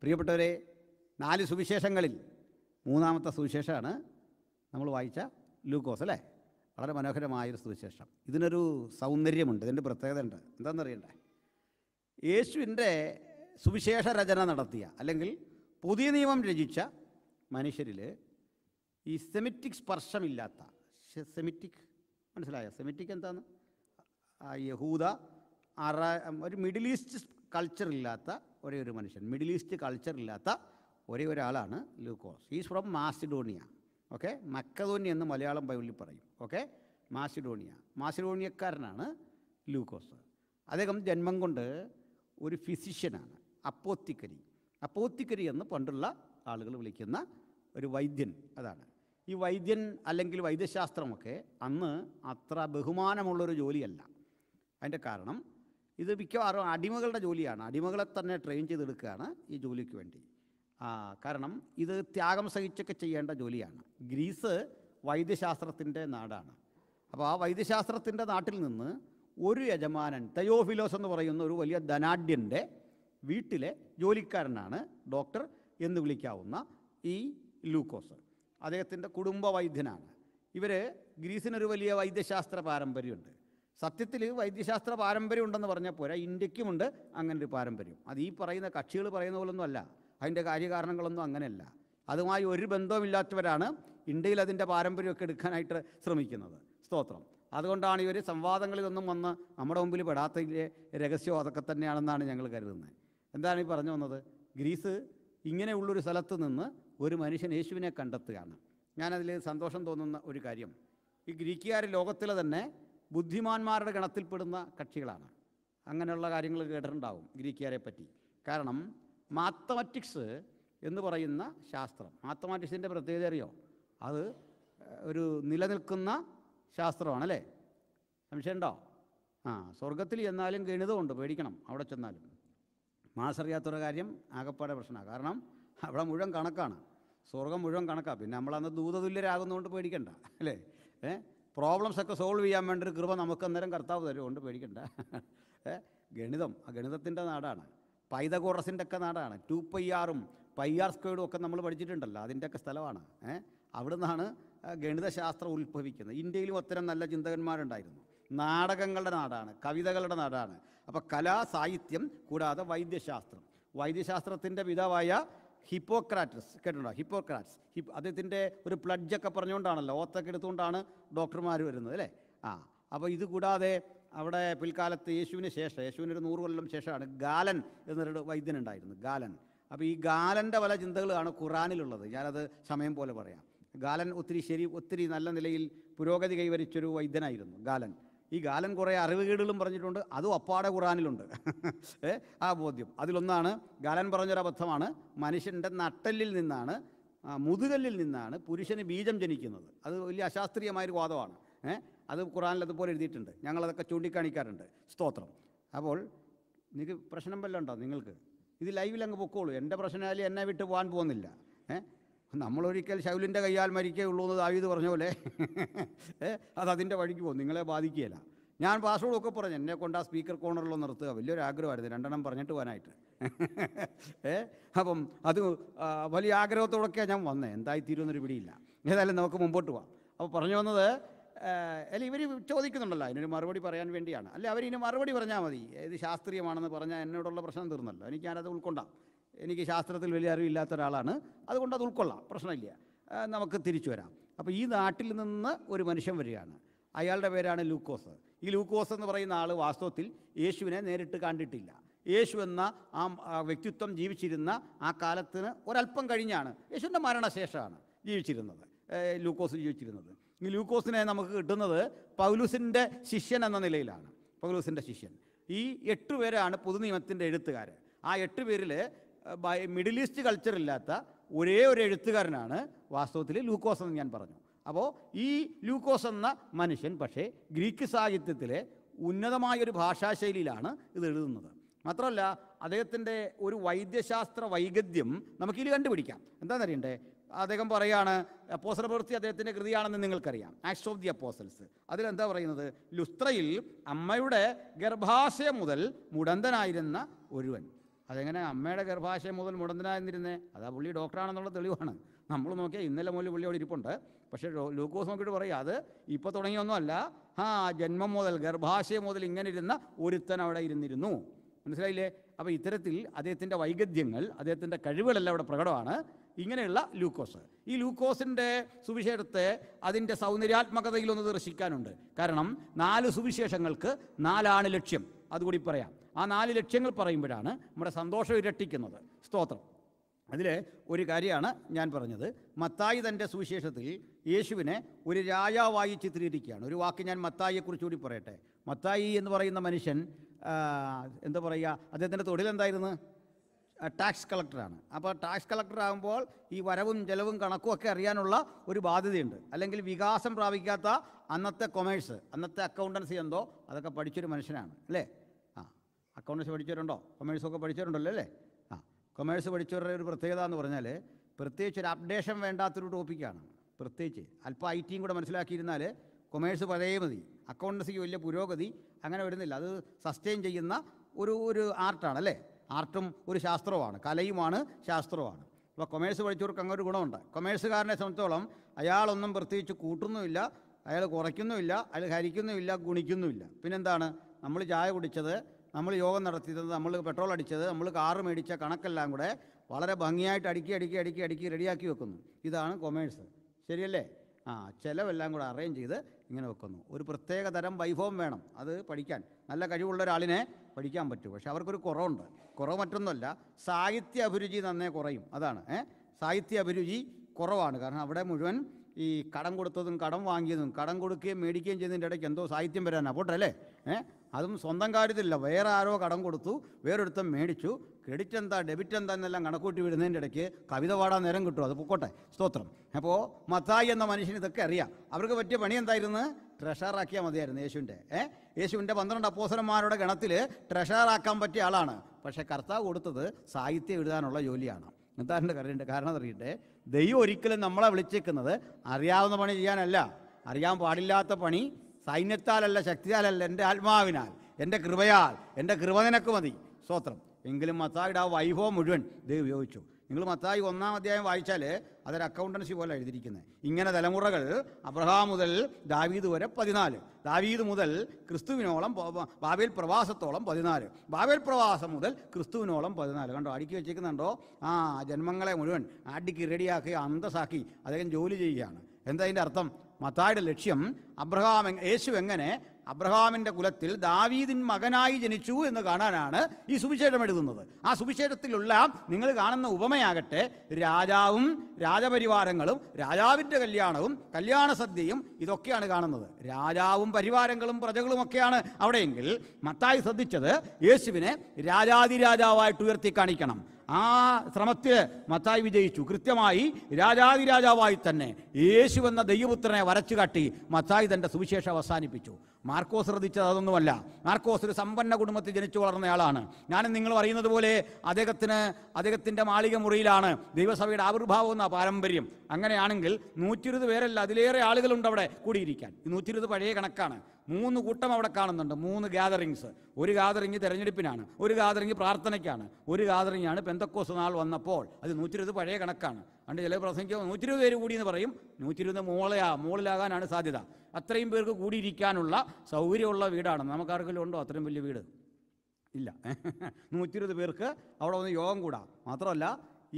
പ്രിയപ്പെട്ടവരെ നാല് സുവിശേഷങ്ങളിൽ മൂന്നാമത്തെ സുവിശേഷമാണ് നമ്മൾ വായിച്ച ലൂക്കോസ് അല്ലേ വളരെ മനോഹരമായൊരു സുവിശേഷം ഇതിനൊരു സൗന്ദര്യമുണ്ട് ഇതിൻ്റെ പ്രത്യേകത ഉണ്ട് എന്താണെന്നറിയണ്ടേ യേശുവിൻ്റെ സുവിശേഷ രചന നടത്തിയ അല്ലെങ്കിൽ പുതിയ നിയമം രചിച്ച മനുഷ്യരിൽ ഈ സെമിറ്റിക് സ്പർശമില്ലാത്ത സെമിറ്റിക് മനസ്സിലായോ സെമിറ്റിക് എന്താണ് യഹൂദ അറ ഒരു മിഡിൽ ഈസ്റ്റ് കൾച്ചർ ഇല്ലാത്ത ഒരേ ഒരു മനുഷ്യൻ മിഡിൽ ഈസ്റ്റ് കൾച്ചർ ഇല്ലാത്ത ഒരേ ഒരാളാണ് Lukose is from Macedonia okay മക്കതോണിയ എന്ന് മലയാളം ബൈബിളിൽ പറയും ഓക്കെ മാസിഡോണിയ മാസിഡോണിയക്കാരനാണ് ലൂക്കോസ് അദ്ദേഹം ജന്മം കൊണ്ട് ഒരു ഫിസിഷ്യനാണ് അപ്പോത്തിക്കരി അപ്പോത്തിക്കരി എന്ന് പണ്ടുള്ള ആളുകൾ വിളിക്കുന്ന ഒരു വൈദ്യൻ അതാണ് ഈ വൈദ്യൻ അല്ലെങ്കിൽ വൈദ്യശാസ്ത്രമൊക്കെ അന്ന് അത്ര ബഹുമാനമുള്ളൊരു ജോലിയല്ല അതിൻ്റെ കാരണം ഇത് മിക്കവാറും അടിമകളുടെ ജോലിയാണ് അടിമകളെ തന്നെ ട്രെയിൻ ചെയ്തെടുക്കുകയാണ് ഈ ജോലിക്ക് വേണ്ടി കാരണം ഇത് ത്യാഗം സഹിച്ചൊക്കെ ചെയ്യേണ്ട ജോലിയാണ് ഗ്രീസ് വൈദ്യശാസ്ത്രത്തിൻ്റെ നാടാണ് അപ്പോൾ ആ വൈദ്യശാസ്ത്രത്തിൻ്റെ നാട്ടിൽ നിന്ന് ഒരു യജമാനൻ തയോഫിലോസ് എന്ന് പറയുന്ന ഒരു വലിയ ധനാഢ്യൻ്റെ വീട്ടിലെ ജോലിക്കാരനാണ് ഡോക്ടർ എന്ന് വിളിക്കാവുന്ന ഈ ലൂക്കോസ് അദ്ദേഹത്തിൻ്റെ കുടുംബ വൈദ്യനാണ് ഇവർ ഗ്രീസിനൊരു വലിയ വൈദ്യശാസ്ത്ര പാരമ്പര്യമുണ്ട് സത്യത്തിൽ വൈദ്യശാസ്ത്ര പാരമ്പര്യം ഉണ്ടെന്ന് പറഞ്ഞ പോരാ ഇന്ത്യക്കുമുണ്ട് അങ്ങനെ ഒരു പാരമ്പര്യം അത് ഈ പറയുന്ന കക്ഷികൾ പറയുന്ന പോലൊന്നും അല്ല അതിൻ്റെ കാര്യകാരണങ്ങളൊന്നും അങ്ങനെയല്ല അതുമായി ഒരു ബന്ധവുമില്ലാത്തവരാണ് ഇന്ത്യയിൽ അതിൻ്റെ പാരമ്പര്യമൊക്കെ എടുക്കാനായിട്ട് ശ്രമിക്കുന്നത് സ്തോത്രം അതുകൊണ്ടാണ് ഇവർ സംവാദങ്ങളിലൊന്നും വന്ന് നമ്മുടെ മുമ്പിൽ പെടാത്തതിലെ രഹസ്യം അതൊക്കെ തന്നെയാണെന്നാണ് ഞങ്ങൾ കരുതുന്നത് എന്താണ് ഈ പറഞ്ഞു വന്നത് ഗ്രീസ് ഇങ്ങനെയുള്ളൊരു സ്ഥലത്ത് നിന്ന് ഒരു മനുഷ്യൻ യേശുവിനെ കണ്ടെത്തുകയാണ് ഞാനതിൽ സന്തോഷം തോന്നുന്ന ഒരു കാര്യം ഈ ഗ്രീക്കുകാർ ലോകത്തിലെ തന്നെ ബുദ്ധിമാന്മാരുടെ ഗണത്തിൽപ്പെടുന്ന കക്ഷികളാണ് അങ്ങനെയുള്ള കാര്യങ്ങൾ കേട്ടിട്ടുണ്ടാവും ഗ്രീക്കുകാരെ പറ്റി കാരണം മാത്തമാറ്റിക്സ് എന്ന് പറയുന്ന ശാസ്ത്രം മാത്തമാറ്റിക്സിൻ്റെ പ്രത്യേകത അറിയോ അത് ഒരു നിലനിൽക്കുന്ന ശാസ്ത്രമാണ് അല്ലേ സംശയമുണ്ടോ ആ സ്വർഗത്തിൽ ചെന്നാലും ഗണിതമുണ്ട് പേടിക്കണം അവിടെ ചെന്നാലും മാസറിയാത്തൊരു കാര്യം ആകപ്പാടെ പ്രശ്നമാണ് കാരണം അവിടെ മുഴുവൻ കണക്കാണ് സ്വർഗം മുഴുവൻ കണക്കാണ് പിന്നെ നമ്മളന്ന് ദൂതതുല്യരാകുന്നതുകൊണ്ട് പേടിക്കണ്ട അല്ലേ ഏഹ് പ്രോബ്ലംസ് ഒക്കെ സോൾവ് ചെയ്യാൻ വേണ്ടി ഒരു കൃപ നമുക്ക് അന്നേരം കർത്താവ് തരുമുണ്ട് കൊണ്ട് പേടിക്കണ്ട ഗണിതം ആ ഗണിതത്തിൻ്റെ നാടാണ് പൈതകോറസിൻ്റെ ഒക്കെ നാടാണ് ടു പൈ ആർ സ്ക്വയർഡും ഒക്കെ നമ്മൾ പഠിച്ചിട്ടുണ്ടല്ലോ ഒക്കെ സ്ഥലമാണ് ഏഹ് അവിടെ നിന്നാണ് ഗണിതശാസ്ത്രം ഉത്ഭവിക്കുന്നത് ഇന്ത്യയിലും അത്തരം നല്ല ചിന്തകന്മാരുണ്ടായിരുന്നു നാടകങ്ങളുടെ നാടാണ് കവിതകളുടെ നാടാണ് അപ്പോൾ കലാ സാഹിത്യം കൂടാതെ വൈദ്യശാസ്ത്രം വൈദ്യശാസ്ത്രത്തിൻ്റെ പിതാവായ ഹിപ്പോക്രാറ്റസ് കേട്ടിട്ടുണ്ടോ ഹിപ്പോക്രാറ്റ്സ് ഹിപ്പ് അദ്ദേഹത്തിൻ്റെ ഒരു പ്ലഡ്ജൊക്കെ പറഞ്ഞുകൊണ്ടാണല്ലോ ഓത്തൊക്കെ എടുത്തുകൊണ്ടാണ് ഡോക്ടർമാർ വരുന്നത് അല്ലേ ആ അപ്പോൾ ഇത് കൂടാതെ അവിടെ പിൽക്കാലത്ത് യേശുവിന് ശേഷം യേശുവിന് ഒരു നൂറ് കൊല്ലം ശേഷമാണ് ഗാലൻ എന്നൊരു വൈദ്യനുണ്ടായിരുന്നു ഗാലൻ അപ്പോൾ ഈ ഗാലൻ്റെ പല ചിന്തകളാണ് ഖുറാനിലുള്ളത് ഞാനത് സമയം പോലെ പറയാം ഗാലൻ ഒത്തിരി ശരി ഒത്തിരി നല്ല നിലയിൽ പുരോഗതി കൈവരിച്ചൊരു വൈദ്യനായിരുന്നു ഗാലൻ ഈ ഗാലൻ കുറേ അറിവുകേടുകളും പറഞ്ഞിട്ടുണ്ട് അതും അപ്പാടെ ഖുറാനിലുണ്ട് ആ ബോധ്യം അതിലൊന്നാണ് ഗാലൻ പറഞ്ഞൊരബദ്ധമാണ് മനുഷ്യൻ്റെ നട്ടലിൽ നിന്നാണ് മുതുകല്ലിൽ നിന്നാണ് പുരുഷന് ബീജം ജനിക്കുന്നത് അത് വലിയ അശാസ്ത്രീയമായൊരു വാദമാണ് അത് ഖുറാനിൽ അതുപോലെ എഴുതിയിട്ടുണ്ട് ഞങ്ങളതൊക്കെ ചൂണ്ടിക്കാണിക്കാറുണ്ട് സ്തോത്രം അപ്പോൾ നിങ്ങൾക്ക് പ്രശ്നം വല്ലതുണ്ടോ നിങ്ങൾക്ക് ഇത് ലൈവിൽ അങ്ങ് പൊക്കോളൂ എൻ്റെ പ്രശ്നമായാലും എന്നെ വിട്ട് പോകാൻ പോകുന്നില്ല ഏഹ് നമ്മളൊരിക്കൽ ശൗലിൻ്റെ കയ്യാൽ മരിക്കുകയുള്ളൂ എന്ന് ദാവീദ് പറഞ്ഞ പോലെ അത് അതിൻ്റെ വഴിക്ക് പോകും നിങ്ങളെ ബാധിക്കുകയില്ല ഞാൻ പാസ്വേഡൊക്കെ പറഞ്ഞു എന്നെ കൊണ്ട് ആ സ്പീക്കർ കോണറിലോ നിർത്തുക വലിയൊരു ആഗ്രഹമായിരുന്നു രണ്ടെണ്ണം പറഞ്ഞിട്ട് പോകാനായിട്ട് ഏ അപ്പം അത് വലിയ ആഗ്രഹത്തോടൊക്കെ ഞാൻ വന്നത് എന്തായി തീരുമെന്നൊരു പിടിയില്ല ഏതായാലും നമുക്ക് മുമ്പോട്ട് പോവാം അപ്പോൾ പറഞ്ഞു വന്നത് അല്ല ഇവർ ചോദിക്കുന്നുണ്ടല്ലോ അതിനൊരു മറുപടി പറയാൻ വേണ്ടിയാണ് അല്ല അവരിനി മറുപടി പറഞ്ഞാൽ മതി ഇത് ശാസ്ത്രീയമാണെന്ന് പറഞ്ഞാൽ എന്നോടുള്ള പ്രശ്നം തീർന്നല്ലോ എനിക്ക് ഞാനത് ഉൾക്കൊണ്ടാം എനിക്ക് ശാസ്ത്രത്തിൽ വലിയ അറിവില്ലാത്ത ഒരാളാണ് അതുകൊണ്ട് അത് ഉൾക്കൊള്ളാം പ്രശ്നമില്ല നമുക്ക് തിരിച്ചു വരാം അപ്പോൾ ഈ നാട്ടിൽ നിന്ന് ഒരു മനുഷ്യൻ വരികയാണ് അയാളുടെ പേരാണ് ലൂക്കോസ് ഈ ലൂക്കോസ് എന്ന് പറയുന്ന ആൾ വാസ്തവത്തിൽ യേശുവിനെ നേരിട്ട് കണ്ടിട്ടില്ല യേശു എന്ന ആ വ്യക്തിത്വം ജീവിച്ചിരുന്ന ആ കാലത്തിന് ഒരല്പം കഴിഞ്ഞാണ് യേശുവിൻ്റെ മരണശേഷമാണ് ജീവിച്ചിരുന്നത് ലൂക്കോസ് ജീവിച്ചിരുന്നത് ഈ ലൂക്കോസിനെ നമുക്ക് കിട്ടുന്നത് പൗലൂസിൻ്റെ ശിഷ്യൻ എന്ന നിലയിലാണ് പൗലൂസിൻ്റെ ശിഷ്യൻ ഈ എട്ട് പേരാണ് പുതുനിയമത്തിൻ്റെ എഴുത്തുകാർ ആ എട്ട് പേരിൽ മിഡിൽ ഈസ്റ്റ് കൾച്ചർ ഇല്ലാത്ത ഒരേ ഒരു എഴുത്തുകാരനാണ് വാസ്തവത്തിൽ ലൂക്കോസ് എന്ന് ഞാൻ പറഞ്ഞു അപ്പോൾ ഈ ലൂക്കോസ് എന്ന മനുഷ്യൻ പക്ഷേ ഗ്രീക്ക് സാഹിത്യത്തിലെ ഉന്നതമായ ഒരു ഭാഷാശൈലിയിലാണ് ഇത് എഴുതുന്നത് മാത്രമല്ല അദ്ദേഹത്തിൻ്റെ ഒരു വൈദ്യശാസ്ത്ര വൈഗദ്ധ്യം നമുക്കിതിൽ കണ്ടുപിടിക്കാം അറിയണ്ടേ അദ്ദേഹം പറയുകയാണ് അപ്പോസല പ്രവൃത്തി അദ്ദേഹത്തിൻ്റെ കൃതിയാണെന്ന് നിങ്ങൾക്കറിയാം ആക്ട്സ് ഓഫ് ദി അപ്പോസൽസ് അതിലെന്താ പറയുന്നത് ലുസ്ത്രയിൽ അമ്മയുടെ ഗർഭാശയം മുതൽ മുടന്തനായിരുന്ന ഒരുവൻ അതെങ്ങനെ അമ്മയുടെ ഗർഭാശയം മുതൽ മുടന്തനായിരുന്നിരുന്നേ അതാ പുള്ളി ഡോക്ടറാണെന്നുള്ള തെളിവാണ് നമ്മൾ നോക്കിയാൽ ഇന്നലെ മുതൽ പുള്ളി അവിടെ ഇരിപ്പുണ്ട് പക്ഷേ ലൂക്കോസ് നോക്കിയിട്ട് പറയും അത് ഇപ്പോൾ തുടങ്ങിയൊന്നുമല്ല ആ ജന്മം മുതൽ ഗർഭാശയം മുതൽ ഇങ്ങനെ ഇരുന്ന ഒരുത്തൻ അവിടെ ഇരുന്നിരുന്നു മനസ്സിലായില്ലേ അപ്പോൾ ഇത്തരത്തിൽ അദ്ദേഹത്തിൻ്റെ വൈഗദ്യങ്ങൾ അദ്ദേഹത്തിൻ്റെ കഴിവുകളെല്ലാം അവിടെ പ്രകടമാണ് ഇങ്ങനെയുള്ള ലൂക്കോസ് ഈ ലൂക്കോസിൻ്റെ സുവിശേഷത്തെ അതിൻ്റെ സൗന്ദര്യാത്മകതയിലൊന്ന് ദർശിക്കാനുണ്ട് കാരണം നാല് സുവിശേഷങ്ങൾക്ക് നാലാണ് ലക്ഷ്യം അതുകൂടി പറയാം ആ നാല് ലക്ഷ്യങ്ങൾ പറയുമ്പോഴാണ് നമ്മുടെ സന്തോഷം ഇരട്ടിക്കുന്നത് സ്തോത്രം അതിൽ ഒരു കാര്യമാണ് ഞാൻ പറഞ്ഞത് മത്തായി തൻ്റെ സുവിശേഷത്തിൽ യേശുവിനെ ഒരു രാജാവായി ചിത്രീകരിക്കുകയാണ് ഒരു വാക്ക് ഞാൻ മത്തായിയെക്കുറിച്ച് കൂടി പറയട്ടെ മത്തായി എന്ന് പറയുന്ന മനുഷ്യൻ എന്താ പറയുക അദ്ദേഹത്തിൻ്റെ തൊഴിലെന്തായിരുന്നു ടാക്സ് കളക്ടറാണ് അപ്പോൾ ടാക്സ് കളക്ടർ ആകുമ്പോൾ ഈ വരവും ചെലവും കണക്കും ഒക്കെ അറിയാനുള്ള ഒരു ബാധ്യതയുണ്ട് അല്ലെങ്കിൽ വികാസം പ്രാപിക്കാത്ത അന്നത്തെ കൊമേഴ്സ് അന്നത്തെ അക്കൗണ്ടൻസി എന്തോ അതൊക്കെ പഠിച്ചൊരു മനുഷ്യനാണ് അല്ലേ അക്കൗണ്ട്സ് പഠിച്ചവരുണ്ടോ കൊമേഴ്സൊക്കെ പഠിച്ചവരുണ്ടല്ലോ അല്ലേ ആ കൊമേഴ്സ് പഠിച്ചവരുടെ ഒരു പ്രത്യേകത എന്ന് പറഞ്ഞാൽ പ്രത്യേകിച്ച് ഒരു അപ്ഡേഷൻ വേണ്ടാത്തൊരു ടോപ്പിക്കാണ് പ്രത്യേകിച്ച് അല്പം ഐ ടിയും കൂടെ മനസ്സിലാക്കിയിരുന്നാൽ കൊമേഴ്സ് പഴയ മതി അക്കൗണ്ടൻസിക്ക് വലിയ പുരോഗതി അങ്ങനെ വരുന്നില്ല അത് സസ്റ്റെയിൻ ചെയ്യുന്ന ഒരു ഒരു ആർട്ടാണ് അല്ലേ ആർട്ടും ഒരു ശാസ്ത്രവുമാണ് കലയുമാണ് ശാസ്ത്രവുമാണ് അപ്പോൾ കൊമേഴ്സ് പഠിച്ചവർക്ക് അങ്ങനെ ഒരു ഗുണമുണ്ട് കൊമേഴ്സുകാരനെ സംബന്ധിച്ചോളം അയാളൊന്നും പ്രത്യേകിച്ച് കൂട്ടുന്നുമില്ല അയാൾ കുറയ്ക്കുന്നുമില്ല അയാൾ ഹരിക്കുന്നുമില്ല ഗുണിക്കുന്നുമില്ല പിന്നെന്താണ് നമ്മൾ ചായ കുടിച്ചത് നമ്മൾ യോഗം നടത്തിയത് നമ്മൾ പെട്രോൾ അടിച്ചത് നമ്മൾ കാറ് മേടിച്ച കണക്കെല്ലാം കൂടെ വളരെ ഭംഗിയായിട്ട് അടുക്കി അടുക്കി അടുക്കി അടുക്കി റെഡിയാക്കി വെക്കുന്നു ഇതാണ് കൊമേഴ്സ് ശരിയല്ലേ ആ ചിലവെല്ലാം കൂടെ അറേഞ്ച് ചെയ്ത് ഇങ്ങനെ വെക്കുന്നു ഒരു പ്രത്യേക തരം വൈഭവം വേണം അത് പഠിക്കാൻ നല്ല കഴിവുള്ള ഒരാളിനെ പഠിക്കാൻ പറ്റും പക്ഷെ അവർക്കൊരു കുറവുണ്ട് കുറവ് മറ്റൊന്നുമല്ല സാഹിത്യ അഭിരുചി നന്നേ കുറയും അതാണ് ഏ സാഹിത്യ അഭിരുചി കുറവാണ് കാരണം അവിടെ മുഴുവൻ ഈ കടം കൊടുത്തതും കടം വാങ്ങിയതും കടം കൊടുക്കുകയും മേടിക്കുകയും ചെയ്തതിൻ്റെ ഇടയ്ക്ക് എന്തോ സാഹിത്യം വരാനാണ് പോട്ടെ അല്ലേ ഏഹ് അതും സ്വന്തം കാര്യത്തിലല്ല വേറെ ആരോ കടം കൊടുത്തു വേറൊരുത്തം മേടിച്ചു ക്രെഡിറ്റ് എന്താ ഡെബിറ്റ് എന്താ എന്നെല്ലാം കണക്കൂട്ടി വിടുന്നതിൻ്റെ ഇടയ്ക്ക് കവിത പാടാൻ നേരം കിട്ടും അത് പൊക്കോട്ടെ സ്തോത്രം അപ്പോൾ മത്തായി എന്ന മനുഷ്യന് ഇതൊക്കെ അറിയാം അവർക്ക് പറ്റിയ പണി എന്തായിരുന്നു ട്രഷറാക്കിയാൽ മതിയായിരുന്നു യേശുവിൻ്റെ ഏ യേശുവിൻ്റെ പന്ത്രണ്ട് അപ്പോസരന്മാരുടെ ഗണത്തിൽ ട്രഷറാക്കാൻ പറ്റിയ ആളാണ് പക്ഷേ കർത്താവ് കൊടുത്തത് സാഹിത്യം എഴുതാനുള്ള ജോലിയാണ് എന്താണ് കറിയുണ്ട് കാരണം അറിയട്ടെ ദൈവം ഒരിക്കലും നമ്മളെ വിളിച്ചേക്കുന്നത് അറിയാവുന്ന പണി ചെയ്യാനല്ല അറിയാൻ പാടില്ലാത്ത പണി സൈന്യത്താലല്ല ശക്തിയാലല്ല എൻ്റെ ആത്മാവിനാൽ എൻ്റെ കൃപയാൽ എൻ്റെ കൃപ നിനക്ക് മതി സ്തോത്രം എങ്കിലും മത്തായിയുടെ ആ വൈഭവം മുഴുവൻ ഇത് ഉപയോഗിച്ചു നിങ്ങൾ മത്തായി ഒന്നാം അധ്യായം വായിച്ചാൽ അതൊരു അക്കൗണ്ടൻസി പോലെ എഴുതിയിരിക്കുന്നത് ഇങ്ങനെ തലമുറകൾ അബ്രഹാം മുതൽ ദാവീദ് വരെ പതിനാല് ദാവീദ് മുതൽ ക്രിസ്തുവിനോളം ബാബേൽ പ്രവാസത്തോളം പതിനാല് ബാബേൽ പ്രവാസം മുതൽ ക്രിസ്തുവിനോളം പതിനാല് കണ്ടോ അടുക്കി വെച്ചേക്കുന്നുണ്ടോ ആ ജന്മങ്ങളെ മുഴുവൻ ആട്ടിക്ക് റെഡിയാക്കി അന്തസാക്കി അദ്ദേഹം ജോലി ചെയ്യുകയാണ് എന്താ അതിൻ്റെ അർത്ഥം മത്തായുടെ ലക്ഷ്യം അബ്രഹാം യേശു എങ്ങനെ അബ്രഹാമിന്റെ കുലത്തിൽ ദാവീദിൻ മകനായി ജനിച്ചു എന്ന് കാണാനാണ് ഈ സുവിശേഷം എഴുതുന്നത് ആ സുവിശേഷത്തിലുള്ള നിങ്ങൾ കാണുന്ന ഉപമയാകട്ടെ രാജാവും രാജപരിവാരങ്ങളും രാജാവിൻ്റെ കല്യാണവും കല്യാണ സദ്യയും ഇതൊക്കെയാണ് കാണുന്നത് രാജാവും പരിവാരങ്ങളും പ്രജകളുമൊക്കെയാണ് അവിടെയെങ്കിൽ മത്തായി ശ്രദ്ധിച്ചത് യേശുവിനെ രാജാതിരാജാവായിട്ട് ഉയർത്തി കാണിക്കണം ആ ശ്രമത്തില് മത്തായി വിജയിച്ചു കൃത്യമായി രാജാതിരാജാവായി തന്നെ യേശു എന്ന ദൈവപുത്രനെ വരച്ചു കാട്ടി മത്തായി തന്റെ സുവിശേഷം അവസാനിപ്പിച്ചു മാർക്കോസ് ശ്രദ്ധിച്ചത് അതൊന്നുമല്ല മാർക്കോസ് ഒരു സമ്പന്ന കുടുംബത്തിൽ ജനിച്ചു വളർന്നയാളാണ് ഞാൻ നിങ്ങൾ പറയുന്നത് പോലെ അദ്ദേഹത്തിന് അദ്ദേഹത്തിൻ്റെ മാളിക മുറിയിലാണ് ദൈവസഭയുടെ ആവിർഭാവം എന്ന പാരമ്പര്യം അങ്ങനെയാണെങ്കിൽ നൂറ്റിരുപത് പേരല്ല അതിലേറെ ആളുകളുണ്ട് അവിടെ കൂടിയിരിക്കാൻ നൂറ്റിരുപത് പഴയ കണക്കാണ് മൂന്ന് കൂട്ടം അവിടെ കാണുന്നുണ്ട് മൂന്ന് ഗാദറിങ്സ് ഒരു ഗാദറിങ് തെരഞ്ഞെടുപ്പിനാണ് ഒരു ഗാദറിങ് പ്രാർത്ഥനയ്ക്കാണ് ഒരു ഗാദറിങ് ആണ് പെന്തക്കോസ് നാൾ വന്നപ്പോൾ അത് നൂറ്റിരുപത് പഴയ കണക്കാണ് അണ്ട് ചില പ്രസംഗിക്കുക നൂറ്റിരുപത് പേര് കൂടി എന്ന് പറയും നൂറ്റിരുപത് മോളയാ മോളിലാകാനാണ് സാധ്യത അത്രയും പേർക്ക് കൂടിയിരിക്കാനുള്ള സൗകര്യമുള്ള വീടാണ് നമുക്കാർക്കെങ്കിലും ഉണ്ടോ അത്രയും വലിയ വീട് ഇല്ല നൂറ്റിരുപത് പേർക്ക് അവിടെ വന്ന് യോഗം കൂടാം മാത്രമല്ല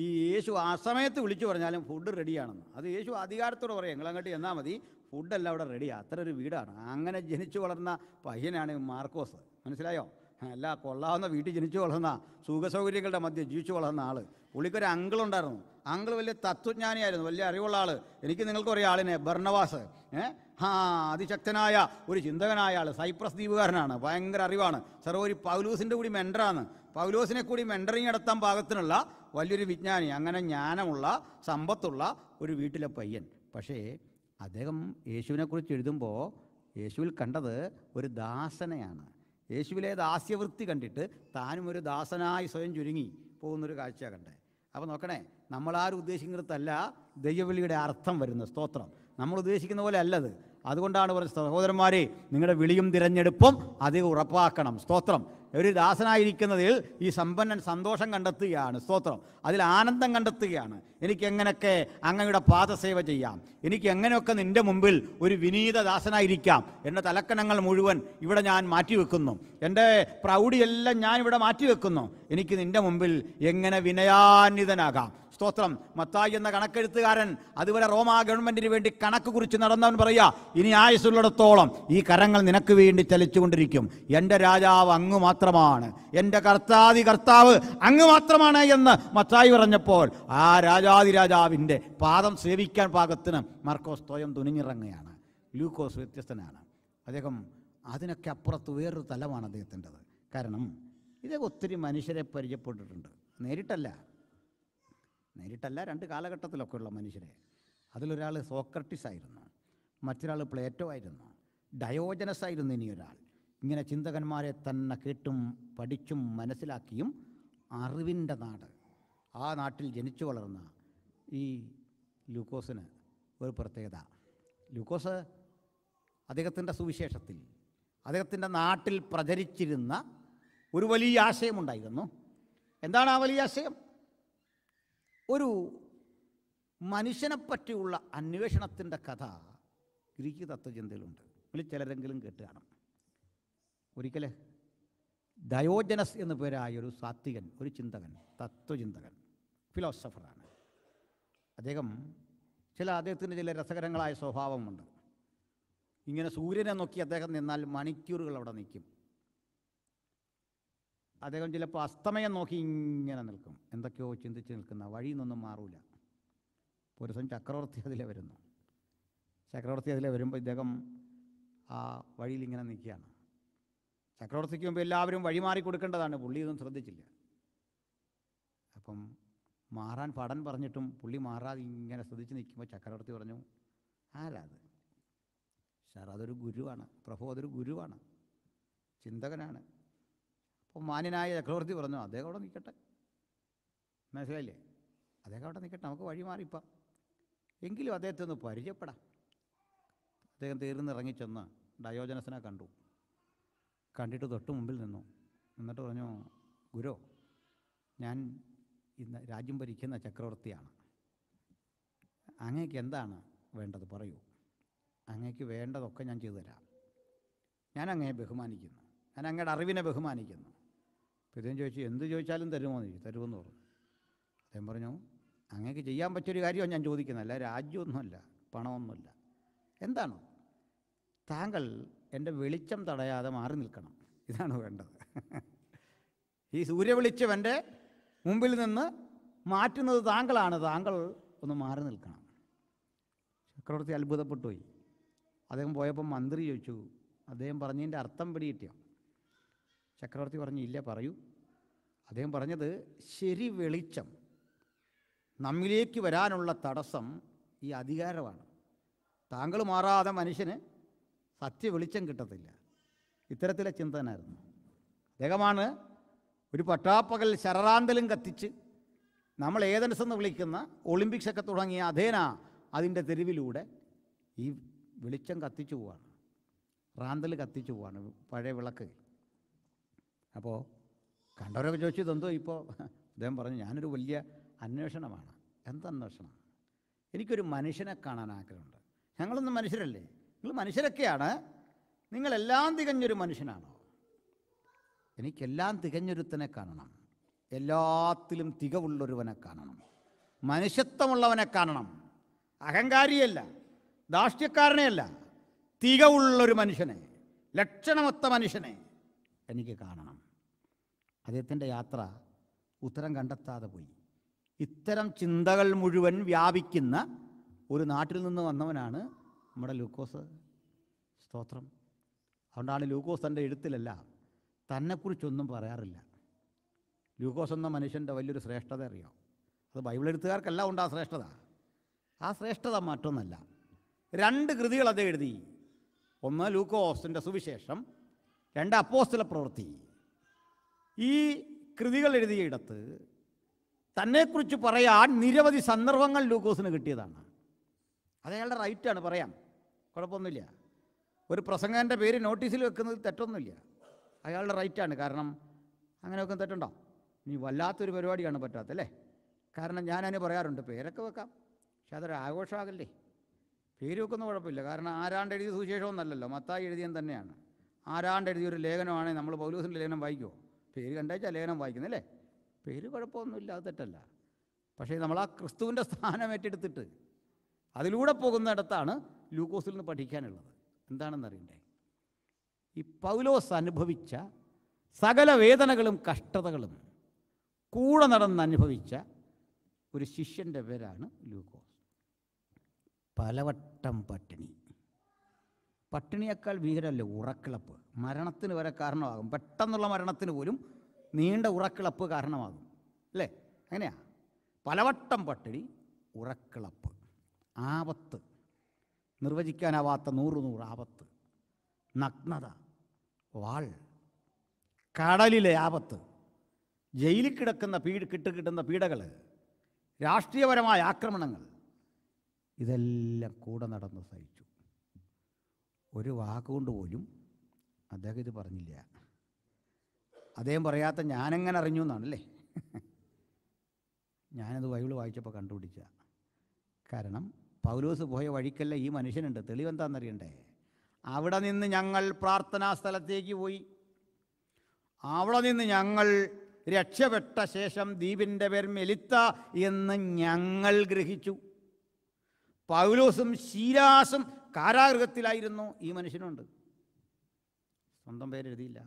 ഈ യേശു ആ സമയത്ത് വിളിച്ചു പറഞ്ഞാലും ഫുഡ് റെഡിയാണെന്ന് അത് യേശു അധികാരത്തോടെ പറയാം നിങ്ങൾ അങ്ങോട്ട് ചെന്നാൽ മതി ഫുഡെല്ലാം അവിടെ റെഡി അത്ര ഒരു വീടാണ് അങ്ങനെ ജനിച്ചു വളർന്ന പയ്യനാണ് മാർക്കോസ് മനസ്സിലായോ അല്ല കൊള്ളാവുന്ന വീട്ടിൽ ജനിച്ചു വളർന്ന സുഖസൗകര്യങ്ങളുടെ മധ്യം ജീവിച്ചു വളർന്ന ആൾ പുള്ളിക്കൊരു അങ്കിളുണ്ടായിരുന്നു അങ്കിൾ വലിയ തത്വജ്ഞാനിയായിരുന്നു വലിയ അറിവുള്ള ആൾ എനിക്ക് നിങ്ങൾക്ക് ഒരേ ആളിനെ ഭർണവാസ് ഏഹ് ആ അതിശക്തനായ ഒരു ചിന്തകനായ ആൾ സൈപ്രസ് ദ്വീപുകാരനാണ് ഭയങ്കര അറിവാണ് സർവോരി പൗലൂസിൻ്റെ കൂടി മെൻഡറാണ് പൗലോസിനെ കൂടി മെൻഡറിങ് നടത്താൻ പാകത്തിനുള്ള വലിയൊരു വിജ്ഞാനി അങ്ങനെ ജ്ഞാനമുള്ള സമ്പത്തുള്ള ഒരു വീട്ടിലെ പയ്യൻ പക്ഷേ അദ്ദേഹം യേശുവിനെക്കുറിച്ച് എഴുതുമ്പോൾ യേശുവിൽ കണ്ടത് ഒരു ദാസനെയാണ് യേശുവിലെ ദാസ്യവൃത്തി കണ്ടിട്ട് താനും ഒരു ദാസനായി സ്വയം ചുരുങ്ങി പോകുന്നൊരു കാഴ്ച കണ്ടേ അപ്പോൾ നോക്കണേ നമ്മളാരും ഉദ്ദേശിക്കുന്നിടത്തല്ല ദൈവവിളിയുടെ അർത്ഥം വരുന്ന സ്തോത്രം നമ്മൾ ഉദ്ദേശിക്കുന്ന പോലെ അല്ലത് അതുകൊണ്ടാണ് പറഞ്ഞത് സഹോദരന്മാരെ നിങ്ങളുടെ വിളിയും തിരഞ്ഞെടുപ്പും അധികം ഉറപ്പാക്കണം സ്തോത്രം ഒരു ദാസനായിരിക്കുന്നതിൽ ഈ സമ്പന്നൻ സന്തോഷം കണ്ടെത്തുകയാണ് സ്തോത്രം അതിൽ ആനന്ദം കണ്ടെത്തുകയാണ് എനിക്ക് എങ്ങനെയൊക്കെ അങ്ങയുടെ പാദസേവ ചെയ്യാം എനിക്ക് എങ്ങനെയൊക്കെ നിൻ്റെ മുമ്പിൽ ഒരു വിനീത ദാസനായിരിക്കാം എൻ്റെ തലക്കണങ്ങൾ മുഴുവൻ ഇവിടെ ഞാൻ മാറ്റിവെക്കുന്നു എൻ്റെ പ്രൗഢിയെല്ലാം ഞാൻ ഇവിടെ മാറ്റിവെക്കുന്നു എനിക്ക് നിൻ്റെ മുമ്പിൽ എങ്ങനെ വിനയാന്വിതനാകാം സ്തോത്രം മത്തായി എന്ന കണക്കെഴുത്തുകാരൻ അതുവരെ റോമാ ഗവൺമെന്റിന് വേണ്ടി കണക്ക് കുറിച്ച് നടന്നവൻ പറയുക ഇനി ആയുസുള്ളിടത്തോളം ഈ കരങ്ങൾ നിനക്ക് വേണ്ടി ചലിച്ചുകൊണ്ടിരിക്കും എൻ്റെ രാജാവ് അങ്ങ് മാത്രമാണ് എൻ്റെ കർത്താതി കർത്താവ് അങ്ങ് മാത്രമാണ് എന്ന് മത്തായി പറഞ്ഞപ്പോൾ ആ രാജാതി രാജാവിൻ്റെ പാദം സേവിക്കാൻ പാകത്തിന് മാർക്കോസ് സ്വയം തുനിഞ്ഞിറങ്ങുകയാണ് ലൂക്കോസ് വ്യത്യസ്തനാണ് അദ്ദേഹം അതിനൊക്കെ അപ്പുറത്ത് വേറൊരു തലമാണ് അദ്ദേഹത്തിൻ്റെത് കാരണം ഇതൊക്കെ ഒത്തിരി മനുഷ്യരെ പരിചയപ്പെട്ടിട്ടുണ്ട് നേരിട്ടല്ല നേരിട്ടല്ല രണ്ട് കാലഘട്ടത്തിലൊക്കെയുള്ള മനുഷ്യരെ അതിലൊരാൾ സോക്രട്ടിസ് ആയിരുന്നു മറ്റൊരാൾ പ്ലേറ്റോ ആയിരുന്നു ഡയോജനസ് ആയിരുന്നു ഇനിയൊരാൾ ഇങ്ങനെ ചിന്തകന്മാരെ തന്നെ കേട്ടും പഠിച്ചും മനസ്സിലാക്കിയും അറിവിൻ്റെ നാട് ആ നാട്ടിൽ ജനിച്ചു വളർന്ന ഈ ലൂക്കോസിന് ഒരു പ്രത്യേകത ലൂക്കോസ് അദ്ദേഹത്തിൻ്റെ സുവിശേഷത്തിൽ അദ്ദേഹത്തിൻ്റെ നാട്ടിൽ പ്രചരിച്ചിരുന്ന ഒരു വലിയ ആശയമുണ്ടായിരുന്നു എന്താണ് ആ വലിയ ആശയം ഒരു മനുഷ്യനെ പറ്റിയുള്ള അന്വേഷണത്തിൻ്റെ കഥ ഗ്രീക്ക് തത്വചിന്തയിലുണ്ട് ഇതിൽ ചിലരെങ്കിലും കേട്ട് കാണും ഒരിക്കൽ ഡയോജനസ് എന്നു പേരായ ഒരു സാത്വികൻ ഒരു ചിന്തകൻ തത്വചിന്തകൻ ഫിലോസഫറാണ് അദ്ദേഹം ചില അദ്ദേഹത്തിന് ചില രസകരങ്ങളായ സ്വഭാവമുണ്ട് ഇങ്ങനെ സൂര്യനെ നോക്കി അദ്ദേഹം നിന്നാൽ മണിക്കൂറുകൾ അവിടെ നിൽക്കും അദ്ദേഹം ചിലപ്പോൾ അസ്തമയം നോക്കി ഇങ്ങനെ നിൽക്കും എന്തൊക്കെയോ ചിന്തിച്ച് നിൽക്കുന്ന വഴിയിൽ നിന്നൊന്നും മാറൂല പുരുഷൻ ചക്രവർത്തി അതിലെ വരുന്നു ചക്രവർത്തി അതിലെ വരുമ്പോൾ ഇദ്ദേഹം ആ വഴിയിൽ ഇങ്ങനെ നിൽക്കുകയാണ് ചക്രവർത്തിക്ക് മുമ്പ് എല്ലാവരും വഴി മാറി കൊടുക്കേണ്ടതാണ് പുള്ളി ഇതൊന്നും ശ്രദ്ധിച്ചില്ല അപ്പം മാറാൻ പടൻ പറഞ്ഞിട്ടും പുള്ളി മാറാതെ ഇങ്ങനെ ശ്രദ്ധിച്ച് നിൽക്കുമ്പോൾ ചക്രവർത്തി പറഞ്ഞു ആരാ അത് സാർ അതൊരു ഗുരുവാണ് പ്രഭു അതൊരു ഗുരുവാണ് ചിന്തകനാണ് അപ്പോൾ മാന്യനായ ചക്രവർത്തി പറഞ്ഞു അദ്ദേഹം അവിടെ നിൽക്കട്ടെ മനസ്സിലായില്ലേ അദ്ദേഹം അവിടെ നിൽക്കട്ടെ നമുക്ക് വഴി മാറിപ്പം എങ്കിലും അദ്ദേഹത്തെ ഒന്ന് പരിചയപ്പെടാം അദ്ദേഹം ഇറങ്ങിച്ചെന്ന് ഡയോജനസിനെ കണ്ടു കണ്ടിട്ട് തൊട്ട് മുമ്പിൽ നിന്നു എന്നിട്ട് പറഞ്ഞു ഗുരു ഞാൻ ഇന്ന് രാജ്യം ഭരിക്കുന്ന ചക്രവർത്തിയാണ് അങ്ങേക്ക് എന്താണ് വേണ്ടത് പറയൂ അങ്ങേക്ക് വേണ്ടതൊക്കെ ഞാൻ ചെയ്തു തരാം ഞാൻ അങ്ങയെ ബഹുമാനിക്കുന്നു ഞാൻ അങ്ങയുടെ അറിവിനെ ബഹുമാനിക്കുന്നു പിതയും ചോദിച്ചു എന്ത് ചോദിച്ചാലും തരുമോ എന്ന് ചോദിച്ചു തരുമെന്ന് പറഞ്ഞു അദ്ദേഹം പറഞ്ഞു അങ്ങക്ക് ചെയ്യാൻ പറ്റിയൊരു കാര്യമാണ് ഞാൻ ചോദിക്കുന്നതല്ല രാജ്യമൊന്നുമല്ല പണമൊന്നുമല്ല എന്താണ് താങ്കൾ എൻ്റെ വെളിച്ചം തടയാതെ മാറി നിൽക്കണം ഇതാണ് വേണ്ടത് ഈ സൂര്യവെളിച്ചം എൻ്റെ മുമ്പിൽ നിന്ന് മാറ്റുന്നത് താങ്കളാണ് താങ്കൾ ഒന്ന് മാറി നിൽക്കണം ചക്രവർത്തി അത്ഭുതപ്പെട്ടു പോയി അദ്ദേഹം പോയപ്പോൾ മന്ത്രി ചോദിച്ചു അദ്ദേഹം പറഞ്ഞതിൻ്റെ അർത്ഥം പിടിയിട്ടോ ചക്രവർത്തി പറഞ്ഞു ഇല്ല പറയൂ അദ്ദേഹം പറഞ്ഞത് ശരി വെളിച്ചം നമ്മിലേക്ക് വരാനുള്ള തടസ്സം ഈ അധികാരമാണ് താങ്കൾ മാറാതെ മനുഷ്യന് സത്യ വെളിച്ചം കിട്ടത്തില്ല ഇത്തരത്തിലെ ചിന്തനായിരുന്നു അദ്ദേഹമാണ് ഒരു പട്ടാപ്പകൽ ശരറാന്തലും കത്തിച്ച് നമ്മൾ ഏതൻസ് എന്ന് വിളിക്കുന്ന ഒളിമ്പിക്സൊക്കെ തുടങ്ങിയ അധേന അതിൻ്റെ തെരുവിലൂടെ ഈ വെളിച്ചം കത്തിച്ചു പോവാണ് റാന്തൽ കത്തിച്ചു പോവാണ് പഴയ വിളക്ക് അപ്പോൾ കണ്ടവരൊക്കെ ചോദിച്ചു ഇതെന്തോ ഇപ്പോൾ അദ്ദേഹം പറഞ്ഞു ഞാനൊരു വലിയ അന്വേഷണമാണ് എന്തന്വേഷണം എനിക്കൊരു മനുഷ്യനെ കാണാൻ ആഗ്രഹമുണ്ട് ഞങ്ങളൊന്നും മനുഷ്യരല്ലേ നിങ്ങൾ മനുഷ്യരൊക്കെയാണ് നിങ്ങളെല്ലാം തികഞ്ഞൊരു മനുഷ്യനാണോ എനിക്കെല്ലാം തികഞ്ഞൊരുത്തനെ കാണണം എല്ലാത്തിലും തികവുള്ളൊരുവനെ കാണണം മനുഷ്യത്വമുള്ളവനെ കാണണം അഹങ്കാരിയല്ല ദാഷ്ട്യക്കാരനെയല്ല തികവുള്ളൊരു മനുഷ്യനെ ലക്ഷണമൊത്ത മനുഷ്യനെ എനിക്ക് കാണണം അദ്ദേഹത്തിൻ്റെ യാത്ര ഉത്തരം കണ്ടെത്താതെ പോയി ഇത്തരം ചിന്തകൾ മുഴുവൻ വ്യാപിക്കുന്ന ഒരു നാട്ടിൽ നിന്ന് വന്നവനാണ് നമ്മുടെ ലൂക്കോസ് സ്തോത്രം അതുകൊണ്ടാണ് ലൂക്കോസ് തൻ്റെ എഴുത്തിലല്ല തന്നെക്കുറിച്ചൊന്നും പറയാറില്ല ലൂക്കോസ് എന്ന മനുഷ്യൻ്റെ വലിയൊരു ശ്രേഷ്ഠത അറിയാം അത് ബൈബിൾ എഴുത്തുകാർക്കെല്ലാം ഉണ്ട് ആ ശ്രേഷ്ഠത ആ ശ്രേഷ്ഠത മറ്റൊന്നല്ല രണ്ട് കൃതികൾ അത് എഴുതി ഒന്ന് ലൂക്കോസിൻ്റെ സുവിശേഷം രണ്ട് അപ്പോസ്തല പ്രവൃത്തി ഈ കൃതികൾ ഇടത്ത് തന്നെക്കുറിച്ച് പറയാൻ നിരവധി സന്ദർഭങ്ങൾ ലൂക്കോസിന് കിട്ടിയതാണ് അതയാളുടെ റൈറ്റാണ് പറയാം കുഴപ്പമൊന്നുമില്ല ഒരു പ്രസംഗൻ്റെ പേര് നോട്ടീസിൽ വെക്കുന്നത് തെറ്റൊന്നുമില്ല അയാളുടെ റൈറ്റാണ് കാരണം അങ്ങനെ വെക്കുന്ന തെറ്റുണ്ടോ ഇനി വല്ലാത്തൊരു പരിപാടിയാണ് പറ്റാത്തല്ലേ കാരണം ഞാനതിന് പറയാറുണ്ട് പേരൊക്കെ വെക്കാം പക്ഷെ അതൊരു ആഘോഷമാകല്ലേ പേര് വെക്കുന്ന കുഴപ്പമില്ല കാരണം ആരാണ്ട് എഴുതിയ സുവിശേഷമൊന്നല്ലല്ലോ മത്തായി എഴുതിയൻ തന്നെയാണ് ആരാണ്ട് എഴുതിയൊരു ലേഖനമാണെങ്കിൽ നമ്മൾ പൗലൂസിൻ്റെ ലേഖനം വായിക്കുമോ പേര് കണ്ടാൽ ചലേനം വായിക്കുന്നല്ലേ പേര് കുഴപ്പമൊന്നുമില്ല അത് തെറ്റല്ല പക്ഷേ നമ്മൾ ആ ക്രിസ്തുവിൻ്റെ സ്ഥാനം ഏറ്റെടുത്തിട്ട് അതിലൂടെ പോകുന്നിടത്താണ് ലൂക്കോസിൽ നിന്ന് പഠിക്കാനുള്ളത് എന്താണെന്നറിയണ്ടേ ഈ പൗലോസ് അനുഭവിച്ച സകല വേദനകളും കഷ്ടതകളും കൂടെ നടന്ന് അനുഭവിച്ച ഒരു ശിഷ്യൻ്റെ പേരാണ് ലൂക്കോസ് പലവട്ടം പട്ടിണി പട്ടിണിയേക്കാൾ ഭീകരമല്ലേ ഉറക്കിളപ്പ് മരണത്തിന് വരെ കാരണമാകും പെട്ടെന്നുള്ള മരണത്തിന് പോലും നീണ്ട ഉറക്കിളപ്പ് കാരണമാകും അല്ലേ അങ്ങനെയാ പലവട്ടം പട്ടിണി ഉറക്കിളപ്പ് ആപത്ത് നിർവചിക്കാനാവാത്ത നൂറ് നൂറ് ആപത്ത് നഗ്നത വാൾ കടലിലെ ആപത്ത് ജയിലിൽ കിടക്കുന്ന പീഡ് കിട്ടുകിട്ടുന്ന കിട്ടുന്ന പീഡകൾ രാഷ്ട്രീയപരമായ ആക്രമണങ്ങൾ ഇതെല്ലാം കൂടെ നടന്ന് സഹിച്ചു ഒരു വാക്കുകൊണ്ട് പോലും അദ്ദേഹം ഇത് പറഞ്ഞില്ല അദ്ദേഹം പറയാത്ത ഞാനെങ്ങനെ അറിഞ്ഞു എന്നാണല്ലേ ഞാനത് ബൈബിൾ വായിച്ചപ്പോൾ കണ്ടുപിടിച്ച കാരണം പൗലോസ് പോയ വഴിക്കല്ല ഈ മനുഷ്യനുണ്ട് തെളിവെന്താണെന്നറിയണ്ടേ അവിടെ നിന്ന് ഞങ്ങൾ പ്രാർത്ഥനാ സ്ഥലത്തേക്ക് പോയി അവിടെ നിന്ന് ഞങ്ങൾ രക്ഷപ്പെട്ട ശേഷം ദ്വീപിൻ്റെ പേർ മെലിത്ത എന്ന് ഞങ്ങൾ ഗ്രഹിച്ചു പൗലോസും ശീലാസും കാരാഗൃഹത്തിലായിരുന്നു ഈ മനുഷ്യനുണ്ട് സ്വന്തം പേരെഴുതിയില്ല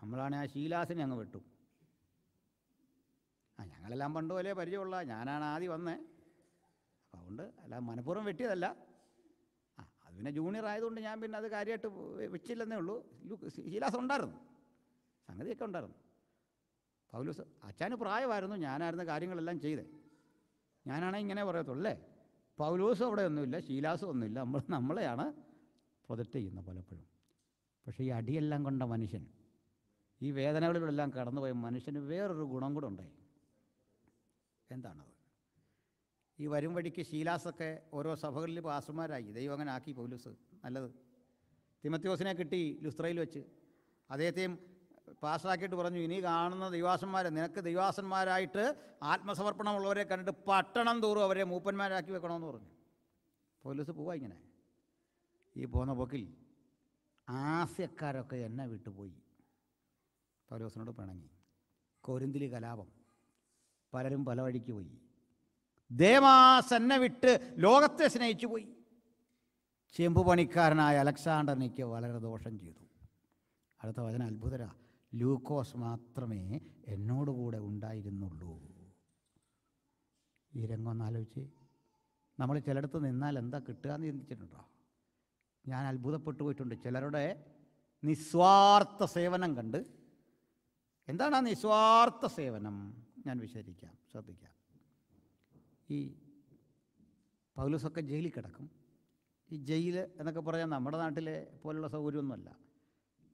നമ്മളാണ് ആ ശീലാസിനെ അങ്ങ് വിട്ടു ആ ഞങ്ങളെല്ലാം പണ്ട് പോലെ പരിചയമുള്ള ഞാനാണ് ആദ്യം വന്നേ അതുകൊണ്ട് അല്ല മനഃപൂർവ്വം വെട്ടിയതല്ല ആ അത് പിന്നെ ജൂനിയർ ആയതുകൊണ്ട് ഞാൻ പിന്നെ അത് കാര്യമായിട്ട് വെച്ചില്ലെന്നേ ഉള്ളൂ ശീലാസ് ഉണ്ടായിരുന്നു സംഗതിയൊക്കെ ഉണ്ടായിരുന്നു പൗലൂസ് അച്ഛന് പ്രായമായിരുന്നു ഞാനായിരുന്നു കാര്യങ്ങളെല്ലാം ചെയ്തേ ഞാനാണെങ്കിൽ ഇങ്ങനെ പറയത്തുള്ളേ പൗലോസും അവിടെ ഒന്നുമില്ല ശീലാസും ഒന്നുമില്ല നമ്മൾ നമ്മളെയാണ് പ്രൊജക്റ്റ് ചെയ്യുന്നത് പലപ്പോഴും പക്ഷേ ഈ അടിയെല്ലാം കൊണ്ട മനുഷ്യൻ ഈ വേദനകളിലെല്ലാം കടന്നുപോയ മനുഷ്യന് വേറൊരു ഗുണം കൂടെ ഉണ്ടായി എന്താണത് ഈ വരും വഴിക്ക് ശീലാസൊക്കെ ഓരോ സഭകളിൽ ആസുമാരായി ദൈവം അങ്ങനെ ആക്കി പൗലൂസ് നല്ലത് തിമത്യോസിനെ കിട്ടി ലുസ്ത്രയിൽ വെച്ച് അദ്ദേഹത്തെയും പാസ്സാക്കിയിട്ട് പറഞ്ഞു ഇനി കാണുന്ന ദൈവാസന്മാരെ നിനക്ക് ദൈവാസന്മാരായിട്ട് ആത്മസമർപ്പണമുള്ളവരെ കണ്ടിട്ട് പട്ടണം തോറും അവരെ മൂപ്പന്മാരാക്കി വെക്കണമെന്ന് പറഞ്ഞു പോലീസ് പോവാ ഇങ്ങനെ ഈ പോകുന്ന പോക്കിൽ ആസ്യക്കാരൊക്കെ എന്നെ വിട്ടുപോയി പൗലോസിനോട് പിണങ്ങി കൊരിന്തിലി കലാപം പലരും പല വഴിക്ക് പോയി ദേവാസ് എന്നെ വിട്ട് ലോകത്തെ സ്നേഹിച്ചു പോയി ചെമ്പ് പണിക്കാരനായ അലക്സാണ്ടർ എനിക്ക് വളരെ ദോഷം ചെയ്തു അടുത്ത വചന അത്ഭുതരാ ലൂക്കോസ് മാത്രമേ എന്നോടുകൂടെ ഉണ്ടായിരുന്നുള്ളൂ ഈ രംഗം ഒന്നാലോചിച്ച് നമ്മൾ ചിലയിടത്ത് നിന്നാൽ എന്താ കിട്ടുക എന്ന് ചിന്തിച്ചിട്ടുണ്ടോ ഞാൻ അത്ഭുതപ്പെട്ടു പോയിട്ടുണ്ട് ചിലരുടെ നിസ്വാർത്ഥ സേവനം കണ്ട് എന്താണ് ആ നിസ്വാർത്ഥ സേവനം ഞാൻ വിശദീകരിക്കാം ശ്രദ്ധിക്കാം ഈ പൗലൂസൊക്കെ ജയിലിൽ കിടക്കും ഈ ജയിൽ എന്നൊക്കെ പറഞ്ഞാൽ നമ്മുടെ നാട്ടിലെ പോലുള്ള സൗകര്യമൊന്നുമല്ല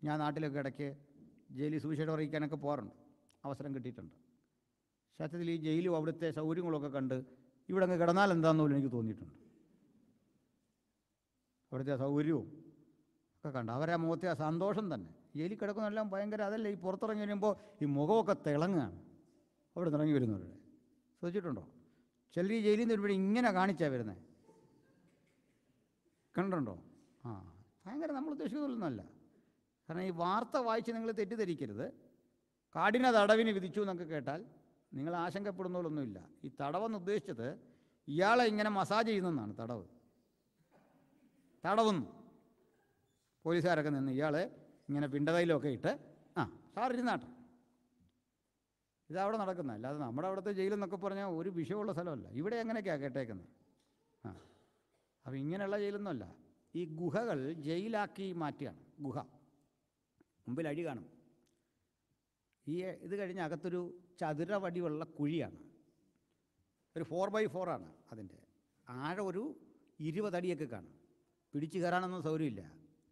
ഞാൻ നാട്ടിലൊക്കെ ഇടയ്ക്ക് ജയിലിൽ സുവിശേഷം അറിയിക്കാനൊക്കെ പോകാറുണ്ട് അവസരം കിട്ടിയിട്ടുണ്ട് സത്യത്തിൽ ഈ ജയിലും അവിടുത്തെ സൗകര്യങ്ങളൊക്കെ കണ്ട് ഇവിടെ അങ്ങ് കിടന്നാൽ എന്താണെന്ന് പോലും എനിക്ക് തോന്നിയിട്ടുണ്ട് അവിടുത്തെ സൗകര്യവും ഒക്കെ കണ്ട് അവരെ മുഖത്തെ ആ സന്തോഷം തന്നെ ജയിലിൽ കിടക്കുന്നതെല്ലാം ഭയങ്കര അതല്ല ഈ പുറത്തിറങ്ങി വരുമ്പോൾ ഈ മുഖമൊക്കെ തിളങ്ങുകയാണ് അവിടെ ഇറങ്ങി വരുന്നവരുടെ ശ്രദ്ധിച്ചിട്ടുണ്ടോ ചിലർ ഈ ജയിലിൽ നിന്ന് ഒരുപാട് ഇങ്ങനെ കാണിച്ചാൽ വരുന്നത് കണ്ടിട്ടുണ്ടോ ആ ഭയങ്കര നമ്മൾ ഉദ്ദേശിക്കുന്നതല്ല കാരണം ഈ വാർത്ത വായിച്ച് നിങ്ങൾ തെറ്റിദ്ധരിക്കരുത് കാടിനെ തടവിന് വിധിച്ചു എന്നൊക്കെ കേട്ടാൽ നിങ്ങൾ ആശങ്കപ്പെടുന്നതിലൊന്നുമില്ല ഈ തടവെന്ന് ഉദ്ദേശിച്ചത് ഇയാളെ ഇങ്ങനെ മസാജ് ചെയ്യുന്നതാണ് തടവ് തടവുന്നു പോലീസുകാരൊക്കെ നിന്ന് ഇയാളെ ഇങ്ങനെ പിണ്ടതയിലൊക്കെ ഇട്ട് ആ സാർ ഇരുന്നാട്ടെ ഇതവിടെ നടക്കുന്ന അല്ലാതെ നമ്മുടെ അവിടുത്തെ ജയിലെന്നൊക്കെ പറഞ്ഞാൽ ഒരു വിഷയമുള്ള സ്ഥലമല്ല ഇവിടെ എങ്ങനെയൊക്കെയാണ് കേട്ടേക്കുന്നത് ആ അപ്പം ഇങ്ങനെയുള്ള ജയിലൊന്നുമല്ല ഈ ഗുഹകൾ ജയിലാക്കി മാറ്റുകയാണ് ഗുഹ മുമ്പിൽ അഴി കാണും ഈ ഇത് കഴിഞ്ഞ അകത്തൊരു ചതുര വടിയുള്ള കുഴിയാണ് ഒരു ഫോർ ബൈ ഫോറാണ് അതിൻ്റെ ആഴം ഒരു ഇരുപതടിയൊക്കെ കാണും പിടിച്ചു കയറാനൊന്നും സൗകര്യമില്ല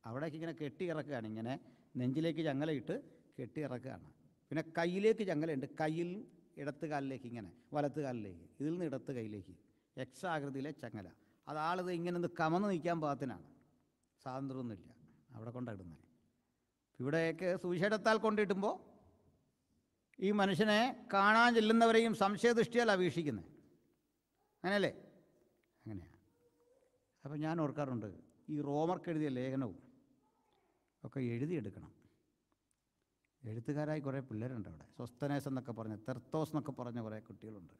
അവിടേക്ക് ഇങ്ങനെ കെട്ടി ഇറക്കുകയാണ് ഇങ്ങനെ നെഞ്ചിലേക്ക് ചങ്ങലയിട്ട് കെട്ടി ഇറക്കുകയാണ് പിന്നെ കയ്യിലേക്ക് ചങ്ങലയുണ്ട് കയ്യിൽ ഇടത്ത് കാലിലേക്ക് ഇങ്ങനെ വലത്ത് കാലിലേക്ക് ഇതിൽ നിന്ന് ഇടത്ത് കയ്യിലേക്ക് എക്സാകൃതിയിലെ ചങ്ങല അതാളിത് ഇങ്ങനെ ഒന്ന് കമന്ന് നിൽക്കാൻ പാകത്തിനാണ് സ്വാതന്ത്ര്യമൊന്നുമില്ല അവിടെ കൊണ്ടിടുന്നത് ഇവിടെയൊക്കെ സുവിശേഷത്താൽ കൊണ്ടിട്ടുമ്പോൾ ഈ മനുഷ്യനെ കാണാൻ ചെല്ലുന്നവരെയും സംശയദൃഷ്ടിയാൽ അപേക്ഷിക്കുന്നത് അങ്ങനെയല്ലേ അങ്ങനെയാണ് അപ്പം ഞാൻ ഓർക്കാറുണ്ട് ഈ റോമർക്ക് എഴുതിയ ലേഖനവും ഒക്കെ എഴുതിയെടുക്കണം എഴുത്തുകാരായി കുറേ പിള്ളേരുണ്ട് അവിടെ സ്വസ്തനേസ് എന്നൊക്കെ പറഞ്ഞ തെർത്തോസ് എന്നൊക്കെ പറഞ്ഞ കുറേ കുട്ടികളുണ്ട്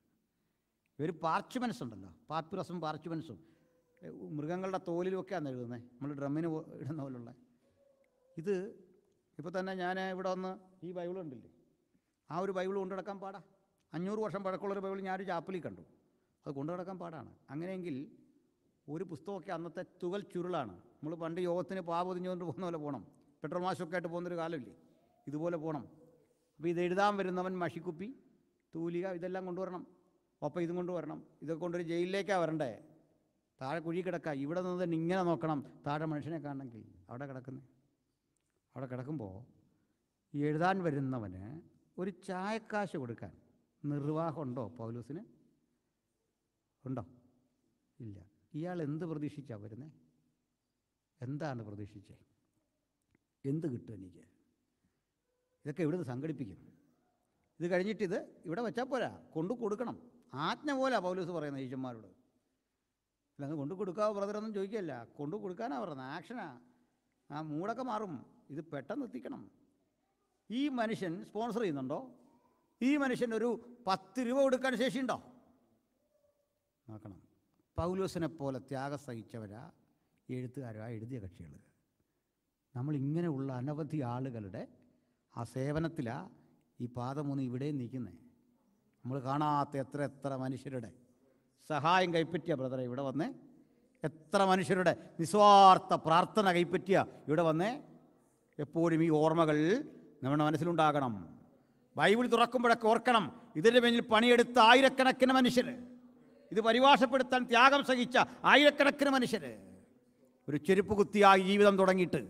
ഇവർ പാർച്ച്മെൻസ് ഉണ്ടല്ലോ പാപ്പിറസും പാർച്ച്മെൻസും മൃഗങ്ങളുടെ തോലിലുമൊക്കെയാണ് എഴുതുന്നത് നമ്മൾ ഡ്രമ്മിന് ഇടുന്ന പോലുള്ള ഇത് ഇപ്പോൾ തന്നെ ഞാൻ ഇവിടെ വന്ന് ഈ ബൈബിൾ കണ്ടില്ല ആ ഒരു ബൈബിൾ കൊണ്ടു നടക്കാൻ പാടാ അഞ്ഞൂറ് വർഷം പഴക്കമുള്ളൊരു ബൈബിൾ ഞാനൊരു ചാപ്പിലി കണ്ടു അത് കൊണ്ടു നടക്കാൻ പാടാണ് അങ്ങനെയെങ്കിൽ ഒരു പുസ്തകമൊക്കെ അന്നത്തെ തുകൽ ചുരുളാണ് നമ്മൾ പണ്ട് യോഗത്തിന് പാപൊതിഞ്ഞുകൊണ്ട് പോകുന്ന പോലെ പോകണം പെട്രോൾ മാശമൊക്കെ ആയിട്ട് പോകുന്നൊരു കാലമില്ലേ ഇതുപോലെ പോകണം അപ്പോൾ ഇത് എഴുതാൻ വരുന്നവൻ മഷിക്കുപ്പി തൂലിക ഇതെല്ലാം കൊണ്ടുവരണം ഒപ്പം ഇതും കൊണ്ടുവരണം ഇതൊക്കെ കൊണ്ടൊരു ജയിലിലേക്കാണ് വരണ്ടേ താഴെ കുഴി കിടക്കുക ഇവിടെ നിന്ന് ഇങ്ങനെ നോക്കണം താഴെ മനുഷ്യനെ കാണണമെങ്കിൽ അവിടെ കിടക്കുന്നത് അവിടെ കിടക്കുമ്പോൾ ഈ എഴുതാൻ വരുന്നവന് ഒരു ചായക്കാശ് കൊടുക്കാൻ നിർവാഹമുണ്ടോ പൗലൂസിന് ഉണ്ടോ ഇല്ല ഇയാൾ എന്ത് പ്രതീക്ഷിച്ചാണ് വരുന്നത് എന്താണ് പ്രതീക്ഷിച്ചത് എന്ത് കിട്ടും എനിക്ക് ഇതൊക്കെ ഇവിടുന്ന് സംഘടിപ്പിക്കും ഇത് കഴിഞ്ഞിട്ട് ഇത് ഇവിടെ വെച്ചാൽ പോരാ കൊണ്ടു കൊടുക്കണം ആജ്ഞ പോലെ പൗലൂസ് പറയുന്നത് ഈശന്മാരോട് അല്ലാതെ കൊണ്ടു കൊടുക്കാവോ ബ്രദറൊന്നും ചോദിക്കല്ല കൊണ്ടു കൊടുക്കാനാണ് പറയുന്നത് ആക്ഷനാ ആ മൂടൊക്കെ മാറും ഇത് പെട്ടെന്ന് എത്തിക്കണം ഈ മനുഷ്യൻ സ്പോൺസർ ചെയ്യുന്നുണ്ടോ ഈ മനുഷ്യൻ ഒരു പത്ത് രൂപ കൊടുക്കാൻ ശേഷിയുണ്ടോ നോക്കണം പൗലോസിനെ പോലെ ത്യാഗം സഹിച്ചവരാ എഴുത്തുകാരാ എഴുതിയ കക്ഷികൾ നമ്മളിങ്ങനെയുള്ള അനവധി ആളുകളുടെ ആ സേവനത്തിലാണ് ഈ പാദമൂന്ന് ഇവിടെയും നിൽക്കുന്നത് നമ്മൾ കാണാത്ത എത്ര എത്ര മനുഷ്യരുടെ സഹായം കൈപ്പറ്റിയ ബ്രദറെ ഇവിടെ വന്ന് എത്ര മനുഷ്യരുടെ നിസ്വാർത്ഥ പ്രാർത്ഥന കൈപ്പറ്റിയ ഇവിടെ വന്നേ എപ്പോഴും ഈ ഓർമ്മകൾ നമ്മുടെ മനസ്സിലുണ്ടാകണം ബൈബിൾ തുറക്കുമ്പോഴൊക്കെ ഓർക്കണം ഇതിൻ്റെ മുന്നിൽ പണിയെടുത്ത ആയിരക്കണക്കിന് മനുഷ്യർ ഇത് പരിഭാഷപ്പെടുത്താൻ ത്യാഗം സഹിച്ച ആയിരക്കണക്കിന് മനുഷ്യർ ഒരു ചെരുപ്പ് കുത്തിയായി ജീവിതം തുടങ്ങിയിട്ട്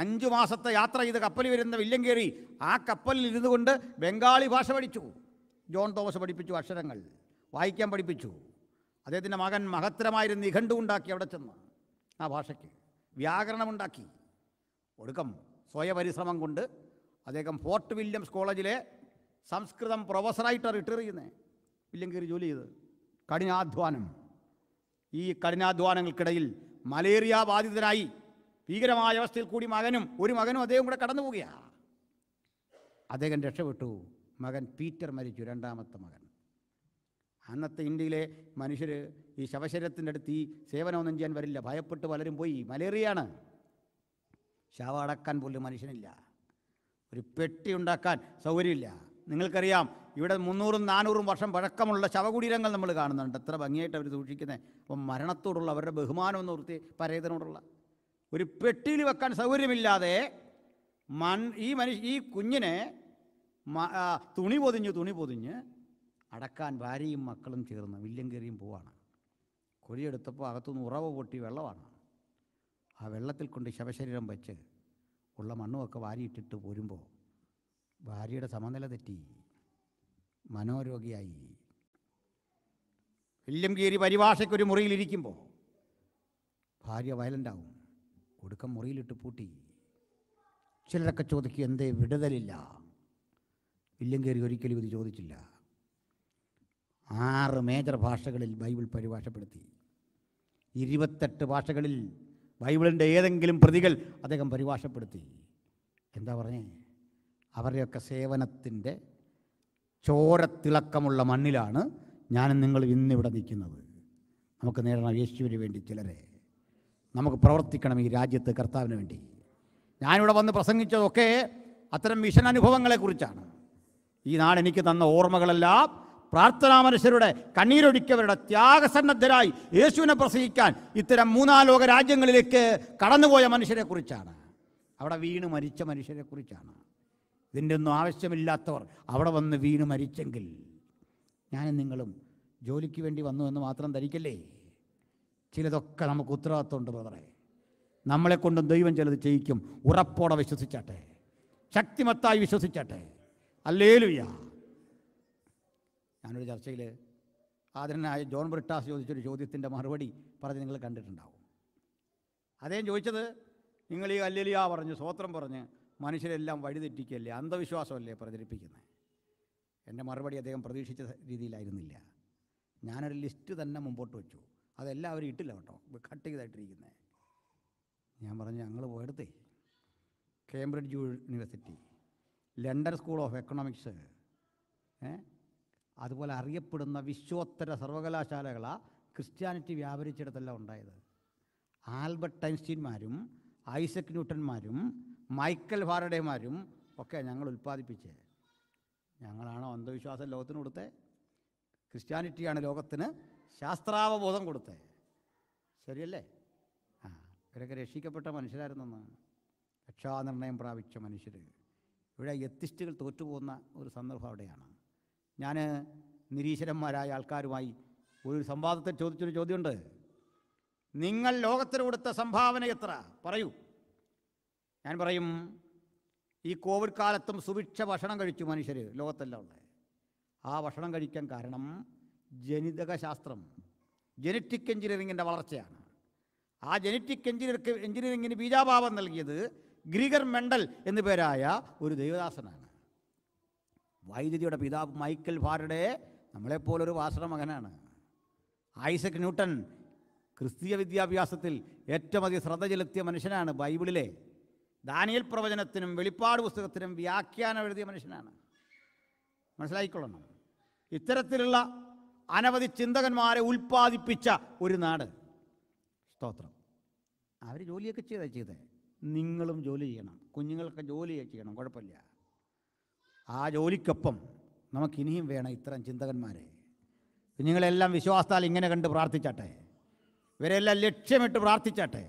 അഞ്ചു മാസത്തെ യാത്ര ചെയ്ത് കപ്പലിൽ വരുന്ന വില്ലം കയറി ആ കപ്പലിൽ ഇരുന്നു കൊണ്ട് ബംഗാളി ഭാഷ പഠിച്ചു ജോൺ തോമസ് പഠിപ്പിച്ചു അക്ഷരങ്ങൾ വായിക്കാൻ പഠിപ്പിച്ചു അദ്ദേഹത്തിൻ്റെ മകൻ മഹത്തരമായൊരു നിഘണ്ടു ഉണ്ടാക്കി അവിടെ ചെന്ന് ആ ഭാഷയ്ക്ക് വ്യാകരണമുണ്ടാക്കി ഒടുക്കം സ്വയപരിശ്രമം കൊണ്ട് അദ്ദേഹം ഫോർട്ട് വില്യംസ് കോളേജിലെ സംസ്കൃതം പ്രൊഫസറായിട്ടാണ് റിട്ടയർ ചെയ്യുന്നത് വില്യം കയറി ജോലി ചെയ്ത് കഠിനാധ്വാനം ഈ കഠിനാധ്വാനങ്ങൾക്കിടയിൽ മലേറിയ ബാധിതരായി ഭീകരമായ അവസ്ഥയിൽ കൂടി മകനും ഒരു മകനും അദ്ദേഹം കൂടെ കടന്നു പോവുകയാണ് അദ്ദേഹം രക്ഷപ്പെട്ടു മകൻ പീറ്റർ മരിച്ചു രണ്ടാമത്തെ മകൻ അന്നത്തെ ഇന്ത്യയിലെ മനുഷ്യർ ഈ ശവശരീരത്തിൻ്റെ അടുത്ത് ഈ സേവനമൊന്നും ചെയ്യാൻ വരില്ല ഭയപ്പെട്ട് പലരും പോയി മലേറിയാണ് ശവം പോലും മനുഷ്യനില്ല ഒരു പെട്ടി ഉണ്ടാക്കാൻ സൗകര്യമില്ല നിങ്ങൾക്കറിയാം ഇവിടെ മുന്നൂറും നാനൂറും വർഷം പഴക്കമുള്ള ശവകുടീരങ്ങൾ നമ്മൾ കാണുന്നുണ്ട് എത്ര ഭംഗിയായിട്ട് അവർ സൂക്ഷിക്കുന്നത് അപ്പം മരണത്തോടുള്ള അവരുടെ ബഹുമാനം എന്ന് ഓർത്തി പരേതനോടുള്ള ഒരു പെട്ടിയിൽ വെക്കാൻ സൗകര്യമില്ലാതെ മൺ ഈ മനുഷ്യ ഈ കുഞ്ഞിനെ തുണി പൊതിഞ്ഞ് തുണി പൊതിഞ്ഞ് അടക്കാൻ ഭാര്യയും മക്കളും ചേർന്ന് വില്യം പോവാണ് കുഴിയെടുത്തപ്പോൾ അകത്തുനിന്ന് ഉറവ് പൊട്ടി വെള്ളമാണ് ആ വെള്ളത്തിൽ കൊണ്ട് ശവശരീരം വെച്ച് ഉള്ള മണ്ണുമൊക്കെ വാരിയിട്ടിട്ട് പോരുമ്പോൾ ഭാര്യയുടെ സമനില തെറ്റി മനോരോഗിയായി വില്യം കീറി പരിഭാഷയ്ക്കൊരു മുറിയിലിരിക്കുമ്പോൾ ഭാര്യ വയലൻ്റാവും ഒടുക്കം മുറിയിലിട്ട് പൂട്ടി ചിലരൊക്കെ ചോദിക്കും എന്തേ വിടുതലില്ല വില്യം കയറി ഒരിക്കലും ഇത് ചോദിച്ചില്ല ആറ് മേജർ ഭാഷകളിൽ ബൈബിൾ പരിഭാഷപ്പെടുത്തി ഇരുപത്തെട്ട് ഭാഷകളിൽ ബൈബിളിൻ്റെ ഏതെങ്കിലും പ്രതികൾ അദ്ദേഹം പരിഭാഷപ്പെടുത്തി എന്താ പറഞ്ഞേ അവരുടെയൊക്കെ സേവനത്തിൻ്റെ ചോരത്തിളക്കമുള്ള മണ്ണിലാണ് ഞാനും നിങ്ങൾ ഇന്നിവിടെ നിൽക്കുന്നത് നമുക്ക് നേടണം യേശുവിന് വേണ്ടി ചിലരെ നമുക്ക് പ്രവർത്തിക്കണം ഈ രാജ്യത്ത് കർത്താവിന് വേണ്ടി ഞാനിവിടെ വന്ന് പ്രസംഗിച്ചതൊക്കെ അത്തരം മിഷൻ അനുഭവങ്ങളെക്കുറിച്ചാണ് ഈ നാട് എനിക്ക് തന്ന ഓർമ്മകളെല്ലാം പ്രാർത്ഥനാ മനുഷ്യരുടെ കണ്ണീരൊഴുക്കിയവരുടെ ത്യാഗസന്നദ്ധരായി യേശുവിനെ പ്രസംഗിക്കാൻ ഇത്തരം മൂന്നാലോക രാജ്യങ്ങളിലേക്ക് കടന്നുപോയ മനുഷ്യരെ കുറിച്ചാണ് അവിടെ വീണ് മരിച്ച മനുഷ്യരെ കുറിച്ചാണ് ഇതിൻ്റെ ഒന്നും ആവശ്യമില്ലാത്തവർ അവിടെ വന്ന് വീണ് മരിച്ചെങ്കിൽ ഞാനും നിങ്ങളും ജോലിക്ക് വേണ്ടി വന്നു എന്ന് മാത്രം ധരിക്കല്ലേ ചിലതൊക്കെ നമുക്ക് ഉത്തരവാദിത്വമുണ്ട് ബ്രദറെ നമ്മളെ കൊണ്ടും ദൈവം ചിലത് ചെയ്യിക്കും ഉറപ്പോടെ വിശ്വസിച്ചാട്ടെ ശക്തിമത്തായി വിശ്വസിച്ചാട്ടെ അല്ലേലുയ്യ ഞാനൊരു ചർച്ചയിൽ ആദരനായ ജോൺ ബ്രിട്ടാസ് ചോദിച്ചൊരു ചോദ്യത്തിൻ്റെ മറുപടി പറഞ്ഞ് നിങ്ങൾ കണ്ടിട്ടുണ്ടാവും അദ്ദേഹം ചോദിച്ചത് നിങ്ങൾ ഈ അല്ലലിയ പറഞ്ഞ് സ്വോത്രം പറഞ്ഞ് മനുഷ്യരെല്ലാം വഴിതെറ്റിക്കല്ലേ അന്ധവിശ്വാസമല്ലേ പ്രചരിപ്പിക്കുന്നത് എൻ്റെ മറുപടി അദ്ദേഹം പ്രതീക്ഷിച്ച രീതിയിലായിരുന്നില്ല ഞാനൊരു ലിസ്റ്റ് തന്നെ മുമ്പോട്ട് വെച്ചു അതെല്ലാവരും ഇട്ടില്ല കേട്ടോ കട്ട് ചെയ്തായിട്ടിരിക്കുന്നത് ഞാൻ പറഞ്ഞു ഞങ്ങൾ പോയടത്തേ Cambridge university London school of economics അതുപോലെ അറിയപ്പെടുന്ന വിശ്വോത്തര സർവകലാശാലകളാണ് ക്രിസ്ത്യാനിറ്റി വ്യാപരിച്ചിടത്തെല്ലാം ഉണ്ടായത് ആൽബർട്ട് ഐൻസ്റ്റീൻമാരും ഐസക് ന്യൂട്ടന്മാരും മൈക്കൽ ഫാരഡേമാരും ഒക്കെ ഞങ്ങൾ ഉൽപ്പാദിപ്പിച്ചേ ഞങ്ങളാണോ അന്ധവിശ്വാസം ലോകത്തിന് കൊടുത്തേ ക്രിസ്ത്യാനിറ്റിയാണ് ലോകത്തിന് ശാസ്ത്രാവബോധം കൊടുത്തേ ശരിയല്ലേ ആ ഇവരൊക്കെ രക്ഷിക്കപ്പെട്ട മനുഷ്യരായിരുന്നെന്ന് രക്ഷാനിർണയം പ്രാപിച്ച മനുഷ്യർ ഇവിടെ എത്തിസ്റ്റുകൾ തോറ്റുപോകുന്ന ഒരു സന്ദർഭം അവിടെയാണ് ഞാൻ നിരീശ്വരന്മാരായ ആൾക്കാരുമായി ഒരു സംവാദത്തിൽ ചോദിച്ചൊരു ചോദ്യമുണ്ട് നിങ്ങൾ ലോകത്തിന് കൊടുത്ത സംഭാവന എത്ര പറയൂ ഞാൻ പറയും ഈ കോവിഡ് കാലത്തും സുഭിക്ഷ ഭക്ഷണം കഴിച്ചു മനുഷ്യർ ലോകത്തെല്ലാം ഉള്ളത് ആ ഭക്ഷണം കഴിക്കാൻ കാരണം ജനിതക ശാസ്ത്രം ജനറ്റിക് എഞ്ചിനീയറിങ്ങിൻ്റെ വളർച്ചയാണ് ആ ജനറ്റിക് എഞ്ചിനീയർക്ക് എഞ്ചിനീയറിങ്ങിന് ബീജാഭാവം നൽകിയത് ഗ്രീഗർ മെണ്ടൽ എന്നു പേരായ ഒരു ദൈവദാസനാണ് വൈദ്യുതിയുടെ പിതാവ് മൈക്കൽ ഫാരഡെ നമ്മളെപ്പോലൊരു വാസ്ത്ര മകനാണ് ഐസക് ന്യൂട്ടൺ ക്രിസ്തീയ വിദ്യാഭ്യാസത്തിൽ ഏറ്റവും അധികം ശ്രദ്ധ ചെലുത്തിയ മനുഷ്യനാണ് ബൈബിളിലെ ദാനിയൽ പ്രവചനത്തിനും വെളിപ്പാട് പുസ്തകത്തിനും വ്യാഖ്യാനം എഴുതിയ മനുഷ്യനാണ് മനസ്സിലായിക്കൊള്ളണം ഇത്തരത്തിലുള്ള അനവധി ചിന്തകന്മാരെ ഉൽപ്പാദിപ്പിച്ച ഒരു നാട് സ്തോത്രം അവർ ജോലിയൊക്കെ ചെയ്താൽ ചെയ്തേ നിങ്ങളും ജോലി ചെയ്യണം കുഞ്ഞുങ്ങൾക്ക് ജോലിയൊക്കെ ചെയ്യണം കുഴപ്പമില്ല ആ ജോലിക്കൊപ്പം നമുക്കിനിയും വേണം ഇത്തരം ചിന്തകന്മാരെ കുഞ്ഞുങ്ങളെല്ലാം വിശ്വാസത്താൽ ഇങ്ങനെ കണ്ട് പ്രാർത്ഥിച്ചാട്ടെ ഇവരെല്ലാം ലക്ഷ്യമിട്ട് പ്രാർത്ഥിച്ചാട്ടെ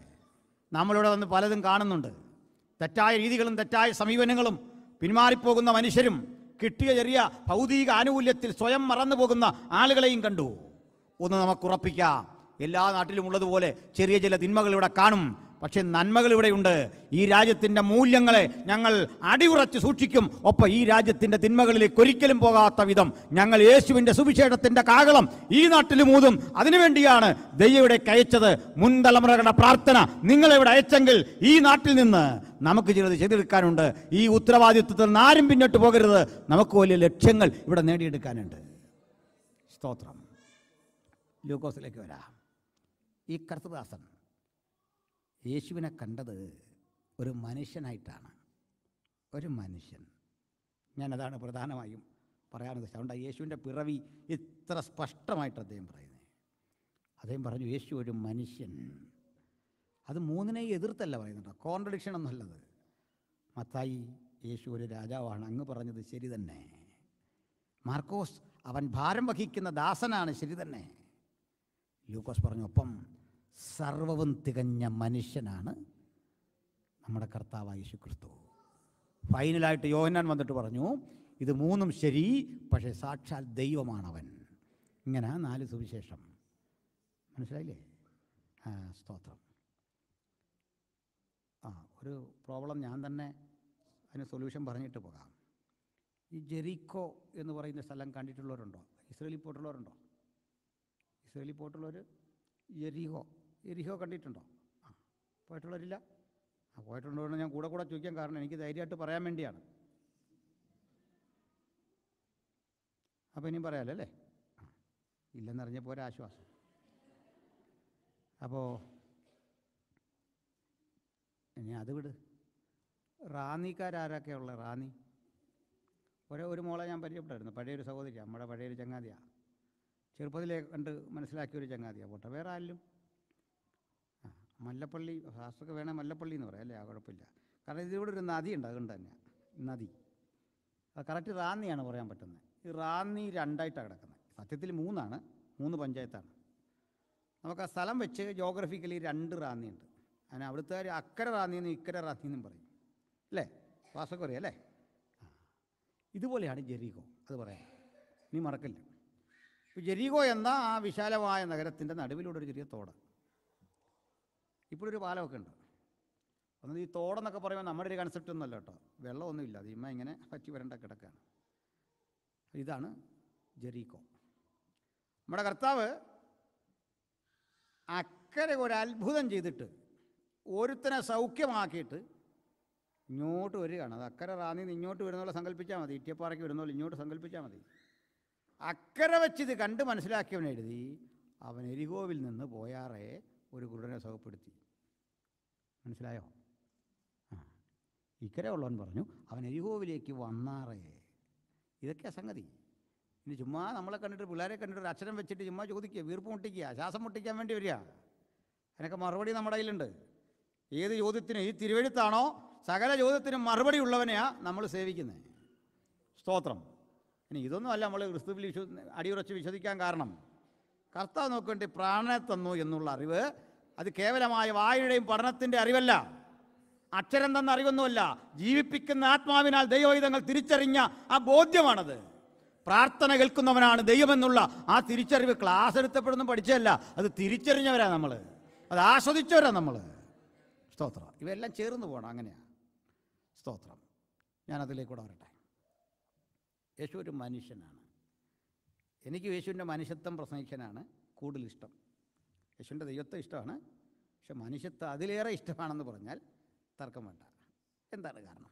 നമ്മളിവിടെ വന്ന് പലതും കാണുന്നുണ്ട് തെറ്റായ രീതികളും തെറ്റായ സമീപനങ്ങളും പിന്മാറിപ്പോകുന്ന മനുഷ്യരും കിട്ടിയ ചെറിയ ഭൗതിക ആനുകൂല്യത്തിൽ സ്വയം മറന്നു പോകുന്ന ആളുകളെയും കണ്ടു ഒന്ന് നമുക്ക് ഉറപ്പിക്കാം എല്ലാ നാട്ടിലും ഉള്ളതുപോലെ ചെറിയ ചില തിന്മകൾ ഇവിടെ കാണും പക്ഷെ നന്മകൾ ഇവിടെയുണ്ട് ഈ രാജ്യത്തിന്റെ മൂല്യങ്ങളെ ഞങ്ങൾ അടിയുറച്ച് സൂക്ഷിക്കും ഒപ്പം ഈ രാജ്യത്തിന്റെ തിന്മകളിലേക്ക് ഒരിക്കലും പോകാത്ത വിധം ഞങ്ങൾ യേശുവിന്റെ സുവിശേഷത്തിന്റെ കാകളം ഈ നാട്ടിലും ഊതും അതിനുവേണ്ടിയാണ് ദൈവയുടെ കയച്ചത് മുൻതലമുറകളുടെ പ്രാർത്ഥന നിങ്ങളെവിടെ അയച്ചെങ്കിൽ ഈ നാട്ടിൽ നിന്ന് നമുക്ക് ചിലത് ചെയ്തെടുക്കാനുണ്ട് ഈ ഉത്തരവാദിത്വത്തിൽ നിന്ന് ആരും പിന്നോട്ട് പോകരുത് നമുക്ക് വലിയ ലക്ഷ്യങ്ങൾ ഇവിടെ നേടിയെടുക്കാനുണ്ട് സ്തോത്രം ലൂക്കോസിലേക്ക് വരാം ഈ കർത്തദാസൻ യേശുവിനെ കണ്ടത് ഒരു മനുഷ്യനായിട്ടാണ് ഒരു മനുഷ്യൻ ഞാനതാണ് പ്രധാനമായും പറയാനുള്ളത് അതുകൊണ്ട് യേശുവിൻ്റെ പിറവി ഇത്ര സ്പഷ്ടമായിട്ട് അദ്ദേഹം പറയുന്നത് അദ്ദേഹം പറഞ്ഞു യേശു ഒരു മനുഷ്യൻ അത് മൂന്നിനെ എതിർത്തല്ല പറയുന്നുണ്ട് കോൺട്രഡിക്ഷൻ ഒന്നുമല്ലത് മത്തായി യേശു ഒരു രാജാവാണ് അങ്ങ് പറഞ്ഞത് ശരി തന്നെ മാർക്കോസ് അവൻ ഭാരം വഹിക്കുന്ന ദാസനാണ് ശരി തന്നെ ലൂക്കോസ് പറഞ്ഞു ഒപ്പം സർവവും തികഞ്ഞ മനുഷ്യനാണ് നമ്മുടെ കർത്താവായ യേശു ക്രിസ്തു ഫൈനലായിട്ട് യോഹന്നാൻ വന്നിട്ട് പറഞ്ഞു ഇത് മൂന്നും ശരി പക്ഷേ സാക്ഷാൽ ദൈവമാണവൻ ഇങ്ങനെ നാല് സുവിശേഷം മനസ്സിലായില്ലേ ആ സ്തോത്രം ആ ഒരു പ്രോബ്ലം ഞാൻ തന്നെ അതിന് സൊല്യൂഷൻ പറഞ്ഞിട്ട് പോകാം ഈ ജെറിക്കോ എന്ന് പറയുന്ന സ്ഥലം കണ്ടിട്ടുള്ളവരുണ്ടോ ഇസ്രയേലിൽ പോയിട്ടുള്ളവരുണ്ടോ ഇസ്രയേലിൽ പോയിട്ടുള്ളവർ ജെറിഹോ എരിഹോ കണ്ടിട്ടുണ്ടോ ആ പോയിട്ടുള്ളവരില്ല ആ പോയിട്ടുണ്ടോ ഞാൻ കൂടെ കൂടെ ചോദിക്കാൻ കാരണം എനിക്ക് ധൈര്യമായിട്ട് പറയാൻ വേണ്ടിയാണ് അപ്പോൾ ഇനിയും പറയാമല്ലോ അല്ലേ ഇല്ലെന്നറിഞ്ഞപ്പോൾ ഒരാശ്വാസം അപ്പോൾ ഇനി അത് വിട് ഉള്ള റാന്നി ഒരേ ഒരു മോളെ ഞാൻ പരിചയപ്പെട്ടായിരുന്നു പഴയൊരു സഹോദരിയാണ് നമ്മുടെ പഴയൊരു ചങ്ങാതിയാണ് ചെറുപ്പത്തിലേ കണ്ട് മനസ്സിലാക്കിയൊരു ചങ്ങാതിയാണ് പോട്ടെ വേറെ ആരിലും മല്ലപ്പള്ളി ശാസ്ത്രമൊക്കെ വേണേൽ മല്ലപ്പള്ളി എന്ന് പറയാം അല്ലേ ആ കുഴപ്പമില്ല കാരണം ഇതിലൂടെ ഒരു നദി ഉണ്ട് അതുകൊണ്ട് തന്നെ നദി അത് കറക്റ്റ് റാന്നിയാണ് പറയാൻ പറ്റുന്നത് ഈ റാന്നി രണ്ടായിട്ടാണ് കിടക്കുന്നത് സത്യത്തിൽ മൂന്നാണ് മൂന്ന് പഞ്ചായത്താണ് നമുക്ക് ആ സ്ഥലം വെച്ച് ജോഗ്രഫിക്കലി രണ്ട് ഉണ്ട് അതിന് അവിടുത്തെ അക്കര റാന്നി എന്നും ഇക്കര റാന്നി എന്നും പറയും അല്ലേ വാസക്കുറി അല്ലേ ഇതുപോലെയാണ് ജെറീകോ അത് പറയാം നീ മറക്കില്ല ജെറീകോ എന്ന ആ വിശാലമായ നഗരത്തിൻ്റെ നടുവിലൂടെ ഒരു ചെറിയ തോടാണ് ഇപ്പോഴൊരു പാലമൊക്കെ ഉണ്ട് ഒന്ന് ഈ തോടെന്നൊക്കെ പറയുമ്പോൾ നമ്മുടെ ഒരു കൺസെപ്റ്റ് ഒന്നുമല്ല കേട്ടോ വെള്ളമൊന്നുമില്ല ഇല്ല ഇമ്മ ഇങ്ങനെ പറ്റി വരണ്ട കിടക്കാണ് ഇതാണ് ജെറീക്കോ നമ്മുടെ കർത്താവ് അക്കരെ ഒരു അത്ഭുതം ചെയ്തിട്ട് ഒരുത്തനെ സൗഖ്യമാക്കിയിട്ട് ഇങ്ങോട്ട് വരികയാണ് അത് അക്കരെ റാന്നിൽ ഇങ്ങോട്ട് വരുന്ന പോലെ സങ്കല്പിച്ചാൽ മതി ഇറ്റിയപ്പാറയ്ക്ക് വരുന്ന പോലെ ഇങ്ങോട്ട് സങ്കല്പിച്ചാൽ മതി അക്കരെ ഇത് കണ്ട് മനസ്സിലാക്കിയവൻ എഴുതി അവൻ എരികോവിൽ നിന്ന് പോയാറേ ഒരു കുരുടനെ സുഖപ്പെടുത്തി മനസ്സിലായോ ആ ഇക്കരെ ഉള്ളവൻ പറഞ്ഞു അവൻ എരിഹോവിലേക്ക് വന്നാറേ ഇതൊക്കെയാ സംഗതി ഇനി ചുമ്മാ നമ്മളെ കണ്ടിട്ട് പിള്ളേരെ കണ്ടിട്ട് ഒരു അക്ഷരം വെച്ചിട്ട് ചുമ്മാ ചോദിക്കുക വീർപ്പ് മുട്ടിക്കുക ശ്വാസം മുട്ടിക്കാൻ വേണ്ടി വരിക അതിനൊക്കെ മറുപടി നമ്മുടെ കയ്യിലുണ്ട് ഏത് ചോദ്യത്തിനും ഈ തിരുവഴുത്താണോ സകല ചോദ്യത്തിനും മറുപടി ഉള്ളവനെയാ നമ്മൾ സേവിക്കുന്നത് സ്തോത്രം ഇനി ഇതൊന്നും അല്ല നമ്മൾ ക്രിസ്തുവിൽ വിശ്വ അടിയുറച്ച് വിശ്വസിക്കാൻ കാരണം കർത്താവ് നോക്കേണ്ടി പ്രാണനെ തന്നു എന്നുള്ള അറിവ് അത് കേവലമായ വായുടെയും പഠനത്തിൻ്റെ അറിവല്ല അക്ഷരം തന്ന അറിവൊന്നുമല്ല ജീവിപ്പിക്കുന്ന ആത്മാവിനാൽ ദൈവഹിതങ്ങൾ തിരിച്ചറിഞ്ഞ ആ ബോധ്യമാണത് പ്രാർത്ഥന കേൾക്കുന്നവനാണ് ദൈവമെന്നുള്ള ആ തിരിച്ചറിവ് ക്ലാസ് എടുത്തപ്പോഴൊന്നും പഠിച്ചതല്ല അത് തിരിച്ചറിഞ്ഞവരാ നമ്മൾ അത് ആസ്വദിച്ചവരാ നമ്മൾ സ്തോത്രം ഇവയെല്ലാം ചേർന്ന് പോകണം അങ്ങനെയാണ് സ്തോത്രം ഞാനതിലേക്കൂടെ വരട്ടെ യേശു ഒരു മനുഷ്യനാണ് എനിക്ക് യേശുവിൻ്റെ മനുഷ്യത്വം പ്രസംഗിക്കാനാണ് കൂടുതലിഷ്ടം യേശുവിൻ്റെ ദൈവത്തെ ഇഷ്ടമാണ് പക്ഷെ മനുഷ്യത്വം അതിലേറെ ഇഷ്ടമാണെന്ന് പറഞ്ഞാൽ തർക്കം വേണ്ട എന്താണ് കാരണം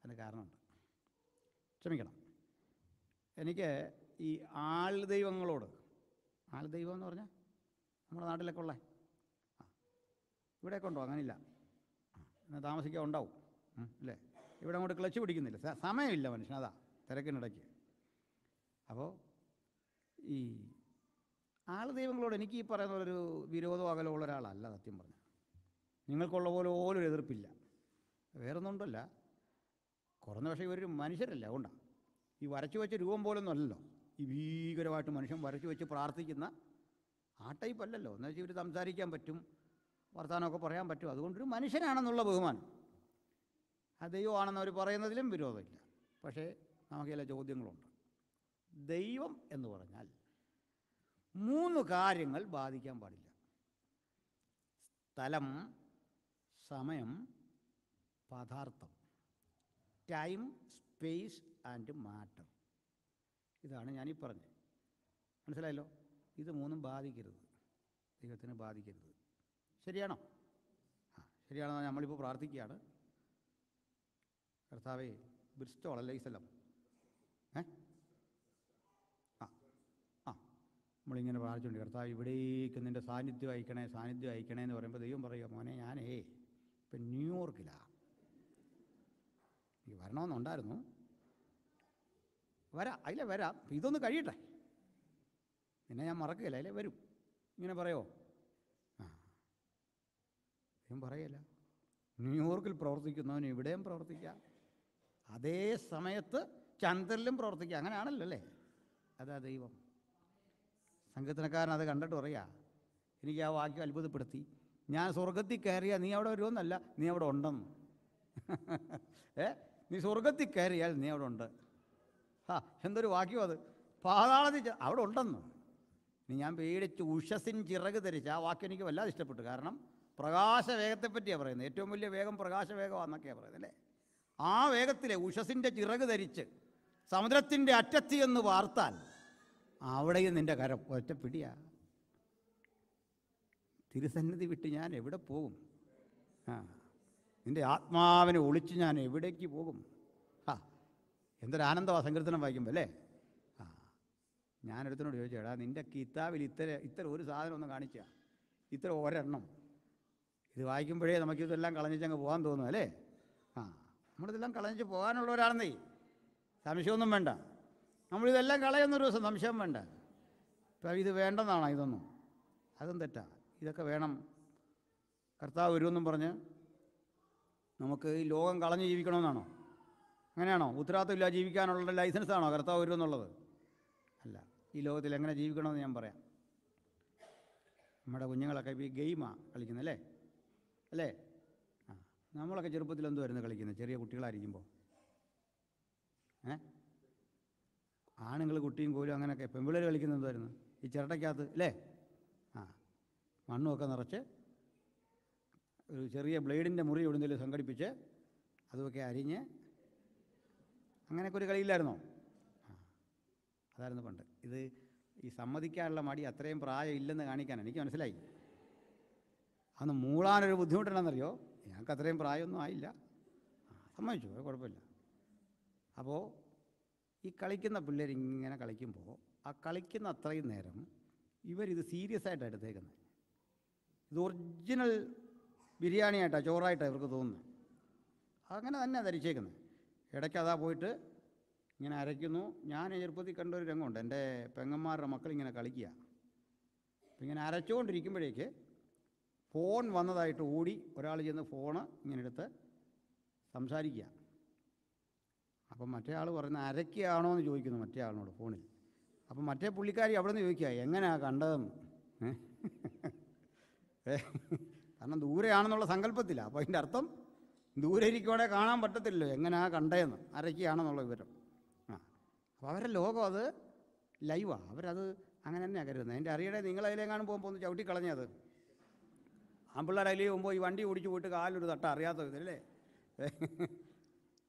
അതിന് കാരണമുണ്ട് ക്ഷമിക്കണം എനിക്ക് ഈ ആൾ ദൈവങ്ങളോട് ആൾ ദൈവം എന്ന് പറഞ്ഞാൽ നമ്മുടെ നാട്ടിലൊക്കെ ഉള്ള ആ ഇവിടെയൊക്കെ ഉണ്ടോ അങ്ങനെയില്ല ഇന്ന് താമസിക്കാൻ ഉണ്ടാവും അല്ലേ ഇവിടെ അങ്ങോട്ട് ക്ലച്ച് പിടിക്കുന്നില്ല സമയമില്ല മനുഷ്യൻ അതാ തിരക്കിനിടയ്ക്ക് അപ്പോൾ ഈ ആൾ ദൈവങ്ങളോട് എനിക്ക് ഈ പറയുന്ന ഒരു വിരോധം അകലമുള്ള ഉള്ള ഒരാളല്ല സത്യം പറഞ്ഞു നിങ്ങൾക്കുള്ള പോലെ ഓരോ എതിർപ്പില്ല വേറൊന്നുണ്ടല്ല കുറഞ്ഞ പക്ഷേ ഇവരൊരു മനുഷ്യരല്ല അതുകൊണ്ടാണ് ഈ വരച്ചു വെച്ച രൂപം പോലൊന്നും അല്ലല്ലോ ഈ ഭീകരമായിട്ട് മനുഷ്യൻ വരച്ചു വെച്ച് പ്രാർത്ഥിക്കുന്ന ആ ടൈപ്പ് അല്ലല്ലോ എന്ന് വെച്ചാൽ ഇവർ സംസാരിക്കാൻ പറ്റും വർത്തമാനമൊക്കെ പറയാൻ പറ്റും അതുകൊണ്ടൊരു മനുഷ്യനാണെന്നുള്ള ബഹുമാനം ആ ദൈവമാണെന്ന് അവർ പറയുന്നതിലും വിരോധമില്ല പക്ഷേ നമുക്ക് ചില ചോദ്യങ്ങളുണ്ട് ദൈവം എന്ന് പറഞ്ഞാൽ മൂന്ന് കാര്യങ്ങൾ ബാധിക്കാൻ പാടില്ല സ്ഥലം സമയം പദാർത്ഥം ടൈം സ്പേസ് ആൻഡ് മാറ്റർ ഇതാണ് ഞാനീ പറഞ്ഞത് മനസ്സിലായല്ലോ ഇത് മൂന്നും ബാധിക്കരുത് ദൈവത്തിന് ബാധിക്കരുത് ശരിയാണോ ആ ശരിയാണോ നമ്മളിപ്പോൾ പ്രാർത്ഥിക്കുകയാണ് കർത്താവേ ബ്രിസ്റ്റോൾ അല്ലേ ഈ സ്ഥലം ഏ നമ്മളിങ്ങനെ പ്രാർത്ഥിച്ചുകൊണ്ട് കർത്താവ് ഇവിടേക്ക് നിൻ്റെ സാന്നിധ്യം അയക്കണേ സാന്നിധ്യം അയക്കണേ എന്ന് പറയുമ്പോൾ ദൈവം പറയുക മോനെ ഞാനേ ഇപ്പം ന്യൂയോർക്കിലാണ് എനിക്ക് വരണമെന്നുണ്ടായിരുന്നു വരാം അതിലെ വരാം ഇതൊന്ന് കഴിയട്ടെ പിന്നെ ഞാൻ മറക്കുകയില്ല അതിലെ വരും ഇങ്ങനെ പറയോ ആ ദൈവം പറയല്ല ന്യൂയോർക്കിൽ പ്രവർത്തിക്കുന്നവന് ഇവിടെയും പ്രവർത്തിക്കാം അതേ സമയത്ത് ചന്ദ്രനിലും പ്രവർത്തിക്കാം അങ്ങനെയാണല്ലോ അല്ലേ അതാ ദൈവം സംഘത്തിനക്കാരൻ അത് കണ്ടിട്ട് പറയാ എനിക്ക് ആ വാക്യം അത്ഭുതപ്പെടുത്തി ഞാൻ സ്വർഗത്തിൽ കയറിയാൽ നീ അവിടെ വരുമെന്നല്ല നീ അവിടെ ഉണ്ടെന്ന് ഏ നീ സ്വർഗത്തിൽ കയറിയാൽ നീ അവിടെ ഉണ്ട് ആ എന്തൊരു വാക്യം അത് പാതാളത്തിൽ അവിടെ ഉണ്ടെന്ന് ഇനി ഞാൻ പേടിച്ച് ഉഷസിൻ ചിറക് ധരിച്ച് ആ വാക്യം എനിക്ക് വല്ലാതെ ഇഷ്ടപ്പെട്ടു കാരണം പ്രകാശവേഗത്തെ പറ്റിയാണ് പറയുന്നത് ഏറ്റവും വലിയ വേഗം പ്രകാശവേഗമാണെന്നൊക്കെയാണ് പറയുന്നത് അല്ലേ ആ വേഗത്തിലെ ഉഷസിൻ്റെ ചിറക് ധരിച്ച് സമുദ്രത്തിൻ്റെ അറ്റത്തി എന്ന് വാർത്താൽ അവിടെയും നിൻ്റെ കരം ഒറ്റപ്പിടിയാ തിരുസന്നിധി വിട്ട് ഞാൻ എവിടെ പോകും ആ നിൻ്റെ ആത്മാവിനെ ഒളിച്ച് ഞാൻ എവിടേക്ക് പോകും ആ എന്തൊരാനന്ദമാണ് സങ്കീർത്തനം വായിക്കുമ്പോൾ അല്ലേ ആ ഞാനൊരുത്തനോട് ചോദിച്ചേടാ എടാ നിൻ്റെ കിതാബിൽ ഇത്ര ഇത്ര ഒരു സാധനം ഒന്ന് കാണിച്ചാൽ ഇത്ര ഒരെണ്ണം ഇത് വായിക്കുമ്പോഴേ നമുക്ക് ഇതെല്ലാം കളഞ്ഞിച്ചങ്ങ് പോകാൻ തോന്നും അല്ലേ ആ നമ്മളിതെല്ലാം കളഞ്ഞിച്ച് പോകാനുള്ള സംശയമൊന്നും വേണ്ട നമ്മളിതെല്ലാം കളയുന്ന ഒരു സംശയം വേണ്ട ഇപ്പം ഇത് വേണ്ടെന്നാണ് ഇതൊന്നും അതും തെറ്റാ ഇതൊക്കെ വേണം കർത്താവ് വരുമെന്നും പറഞ്ഞ് നമുക്ക് ഈ ലോകം കളഞ്ഞ് ജീവിക്കണമെന്നാണോ അങ്ങനെയാണോ ഉത്തരവാദിത്തമില്ല ജീവിക്കാനുള്ള ലൈസൻസ് ആണോ കർത്താവ് വരുമെന്നുള്ളത് അല്ല ഈ ലോകത്തിൽ എങ്ങനെ ജീവിക്കണമെന്ന് ഞാൻ പറയാം നമ്മുടെ കുഞ്ഞുങ്ങളൊക്കെ ഈ ഗെയിമാണ് കളിക്കുന്നത് അല്ലേ അല്ലേ നമ്മളൊക്കെ ചെറുപ്പത്തിൽ എന്തുമായിരുന്നു കളിക്കുന്നത് ചെറിയ കുട്ടികളായിരിക്കുമ്പോൾ ഏഹ് ആണുങ്ങൾ കുട്ടിയും കോലും അങ്ങനെയൊക്കെ പെമ്പിള്ളേർ കളിക്കുന്ന എന്തായിരുന്നു ഈ ചിരട്ടയ്ക്കകത്ത് അല്ലേ ആ മണ്ണുമൊക്കെ നിറച്ച് ഒരു ചെറിയ ബ്ലേഡിൻ്റെ മുറി എവിടുന്നെങ്കിലും സംഘടിപ്പിച്ച് അതുമൊക്കെ അരിഞ്ഞ് അങ്ങനെയൊക്കെ ഒരു കളിയില്ലായിരുന്നോ അതായിരുന്നു പണ്ട് ഇത് ഈ സമ്മതിക്കാനുള്ള മടി അത്രയും പ്രായം ഇല്ലെന്ന് കാണിക്കാൻ എനിക്ക് മനസ്സിലായി അന്ന് മൂളാനൊരു ബുദ്ധിമുട്ടുണ്ടെന്നറിയോ ഞങ്ങൾക്ക് അത്രയും പ്രായമൊന്നും ആയില്ല സമ്മതിച്ചു അത് കുഴപ്പമില്ല അപ്പോൾ ഈ കളിക്കുന്ന പിള്ളേരിങ്ങനെ കളിക്കുമ്പോൾ ആ കളിക്കുന്ന അത്രയും നേരം ഇവരിത് സീരിയസ് ആയിട്ടാണ് എടുത്തേക്കുന്നത് ഇത് ഒറിജിനൽ ബിരിയാണിയായിട്ടാണ് ചോറായിട്ടാണ് ഇവർക്ക് തോന്നുന്നത് അങ്ങനെ തന്നെ ധരിച്ചേക്കുന്നത് ഇടയ്ക്ക് അതാ പോയിട്ട് ഇങ്ങനെ അരയ്ക്കുന്നു ഞാൻ ചെറുപ്പത്തിൽ കണ്ട ഒരു രംഗമുണ്ട് എൻ്റെ പെങ്ങന്മാരുടെ മക്കൾ ഇങ്ങനെ കളിക്കുക അപ്പം ഇങ്ങനെ അരച്ചുകൊണ്ടിരിക്കുമ്പോഴേക്ക് ഫോൺ വന്നതായിട്ട് ഓടി ഒരാൾ ചെന്ന് ഫോണ് ഇങ്ങനെ എടുത്ത് സംസാരിക്കുക അപ്പം മറ്റേ ആൾ പറയുന്ന അരക്കാണോ എന്ന് ചോദിക്കുന്നു മറ്റേ ആളിനോട് ഫോണിൽ അപ്പം മറ്റേ പുള്ളിക്കാരി അവിടെ നിന്ന് ചോദിക്കുക എങ്ങനെയാണ് കണ്ടതെന്ന് കാരണം ദൂരെയാണെന്നുള്ള സങ്കല്പത്തില്ല അപ്പോൾ അതിൻ്റെ അർത്ഥം ദൂരെ ഇരിക്കോടെ കാണാൻ പറ്റത്തില്ലല്ലോ എങ്ങനെയാണ് കണ്ടതെന്ന് അരക്കാണെന്നുള്ള വിവരം ആ അപ്പോൾ അവരുടെ ലോകം അത് ലൈവാണ് അവരത് അങ്ങനെ തന്നെയാണ് കരുതുന്നത് എൻ്റെ അറിയണേ നിങ്ങൾ അതിലെങ്ങാനും പോകുമ്പോൾ ഒന്ന് ചവിട്ടിക്കളഞ്ഞത് ആമ്പിള്ളേർ അതിലേ പോകുമ്പോൾ ഈ വണ്ടി ഓടിച്ചു പോയിട്ട് കാലൊരു തട്ട അറിയാത്ത വിധമല്ലേ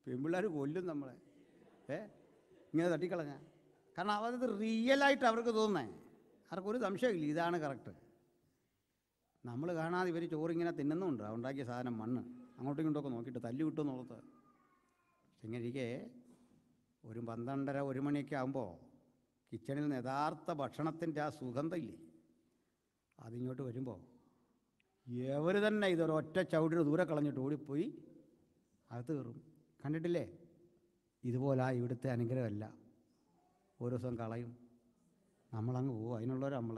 പെൺപിള്ളേർ കൊല്ലും നമ്മളെ ഏ ഇങ്ങനെ തട്ടിക്കളഞ്ഞ കാരണം അവരത് റിയലായിട്ട് അവർക്ക് തോന്നേ അവർക്കൊരു സംശയമില്ല ഇതാണ് കറക്റ്റ് നമ്മൾ കാണാതെ ഇവർ ചോറിങ്ങനെ തിന്നുന്നുണ്ട് ഉണ്ടാക്കിയ സാധനം മണ്ണ് അങ്ങോട്ടും ഇങ്ങോട്ടൊക്കെ നോക്കിയിട്ട് തല്ലു കിട്ടുമെന്നുള്ളത് ഇങ്ങനെ ഇരിക്കെ ഒരു പന്ത്രണ്ടര ഒരു മണിയൊക്കെ ആകുമ്പോൾ കിച്ചണിൽ നിന്ന് യഥാർത്ഥ ഭക്ഷണത്തിൻ്റെ ആ സുഗന്ധമില്ലേ അതിങ്ങോട്ട് വരുമ്പോൾ എവർ തന്നെ ഇതൊരൊറ്റ ചവിട്ടിന് ദൂരെ കളഞ്ഞിട്ട് ഓടിപ്പോയി അകത്ത് കയറും കണ്ടിട്ടില്ലേ ഇതുപോലെ ആ ഇവിടുത്തെ അനുഗ്രഹമല്ല ഓരോ ദിവസം കളയും നമ്മളങ്ങ് പോകും അതിനുള്ളവർ നമ്മൾ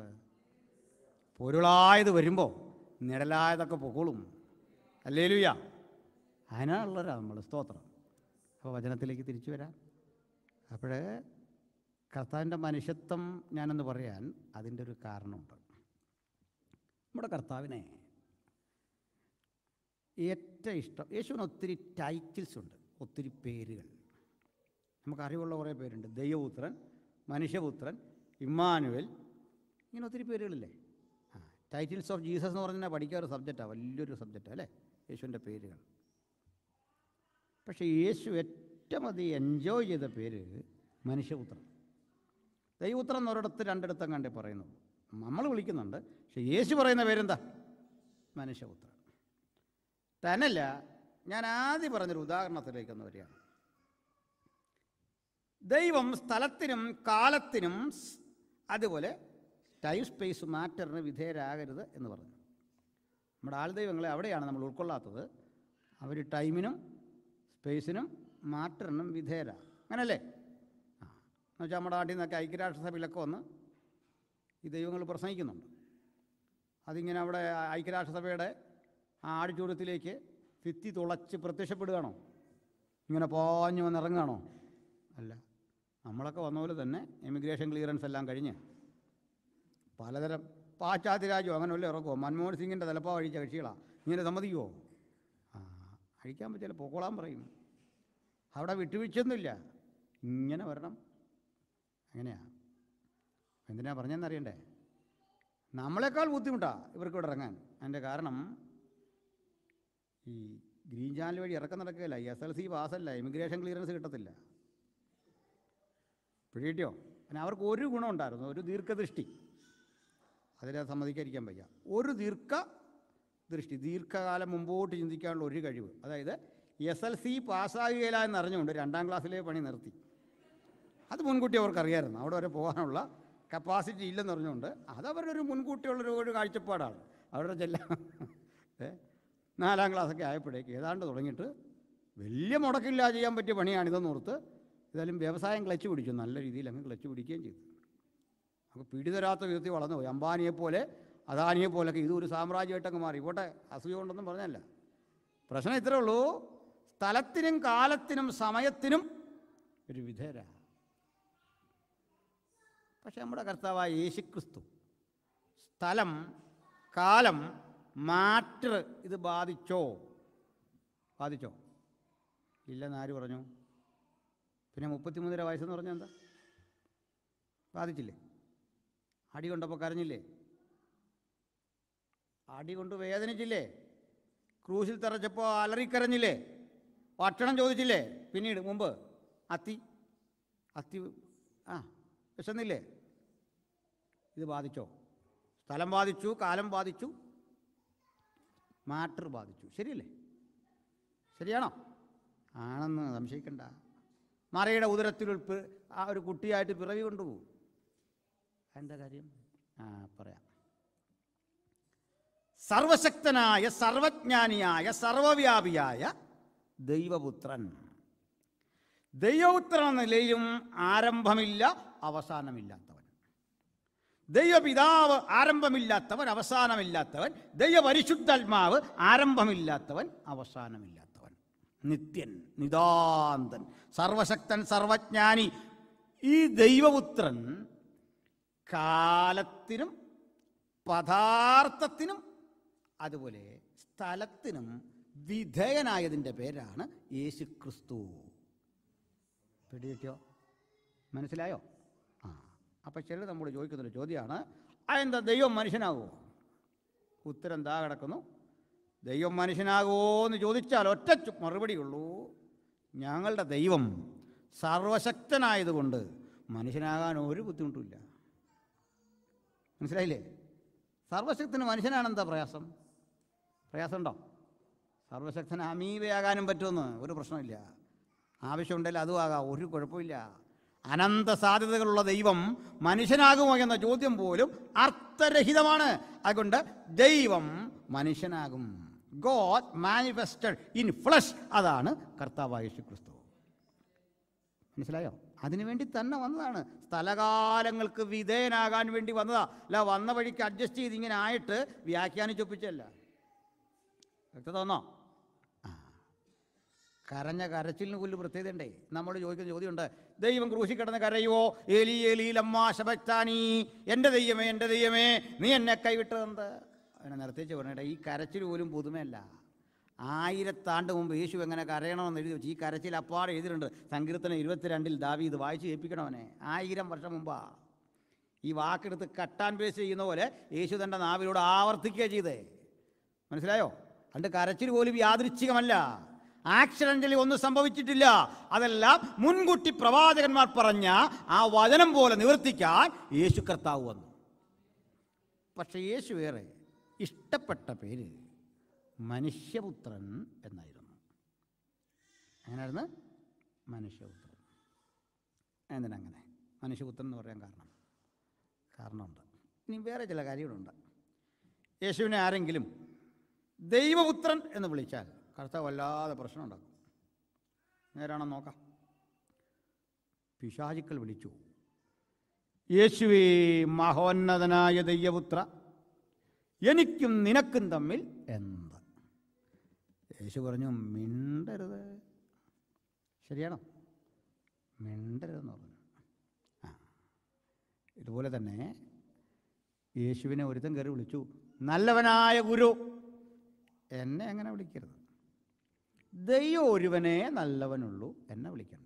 പൊരുളായത് വരുമ്പോൾ നിഴലായതൊക്കെ പൊക്കോളും അല്ലേ ലൂയ അതിനുള്ളവരാണ് നമ്മൾ സ്തോത്രം അപ്പോൾ വചനത്തിലേക്ക് തിരിച്ചു വരാം അപ്പോഴേ കർത്താവിൻ്റെ മനുഷ്യത്വം ഞാനെന്ന് പറയാൻ അതിൻ്റെ ഒരു കാരണമുണ്ട് നമ്മുടെ കർത്താവിനെ ഏറ്റവും ഇഷ്ടം യേശുവിന് ഒത്തിരി ടൈറ്റിൽസ് ഉണ്ട് ഒത്തിരി പേരുകൾ നമുക്കറിവുള്ള കുറേ പേരുണ്ട് ദൈവപുത്രൻ മനുഷ്യപുത്രൻ ഇമ്മാനുവൽ ഇങ്ങനെ ഒത്തിരി പേരുകളില്ലേ ആ ടൈറ്റിൽസ് ഓഫ് ജീസസ് എന്ന് പറഞ്ഞാൽ പഠിക്കാൻ ഒരു സബ്ജക്റ്റാണ് വലിയൊരു സബ്ജക്റ്റാണ് അല്ലേ യേശുവിൻ്റെ പേരുകൾ പക്ഷേ യേശു ഏറ്റവും അധികം എൻജോയ് ചെയ്ത പേര് മനുഷ്യപുത്രൻ ദൈവപുത്രൻ ഒരിടത്ത് രണ്ടിടത്തും കണ്ടേ പറയുന്നു നമ്മൾ വിളിക്കുന്നുണ്ട് പക്ഷേ യേശു പറയുന്ന പേരെന്താ മനുഷ്യപുത്രൻ തന്നല്ല ഞാൻ ആദ്യം പറഞ്ഞൊരു ഒന്ന് വരികയാണ് ദൈവം സ്ഥലത്തിനും കാലത്തിനും അതുപോലെ ടൈം സ്പേസ് മാറ്ററിന് വിധേയരാകരുത് എന്ന് പറഞ്ഞു നമ്മുടെ ആൾദൈവങ്ങളെ അവിടെയാണ് നമ്മൾ ഉൾക്കൊള്ളാത്തത് അവർ ടൈമിനും സ്പേസിനും മാറ്ററിനും വിധേയരാ അങ്ങനല്ലേ ആ എന്ന് വെച്ചാൽ നമ്മുടെ നാട്ടിൽ നിന്നൊക്കെ ഐക്യരാഷ്ട്രസഭയിലൊക്കെ വന്ന് ഈ ദൈവങ്ങൾ പ്രസംഗിക്കുന്നുണ്ട് അതിങ്ങനെ അവിടെ ഐക്യരാഷ്ട്രസഭയുടെ ആ ആടിച്ചൂടത്തിലേക്ക് ഭിത്തി തുളച്ച് പ്രത്യക്ഷപ്പെടുകയാണോ ഇങ്ങനെ പാഞ്ഞു വന്ന് ഇറങ്ങുകയാണോ അല്ല നമ്മളൊക്കെ വന്ന പോലെ തന്നെ എമിഗ്രേഷൻ ക്ലിയറൻസ് എല്ലാം കഴിഞ്ഞ് പലതരം പാശ്ചാത്യ രാജ്യം അങ്ങനെ വല്ല ഇറക്കുമോ മൻമോഹൻ സിംഗിൻ്റെ തലപ്പാ അഴിച്ച കക്ഷികളാണ് ഇങ്ങനെ സമ്മതിക്കുമോ ആ അഴിക്കാൻ പറ്റില്ല പൊക്കോളാൻ പറയും അവിടെ വിട്ടുവീഴ്ചയൊന്നുമില്ല ഇങ്ങനെ വരണം അങ്ങനെയാണ് എന്തിനാ പറഞ്ഞതെന്നറിയണ്ടേ നമ്മളെക്കാൾ ബുദ്ധിമുട്ടാണ് ഇവർക്ക് ഇവിടെ ഇറങ്ങാൻ അതിൻ്റെ കാരണം ഈ ഗ്രീൻ ചാനൽ വഴി ഇറക്കം നടക്കുകയില്ല എസ് എൽ സി പാസ്സല്ല ഇമിഗ്രേഷൻ ക്ലിയറൻസ് കിട്ടത്തില്ല പിടിയിട്ടോ പിന്നെ അവർക്ക് ഒരു ഗുണമുണ്ടായിരുന്നു ഒരു ദീർഘദൃഷ്ടി അതിനെ സമ്മതിക്കാതിരിക്കാൻ വയ്യ ഒരു ദീർഘ ദൃഷ്ടി ദീർഘകാലം മുമ്പോട്ട് ചിന്തിക്കാനുള്ള ഒരു കഴിവ് അതായത് എസ് എൽ സി പാസ്സാകുകയില്ല എന്നറിഞ്ഞുകൊണ്ട് രണ്ടാം ക്ലാസ്സിലെ പണി നിർത്തി അത് മുൻകൂട്ടി അറിയാമായിരുന്നു അവിടെ വരെ പോകാനുള്ള കപ്പാസിറ്റി ഇല്ലെന്നറിഞ്ഞുകൊണ്ട് അതവരുടെ ഒരു മുൻകൂട്ടിയുള്ളൊരു ഒരു കാഴ്ചപ്പാടാണ് അവരുടെ ചെല്ലാം ഏഹ് നാലാം ക്ലാസ്സൊക്കെ ആയപ്പോഴേക്ക് ഏതാണ്ട് തുടങ്ങിയിട്ട് വലിയ മുടക്കില്ലാതെ ചെയ്യാൻ പറ്റിയ പണിയാണിതെന്ന് ഓർത്ത് ഏതായാലും വ്യവസായം ക്ലച്ച് പിടിച്ചു നല്ല രീതിയിൽ അങ്ങ് ക്ലച്ച് പിടിക്കുകയും ചെയ്തു നമുക്ക് പിടിതരാത്ത വിധത്തിൽ പോയി അംബാനിയെപ്പോലെ അദാനിയെപ്പോലൊക്കെ ഇതൊരു സാമ്രാജ്യമായിട്ടൊക്കെ മാറി പോട്ടെ അസൂയ ഉണ്ടെന്നും പറഞ്ഞല്ല പ്രശ്നം ഇത്രേ ഉള്ളൂ സ്ഥലത്തിനും കാലത്തിനും സമയത്തിനും ഒരു വിധേര പക്ഷെ നമ്മുടെ കർത്താവായ യേശുക്രിസ്തു സ്ഥലം കാലം മാറ്റർ ഇത് ബാധിച്ചോ ബാധിച്ചോ ഇല്ലെന്ന് ആര് പറഞ്ഞു പിന്നെ മുപ്പത്തിമൂന്നര വയസ്സെന്ന് പറഞ്ഞാൽ എന്താ ബാധിച്ചില്ലേ അടി കൊണ്ടപ്പോൾ കരഞ്ഞില്ലേ അടി കൊണ്ട് വേദനിച്ചില്ലേ ക്രൂശിൽ തറച്ചപ്പോൾ അലറിക്കരഞ്ഞില്ലേ ഭക്ഷണം ചോദിച്ചില്ലേ പിന്നീട് മുമ്പ് അത്തി അത്തി ആ വിശന്നില്ലേ ഇത് ബാധിച്ചോ സ്ഥലം ബാധിച്ചു കാലം ബാധിച്ചു മാറ്റർ ബാധിച്ചു ശരിയല്ലേ ശരിയാണോ ആണെന്ന് സംശയിക്കണ്ട മറയുടെ ഉദരത്തിൽ ആ ഒരു കുട്ടിയായിട്ട് പിറവി കൊണ്ടുപോകും എന്താ കാര്യം ആ പറയാം സർവശക്തനായ സർവജ്ഞാനിയായ സർവവ്യാപിയായ ദൈവപുത്രൻ ദൈവപുത്രൻ എന്ന നിലയും ആരംഭമില്ല അവസാനമില്ലാത്തവൻ ദൈവപിതാവ് ആരംഭമില്ലാത്തവൻ അവസാനമില്ലാത്തവൻ ദൈവപരിശുദ്ധാത്മാവ് ആരംഭമില്ലാത്തവൻ അവസാനമില്ലാത്തവൻ നിത്യൻ നിതാന്തൻ സർവശക്തൻ സർവജ്ഞാനി ഈ ദൈവപുത്രൻ കാലത്തിനും പദാർത്ഥത്തിനും അതുപോലെ സ്ഥലത്തിനും വിധേയനായതിൻ്റെ പേരാണ് യേശുക്രിസ്തു ക്രിസ്തു മനസ്സിലായോ അപ്പം ചിലർ നമ്മൾ ചോദിക്കുന്നൊരു ചോദ്യമാണ് അതെന്താ ദൈവം മനുഷ്യനാകുമോ ഉത്തരം എന്താ കിടക്കുന്നു ദൈവം മനുഷ്യനാകുമോ എന്ന് ചോദിച്ചാൽ ഒറ്റ മറുപടിയുള്ളൂ ഞങ്ങളുടെ ദൈവം സർവശക്തനായതുകൊണ്ട് മനുഷ്യനാകാൻ ഒരു ബുദ്ധിമുട്ടുമില്ല മനസ്സിലായില്ലേ സർവശക്തന് മനുഷ്യനാണെന്താ പ്രയാസം പ്രയാസമുണ്ടോ സർവശക്തന് അമീബയാകാനും പറ്റുമെന്ന് ഒരു പ്രശ്നമില്ല ആവശ്യമുണ്ടെങ്കിൽ അതും ആകാം ഒരു കുഴപ്പമില്ല അനന്ത സാധ്യതകളുള്ള ദൈവം മനുഷ്യനാകുമോ എന്ന ചോദ്യം പോലും അർത്ഥരഹിതമാണ് അതുകൊണ്ട് ദൈവം മനുഷ്യനാകും ഗോഡ് മാനിഫെസ്റ്റഡ് ഇൻ ഫ്ലഷ് അതാണ് കർത്താവായ ക്രിസ്തു മനസ്സിലായോ അതിനുവേണ്ടി തന്നെ വന്നതാണ് സ്ഥലകാലങ്ങൾക്ക് വിധേയനാകാൻ വേണ്ടി വന്നതാ അല്ല വന്ന വഴിക്ക് അഡ്ജസ്റ്റ് ചെയ്ത് ഇങ്ങനെ ആയിട്ട് വ്യാഖ്യാനിച്ചൊപ്പിച്ചല്ല വ്യക്തത വന്നോ കരഞ്ഞ കരച്ചിലിന് പുല്ല് ഉണ്ടേ നമ്മൾ ചോദിക്കുന്ന ചോദ്യമുണ്ട് ദൈവം കിടന്ന് കരയുവോ എലി എലി ലമ്മാ ശബക്താനീ എൻ്റെ ദൈവമേ എൻ്റെ ദൈവമേ നീ എന്നെ കൈവിട്ടതെന്ത് അങ്ങനെ നിർത്തിച്ച് പറഞ്ഞിട്ട് ഈ കരച്ചിൽ പോലും പുതുമയല്ല ആയിരത്താണ്ട് മുമ്പ് യേശു എങ്ങനെ കരയണമെന്ന് എഴുതി വെച്ചു ഈ കരച്ചിൽ അപ്പാടെ എഴുതിയിട്ടുണ്ട് സങ്കീർത്തനം ഇരുപത്തിരണ്ടിൽ ദാവി ഇത് വായിച്ച് ഏൽപ്പിക്കണവനെ ആയിരം വർഷം മുമ്പാ ഈ വാക്കെടുത്ത് കട്ടാൻ പേസ് ചെയ്യുന്ന പോലെ യേശു തൻ്റെ നാവിലൂടെ ആവർത്തിക്കുക ചെയ്തേ മനസ്സിലായോ അതുകൊണ്ട് കരച്ചിൽ പോലും യാദൃച്ഛികമല്ല ആക്സിഡന്റലി ഒന്നും സംഭവിച്ചിട്ടില്ല അതെല്ലാം മുൻകൂട്ടി പ്രവാചകന്മാർ പറഞ്ഞ ആ വചനം പോലെ നിവർത്തിക്കാൻ യേശു കർത്താവ് വന്നു പക്ഷെ യേശു വേറെ ഇഷ്ടപ്പെട്ട പേര് മനുഷ്യപുത്രൻ എന്നായിരുന്നു അങ്ങനെയായിരുന്നു മനുഷ്യപുത്രൻ എന്തിനങ്ങനെ മനുഷ്യപുത്രൻ എന്ന് പറയാൻ കാരണം കാരണമുണ്ട് ഇനി വേറെ ചില കാര്യങ്ങളുണ്ട് യേശുവിനെ ആരെങ്കിലും ദൈവപുത്രൻ എന്ന് വിളിച്ചാൽ കർത്താവ് വല്ലാതെ പ്രശ്നം ഉണ്ടാക്കും നേരാണെന്ന് നോക്കാം പിശാചിക്കൾ വിളിച്ചു യേശുവേ മഹോന്നതനായ ദയ്യപുത്ര എനിക്കും നിനക്കും തമ്മിൽ എന്ത് യേശു പറഞ്ഞു മിണ്ടരുത് ശരിയാണോ മിണ്ടരുതെന്ന് പറഞ്ഞു ആ ഇതുപോലെ തന്നെ യേശുവിനെ ഒരുത്തം കയറി വിളിച്ചു നല്ലവനായ ഗുരു എന്നെ അങ്ങനെ വിളിക്കരുത് ദൈവം ഒരുവനെ നല്ലവനുള്ളൂ എന്നെ വിളിക്കണ്ട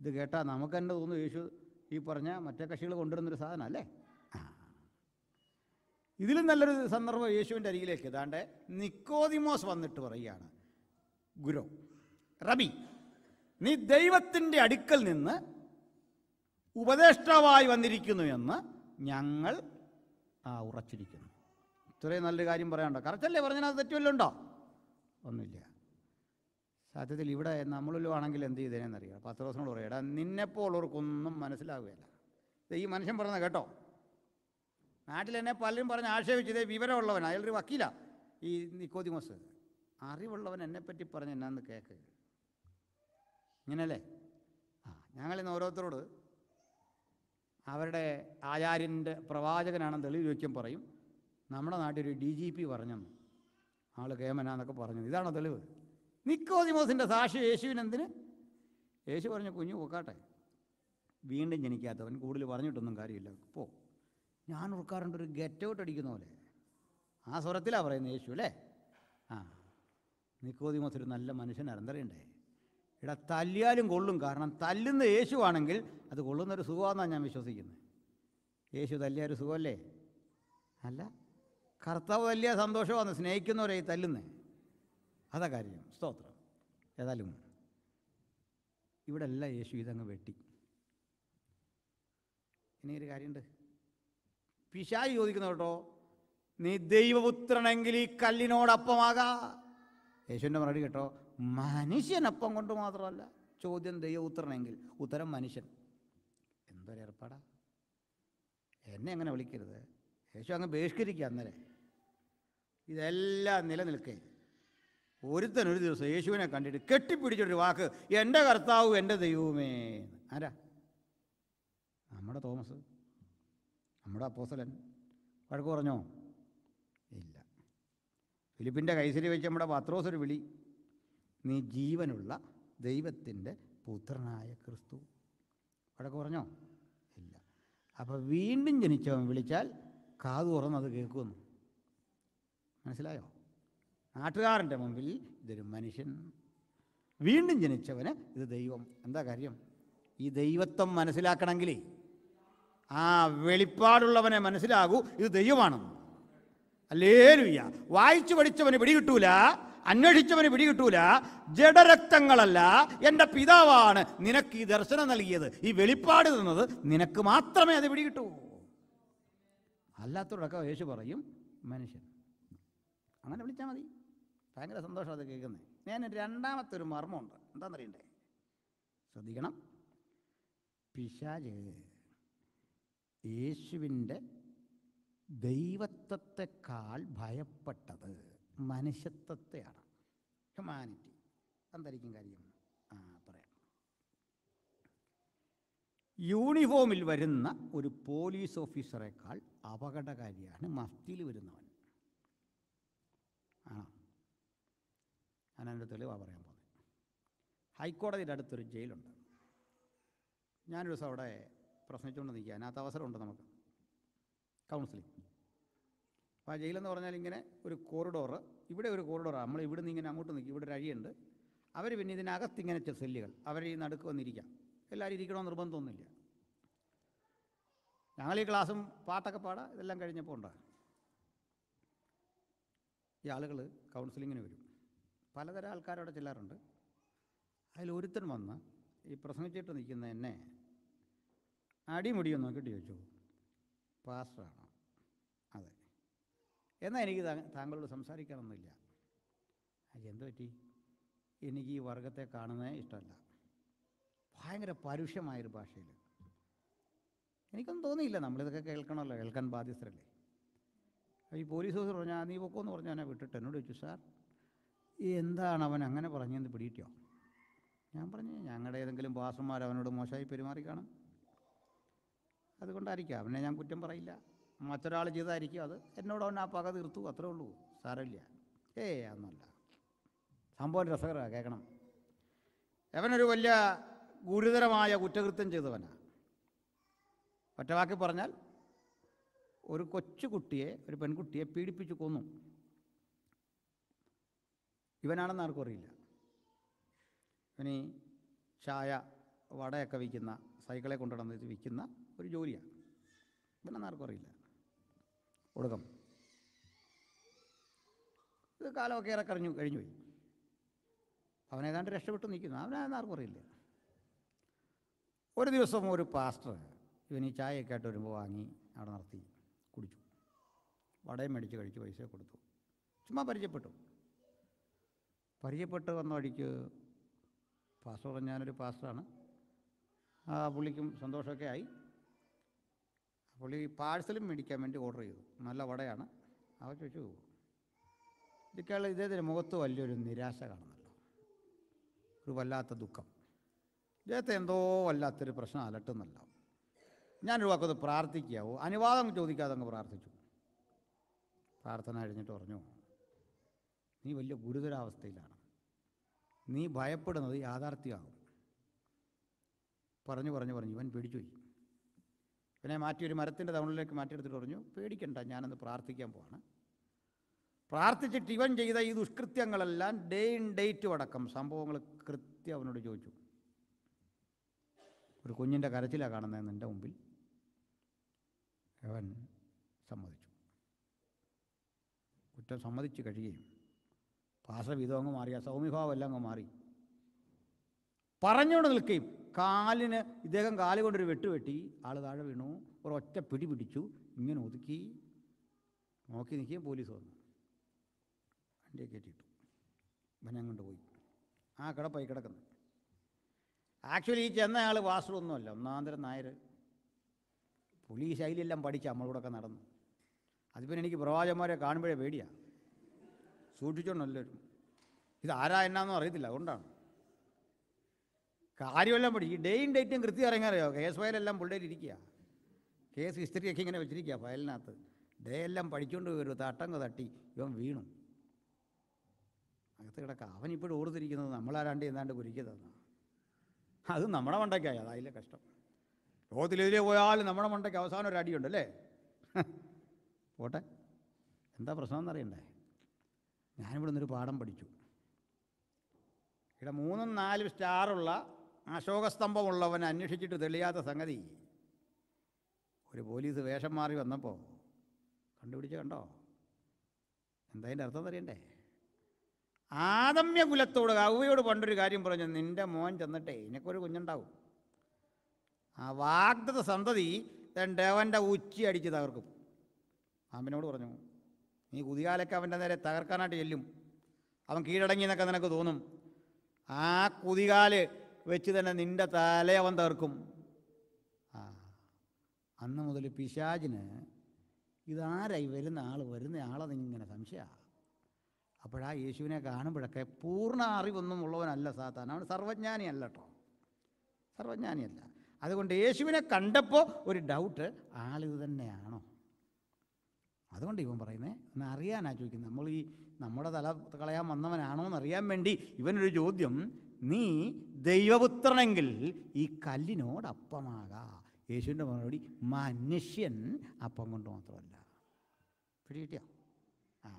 ഇത് കേട്ടാൽ നമുക്ക് തന്നെ തോന്നുന്നു യേശു ഈ പറഞ്ഞ മറ്റേ കക്ഷികൾ കൊണ്ടുവരുന്നൊരു സാധനം അല്ലേ ഇതിലും നല്ലൊരു സന്ദർഭം യേശുവിൻ്റെ അരികിലേക്ക് ഏതാണ്ട് നിക്കോതിമോസ് വന്നിട്ട് പറയുകയാണ് ഗുരു റബി നീ ദൈവത്തിൻ്റെ അടുക്കൽ നിന്ന് ഉപദേഷ്ടാവായി വന്നിരിക്കുന്നു എന്ന് ഞങ്ങൾ ആ ഉറച്ചിരിക്കുന്നു ഇത്രയും നല്ലൊരു കാര്യം പറയാനുണ്ടോ കറക്റ്റല്ലേ പറഞ്ഞാൽ അത് തെറ്റുമല്ലോ ഉണ്ടോ ഒന്നുമില്ല സത്യത്തിൽ ഇവിടെ നമ്മളിലും ആണെങ്കിൽ എന്ത് ചെയ്തേനെന്നറിയാം പത്രോസിനോട് പറയാം എടാ നിന്നെപ്പോലുള്ളവർക്കൊന്നും മനസ്സിലാവുകയില്ല ഇത് ഈ മനുഷ്യൻ പറഞ്ഞ കേട്ടോ നാട്ടിൽ എന്നെ പലരും പറഞ്ഞ് ആക്ഷേപിച്ചത് വിവരമുള്ളവൻ അയാളൊരു വക്കീല ഈ നിക്കോതിമോസ് അറിവുള്ളവൻ എന്നെപ്പറ്റി പറഞ്ഞ് എന്നാന്ന് കേക്ക് ഇങ്ങനല്ലേ ആ ഞങ്ങളിന്ന് ഓരോരുത്തരോട് അവരുടെ ആചാര്യൻ്റെ പ്രവാചകനാണെന്ന് തെളിവ് ചോദിക്കാൻ പറയും നമ്മുടെ നാട്ടിൽ ഒരു ഡി ജി പി പറഞ്ഞെന്ന് ആൾ കേമനാന്നൊക്കെ പറഞ്ഞു ഇതാണോ തെളിവ് നിക്കോദിമോസിൻ്റെ സാക്ഷി യേശുവിനെന്തിന് യേശു പറഞ്ഞു കുഞ്ഞു പൊക്കാട്ടെ വീണ്ടും ജനിക്കാത്തവൻ കൂടുതൽ പറഞ്ഞിട്ടൊന്നും കാര്യമില്ല പോ ഞാൻ ഉറക്കാറുണ്ട് ഒരു ഗെറ്റ് ഔട്ട് അടിക്കുന്ന പോലെ ആ സ്വരത്തിലാണ് പറയുന്നത് യേശു അല്ലേ ആ നിക്കോദിമോസ് ഒരു നല്ല മനുഷ്യൻ അരന്തറിയണ്ടേ ഇവിടെ തല്ലിയാലും കൊള്ളും കാരണം തല്ലുന്ന യേശുവാണെങ്കിൽ അത് കൊള്ളുന്ന ഒരു സുഖമാണെന്നാണ് ഞാൻ വിശ്വസിക്കുന്നത് യേശു തല്ലിയ ഒരു സുഖമല്ലേ അല്ല കർത്താവ് തല്ലിയ സന്തോഷമാണ് സ്നേഹിക്കുന്നവരെ ഈ തല്ലുന്നത് അതാ കാര്യം സ്തോത്രം ഏതായാലും ഇവിടെ അല്ല യേശു ഇതങ്ങ് വെട്ടി ഇനി ഒരു കാര്യമുണ്ട് പിശായി ചോദിക്കുന്ന കേട്ടോ നീ ദൈവപുത്രനെങ്കിൽ ഈ കല്ലിനോടൊപ്പമാകാ യേശുവിൻ്റെ മറുപടി കേട്ടോ മനുഷ്യനപ്പം കൊണ്ട് മാത്രമല്ല ചോദ്യം ദൈവപുത്രനെങ്കിൽ ഉത്തരം മനുഷ്യൻ എന്തൊരേർപ്പാടാ എന്നെ അങ്ങനെ വിളിക്കരുത് യേശു അങ്ങ് ബഹിഷ്കരിക്കുക അന്നേരം ഇതെല്ലാം നിലനിൽക്കേ ഒരുത്തൻ ഒരു ദിവസം യേശുവിനെ കണ്ടിട്ട് കെട്ടിപ്പിടിച്ചൊരു വാക്ക് എൻ്റെ കർത്താവ് എൻ്റെ ദൈവമേ ആരാ നമ്മുടെ തോമസ് നമ്മുടെ അപ്പോസലൻ വഴക്ക് പറഞ്ഞോ ഇല്ല ഫിലിപ്പിൻ്റെ കൈസരി വെച്ച് നമ്മുടെ പത്രോസ് ഒരു വിളി നീ ജീവനുള്ള ദൈവത്തിൻ്റെ പുത്രനായ ക്രിസ്തു വഴക്ക് പറഞ്ഞോ ഇല്ല അപ്പോൾ വീണ്ടും ജനിച്ചവൻ വിളിച്ചാൽ കാതു തുറന്ന് അത് മനസ്സിലായോ നാട്ടുകാരൻ്റെ മുമ്പിൽ ഇതൊരു മനുഷ്യൻ വീണ്ടും ജനിച്ചവന് ഇത് ദൈവം എന്താ കാര്യം ഈ ദൈവത്വം മനസ്സിലാക്കണമെങ്കിൽ ആ വെളിപ്പാടുള്ളവനെ മനസ്സിലാകൂ ഇത് ദൈവമാണെന്ന് അല്ലേലുയ്യ വായിച്ചു പഠിച്ചവന് പിടികിട്ടൂല അന്വേഷിച്ചവന് പിടികിട്ടൂല ജഡരക്തങ്ങളല്ല എൻ്റെ പിതാവാണ് നിനക്ക് ഈ ദർശനം നൽകിയത് ഈ വെളിപ്പാട് തന്നത് നിനക്ക് മാത്രമേ അത് പിടികിട്ടൂ അല്ലാത്തവരൊക്കെ യേശു പറയും മനുഷ്യൻ അങ്ങനെ വിളിച്ചാൽ മതി ഭയങ്കര സന്തോഷം അത് കേൾക്കുന്നത് ഞാൻ രണ്ടാമത്തെ ഒരു മർമ്മമുണ്ട് എന്താണെന്നറിയണ്ടേ ശ്രദ്ധിക്കണം പിശാജ് യേശുവിൻ്റെ ദൈവത്വത്തെക്കാൾ ഭയപ്പെട്ടത് മനുഷ്യത്വത്തെയാണ് ഹ്യൂമാനിറ്റി എന്തായിരിക്കും കാര്യം ആ പറയാം യൂണിഫോമിൽ വരുന്ന ഒരു പോലീസ് ഓഫീസറേക്കാൾ അപകടകാരിയാണ് മഫ്തിയിൽ വരുന്നവൻ ആണോ അതിനൊരു തെളിവാണ് പറയാൻ പോകുന്നത് ഹൈക്കോടതിയുടെ അടുത്തൊരു ജയിലുണ്ട് ഞാനൊരു ദിവസം അവിടെ പ്രസംഗിച്ചുകൊണ്ട് നിൽക്കുക അതിനകത്ത് അവസരമുണ്ട് നമുക്ക് കൗൺസിലിംഗ് അപ്പോൾ ആ ജയിലെന്ന് പറഞ്ഞാൽ ഇങ്ങനെ ഒരു കോറിഡോർ ഇവിടെ ഒരു കോറിഡോറാണ് നമ്മൾ ഇവിടെ നിന്ന് ഇങ്ങനെ അങ്ങോട്ട് നിൽക്കും ഇവിടെ ഒരു അഴിയുണ്ട് അവർ പിന്നെ ഇതിനകത്ത് ഇങ്ങനെ സെല്ലുകൾ അവർ ഈ നടുക്ക് വന്നിരിക്കാം എല്ലാവരും ഇരിക്കണമെന്ന് നിർബന്ധമൊന്നുമില്ല ഞങ്ങൾ ഈ ക്ലാസ്സും പാട്ടൊക്കെ പാടാം ഇതെല്ലാം കഴിഞ്ഞപ്പോൾ ഉണ്ടാകും ഈ ആളുകൾ കൗൺസിലിങ്ങിന് വരും പലതരം ആൾക്കാരവിടെ ചെല്ലാറുണ്ട് അതിൽ ഒരുത്തൻ വന്ന് ഈ പ്രസംഗിച്ചിട്ട് നിൽക്കുന്ന എന്നെ അടിമുടിയൊന്നും നോക്കിയിട്ട് ചോദിച്ചു പാസ്റ്ററാണോ അതെ എന്നാൽ എനിക്ക് താങ്കളോട് സംസാരിക്കണമെന്നില്ല എന്തു പറ്റി എനിക്ക് ഈ വർഗത്തെ കാണുന്നത് ഇഷ്ടമല്ല ഭയങ്കര പരുഷമായൊരു ഭാഷയിൽ എനിക്കൊന്നും തോന്നിയില്ല നമ്മളിതൊക്കെ കേൾക്കണമല്ലോ കേൾക്കാൻ ബാധ്യസ്ഥരല്ലേ ഈ പോലീസ് ഓഫീസർ പറഞ്ഞാൽ നീ പൊക്കോ എന്ന് പറഞ്ഞാൽ വിട്ടിട്ട് എന്നോട് ചോദിച്ചു സാർ എന്താണ് അവൻ അങ്ങനെ പറഞ്ഞെന്ന് പിടിയിട്ടോ ഞാൻ പറഞ്ഞു ഞങ്ങളുടെ ഏതെങ്കിലും ബാസന്മാർ അവനോട് മോശമായി പെരുമാറി കാണും അതുകൊണ്ടായിരിക്കും അവനെ ഞാൻ കുറ്റം പറയില്ല മറ്റൊരാൾ ചെയ്തായിരിക്കും അത് എന്നോട് അവൻ ആ പക തീർത്തു അത്രേ ഉള്ളൂ സാരമില്ല ഏ അന്നല്ല സംഭവം രസകരമാണ് കേൾക്കണം അവനൊരു വലിയ ഗുരുതരമായ കുറ്റകൃത്യം ചെയ്തവനാണ് ഒറ്റവാക്കി പറഞ്ഞാൽ ഒരു കൊച്ചുകുട്ടിയെ ഒരു പെൺകുട്ടിയെ പീഡിപ്പിച്ച് കൊന്നു ഇവനാണെന്ന് ആർക്കും അറിയില്ല ഇവന് ചായ വടയൊക്കെ വിൽക്കുന്ന സൈക്കിളെ കൊണ്ടുനടന്ന് വിൽക്കുന്ന ഒരു ജോലിയാണ് ഇവനാണെന്ന് ആർക്കും അറിയില്ല ഒടുക്കം ഇത് കാലമൊക്കെ ഏറെ കഴിഞ്ഞു കഴിഞ്ഞുപോയി അവനേതാണ്ട് രക്ഷപ്പെട്ട് നിൽക്കുന്നു അവനാണെന്ന് ആർക്കും അറിയില്ല ഒരു ദിവസം ഒരു പാസ്റ്റർ ഇവൻ ഈ ചായയൊക്കെ ആയിട്ട് വരുമ്പോൾ വാങ്ങി അവിടെ നിർത്തി കുടിച്ചു വടയും മേടിച്ച് കഴിച്ച് പൈസ കൊടുത്തു ചുമ്മാ പരിചയപ്പെട്ടു പരിചയപ്പെട്ട് വന്ന വഴിക്ക് പാസ്റ്റർ ഞാനൊരു പാസ്റ്ററാണ് ആ പുള്ളിക്കും സന്തോഷമൊക്കെ ആയി പുള്ളി പാഴ്സലും മേടിക്കാൻ വേണ്ടി ഓർഡർ ചെയ്തു നല്ല വടയാണ് അവർ ചോദിച്ചു ഇതൊക്കെയുള്ള ഇദ്ദേഹത്തിൻ്റെ മുഖത്ത് വലിയൊരു നിരാശ കാണുന്നല്ലോ ഒരു വല്ലാത്ത ദുഃഖം ഇദ്ദേഹത്തെ എന്തോ വല്ലാത്തൊരു പ്രശ്നം അലട്ടുന്നല്ല ഞാനൊരു വാക്കത് പ്രാർത്ഥിക്കാവോ അനുവാദം ചോദിക്കാതെ അങ്ങ് പ്രാർത്ഥിച്ചു പ്രാർത്ഥന കഴിഞ്ഞിട്ട് പറഞ്ഞു നീ വലിയ ഗുരുതരാവസ്ഥയിലാണ് നീ ഭയപ്പെടുന്നത് യാഥാർത്ഥ്യമാകും പറഞ്ഞു പറഞ്ഞു പറഞ്ഞു ഇവൻ പേടിച്ചുപോയി ഇവനെ മാറ്റി ഒരു മരത്തിൻ്റെ തവണിലേക്ക് മാറ്റിയെടുത്തിട്ട് പറഞ്ഞു പേടിക്കണ്ട ഞാനൊന്ന് പ്രാർത്ഥിക്കാൻ പോവാണ് പ്രാർത്ഥിച്ചിട്ട് ഇവൻ ചെയ്ത ഈ ദുഷ്കൃത്യങ്ങളെല്ലാം ഡേ ഇൻ ഡേറ്റ് അടക്കം സംഭവങ്ങൾ കൃത്യം അവനോട് ചോദിച്ചു ഒരു കുഞ്ഞിൻ്റെ കരച്ചിലാണ് കാണുന്നത് നിൻ്റെ മുമ്പിൽ അവൻ സമ്മതിച്ചു കുറ്റം സമ്മതിച്ചു കഴിയുകയും പാസവിധം അങ്ങ് മാറി ആ സൗമ്യഭാവം എല്ലാം അങ്ങ് മാറി പറഞ്ഞുകൊണ്ട് നിൽക്കുകയും കാലിന് ഇദ്ദേഹം കാല് കൊണ്ടൊരു വെട്ടുവെട്ടി ആൾ താഴെ വീണു ഒരൊറ്റ പിടി പിടിച്ചു ഇങ്ങനെ ഒതുക്കി നോക്കി നിൽക്കുകയും പോലീസ് വന്നു വണ്ടിയെ കയറ്റിയിട്ടു പിന്നെ അങ്ങോട്ട് പോയി ആ കിടപ്പായി കിടക്കുന്നു ആക്ച്വലി ഈ ചെന്നയാൾ വാസു ഒന്നുമല്ല ഒന്നാന്തരം നായർ പുലി ശൈലിയെല്ലാം പഠിച്ച് നമ്മളോടൊക്കെ നടന്നു അതിപ്പോൾ എനിക്ക് പ്രവാചന്മാരെ കാണുമ്പോഴേ പേടിയാണ് സൂക്ഷിച്ചോണം എല്ലാവരും ഇത് ആരാ എന്നാന്നും അറിയത്തില്ല അതുകൊണ്ടാണ് കാര്യമെല്ലാം പഠിക്കും ഡേയും ഡേറ്റും കൃത്യം ഇറങ്ങിയറിയോ കേസ് ഫയലെല്ലാം പുള്ളിയിൽ ഇരിക്കുക കേസ് ഹിസ്റ്ററിയൊക്കെ ഇങ്ങനെ വെച്ചിരിക്കുക ഫയലിനകത്ത് ഡേ എല്ലാം പഠിച്ചുകൊണ്ട് വരും തട്ടങ്ങ് തട്ടി ഇവൻ വീണു അകത്ത് കിടക്കുക അവനിപ്പോഴും ഓർത്തിരിക്കുന്നത് നമ്മളാരാണ്ട് എന്താണ്ട് കുരിക്കുന്നതാണ് അത് നമ്മുടെ മണ്ടയ്ക്കായി അതായില്ല കഷ്ടം ലോകത്തിലെതിരെ പോയാലും നമ്മുടെ മണ്ടയ്ക്ക് അവസാനം ഒരു അടിയുണ്ട് അല്ലേ പോട്ടെ എന്താ പ്രശ്നം എന്നറിയണ്ടേ ഞാനിവിടെ നിന്നൊരു പാഠം പഠിച്ചു ഇവിടെ മൂന്നും നാലും സ്റ്റാറുള്ള അശോകസ്തംഭമുള്ളവൻ അന്വേഷിച്ചിട്ട് തെളിയാത്ത സംഗതി ഒരു പോലീസ് വേഷം മാറി വന്നപ്പോൾ കണ്ടുപിടിച്ച് കണ്ടോ എന്തതിൻ്റെ അർത്ഥം അറിയണ്ടേ ആദമ്യ കുലത്തോട് കൗവയോട് പണ്ടൊരു കാര്യം പറഞ്ഞു നിൻ്റെ മോൻ ചെന്നിട്ടേ ഇനക്കൊരു കുഞ്ഞുണ്ടാവും ആ വാഗ്ദത സന്തതി രണ്ടവൻ്റെ ഉച്ചി അടിച്ച് തകർക്കും ആമ്പിനോട് പറഞ്ഞു നീ കുതികാലൊക്കെ അവൻ്റെ നേരെ തകർക്കാനായിട്ട് ചെല്ലും അവൻ കീഴടങ്ങി എന്നൊക്കെ നിനക്ക് തോന്നും ആ കുതികാല് വെച്ച് തന്നെ നിന്റെ തലയെ അവൻ തകർക്കും ആ അന്ന് മുതൽ പിശാചിന് ഇതാരായി വരുന്ന ആൾ വരുന്ന ആളെ ഇങ്ങനെ സംശയമാണ് അപ്പോഴാ യേശുവിനെ കാണുമ്പോഴൊക്കെ പൂർണ്ണ അറിവൊന്നും ഉള്ളവനല്ല സാത്താൻ അവൻ സർവജ്ഞാനിയല്ല കേട്ടോ സർവജ്ഞാനിയല്ല അതുകൊണ്ട് യേശുവിനെ കണ്ടപ്പോൾ ഒരു ഡൗട്ട് ആളിത് തന്നെയാണോ അതുകൊണ്ട് ഇവൻ പറയുന്നത് എന്ന് അറിയാനാണ് ചോദിക്കുന്നത് നമ്മൾ ഈ നമ്മുടെ തല കളയാൻ വന്നവനാണോ എന്ന് അറിയാൻ വേണ്ടി ഇവനൊരു ചോദ്യം നീ ദൈവപുത്രനെങ്കിൽ ഈ കല്ലിനോട് യേശുവിൻ്റെ മറുപടി മനുഷ്യൻ അപ്പം കൊണ്ട് മാത്രമല്ല പിടി കിട്ടിയോ ആ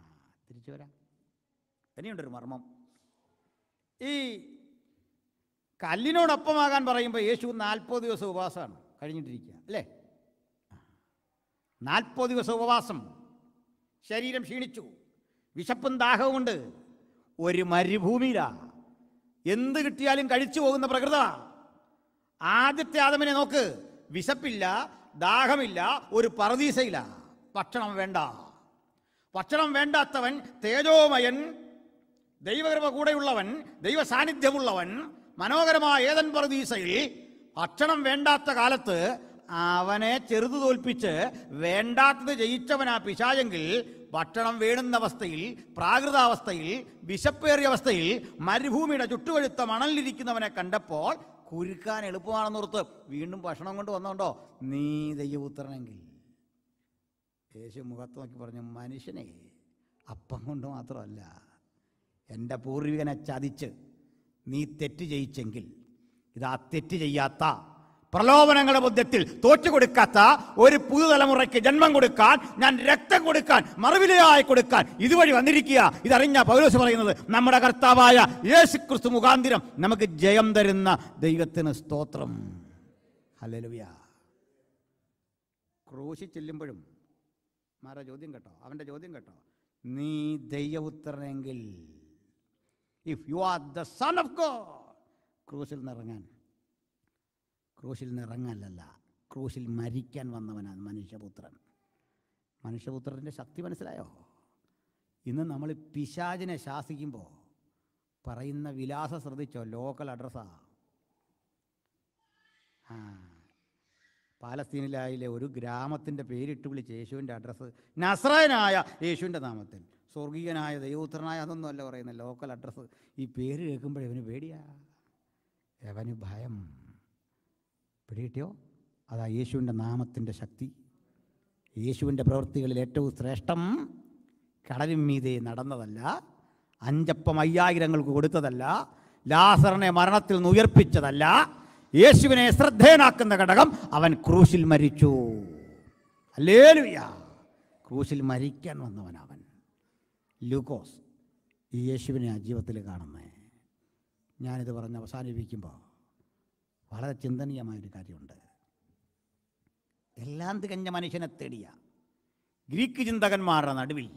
തിരിച്ചു വരാം ഇനിയുണ്ടൊരു മർമ്മം ഈ കല്ലിനോടൊപ്പമാകാൻ പറയുമ്പോൾ യേശു നാൽപ്പത് ദിവസം ഉപവാസമാണ് കഴിഞ്ഞിട്ടിരിക്കുക അല്ലേ നാൽപ്പത് ദിവസം ഉപവാസം ശരീരം ക്ഷീണിച്ചു വിശപ്പും ദാഹവുമുണ്ട് ഒരു മരുഭൂമിയിലാണ് എന്ത് കിട്ടിയാലും കഴിച്ചു പോകുന്ന പ്രകൃത ആദ്യത്തെ ആദമിനെ നോക്ക് വിശപ്പില്ല ദാഹമില്ല ഒരു പറദീസയില്ല ഭക്ഷണം വേണ്ട ഭക്ഷണം വേണ്ടാത്തവൻ തേജോമയൻ ദൈവകൃപ കൂടെയുള്ളവൻ ദൈവ സാന്നിധ്യമുള്ളവൻ മനോഹരമായ ഏതൻ പറദീസയിൽ ഭക്ഷണം വേണ്ടാത്ത കാലത്ത് അവനെ ചെറുതു തോൽപ്പിച്ച് വേണ്ടാത്തത് ജയിച്ചവനാ പിശാചെങ്കിൽ ഭക്ഷണം വേണുന്ന അവസ്ഥയിൽ പ്രാകൃതാവസ്ഥയിൽ വിശപ്പേറിയ അവസ്ഥയിൽ മരുഭൂമിയുടെ ചുട്ടുവഴുത്ത മണലിരിക്കുന്നവനെ കണ്ടപ്പോൾ കുരുക്കാൻ എളുപ്പമാണെന്നോർത്ത് വീണ്ടും ഭക്ഷണം കൊണ്ട് വന്നോണ്ടോ നീ ദൈവപുത്രനെങ്കിൽ യേശു മുഖത്ത് നോക്കി പറഞ്ഞു മനുഷ്യനെ അപ്പം കൊണ്ട് മാത്രമല്ല എൻ്റെ പൂർവികനെ ചതിച്ച് നീ തെറ്റ് ജയിച്ചെങ്കിൽ ഇതാ തെറ്റ് ചെയ്യാത്ത പ്രലോഭനങ്ങളുടെ ബുദ്ധത്തിൽ തോറ്റു കൊടുക്കാത്ത ഒരു പുതുതലമുറയ്ക്ക് ജന്മം കൊടുക്കാൻ ഞാൻ രക്തം കൊടുക്കാൻ മറവിലയായി കൊടുക്കാൻ ഇതുവഴി വന്നിരിക്കുക ഇതറിഞ്ഞ പൗലോസ് പറയുന്നത് നമ്മുടെ കർത്താവായ യേശു ക്രിസ്തു മുഖാന്തിരം നമുക്ക് ജയം തരുന്ന ദൈവത്തിന് സ്തോത്രം ക്രൂശി ചെല്ലുമ്പോഴും മാറ ചോദ്യം കേട്ടോ അവൻ്റെ ചോദ്യം കേട്ടോ നീ ദൈവപുത്രനെങ്കിൽ if you are the son of God ക്രൂസിൽ നിന്നിറങ്ങാൻ ക്രൂശിൽ നിറങ്ങല്ലല്ല ക്രൂശിൽ മരിക്കാൻ വന്നവനാണ് മനുഷ്യപുത്രൻ മനുഷ്യപുത്രൻ്റെ ശക്തി മനസ്സിലായോ ഇന്ന് നമ്മൾ പിശാചിനെ ശാസിക്കുമ്പോൾ പറയുന്ന വിലാസ ശ്രദ്ധിച്ചോ ലോക്കൽ അഡ്രസ്സാ ആ പാലസ്തീനിലായിലെ ഒരു ഗ്രാമത്തിൻ്റെ പേരിട്ട് വിളിച്ച് യേശുവിൻ്റെ അഡ്രസ്സ് നസ്രയനായ യേശുവിൻ്റെ നാമത്തിൽ സ്വർഗീയനായ ദൈവപുത്രനായ അതൊന്നും അല്ല പറയുന്നത് ലോക്കൽ അഡ്രസ്സ് ഈ പേര് കേൾക്കുമ്പോഴേ ഇവന് പേടിയാ എവന് ഭയം പിടികിട്ടിയോ അതാ യേശുവിൻ്റെ നാമത്തിൻ്റെ ശക്തി യേശുവിൻ്റെ പ്രവൃത്തികളിൽ ഏറ്റവും ശ്രേഷ്ഠം കടലും മീതെ നടന്നതല്ല അഞ്ചപ്പം അയ്യായിരങ്ങൾക്ക് കൊടുത്തതല്ല ലാസറിനെ മരണത്തിൽ നിന്ന് ഉയർപ്പിച്ചതല്ല യേശുവിനെ ശ്രദ്ധേയനാക്കുന്ന ഘടകം അവൻ ക്രൂശിൽ മരിച്ചു അല്ലേലുയ ക്രൂശിൽ മരിക്കാൻ വന്നവൻ അവൻ ലൂക്കോസ് ഈ യേശുവിനെ ആ ജീവിതത്തിൽ കാണുന്നേ ഞാനിത് പറഞ്ഞ് അവസാനിപ്പിക്കുമ്പോൾ വളരെ ചിന്തനീയമായൊരു കാര്യമുണ്ട് എല്ലാം തികഞ്ഞ മനുഷ്യനെ തേടിയ ഗ്രീക്ക് ചിന്തകന്മാരുടെ നടുവിൽ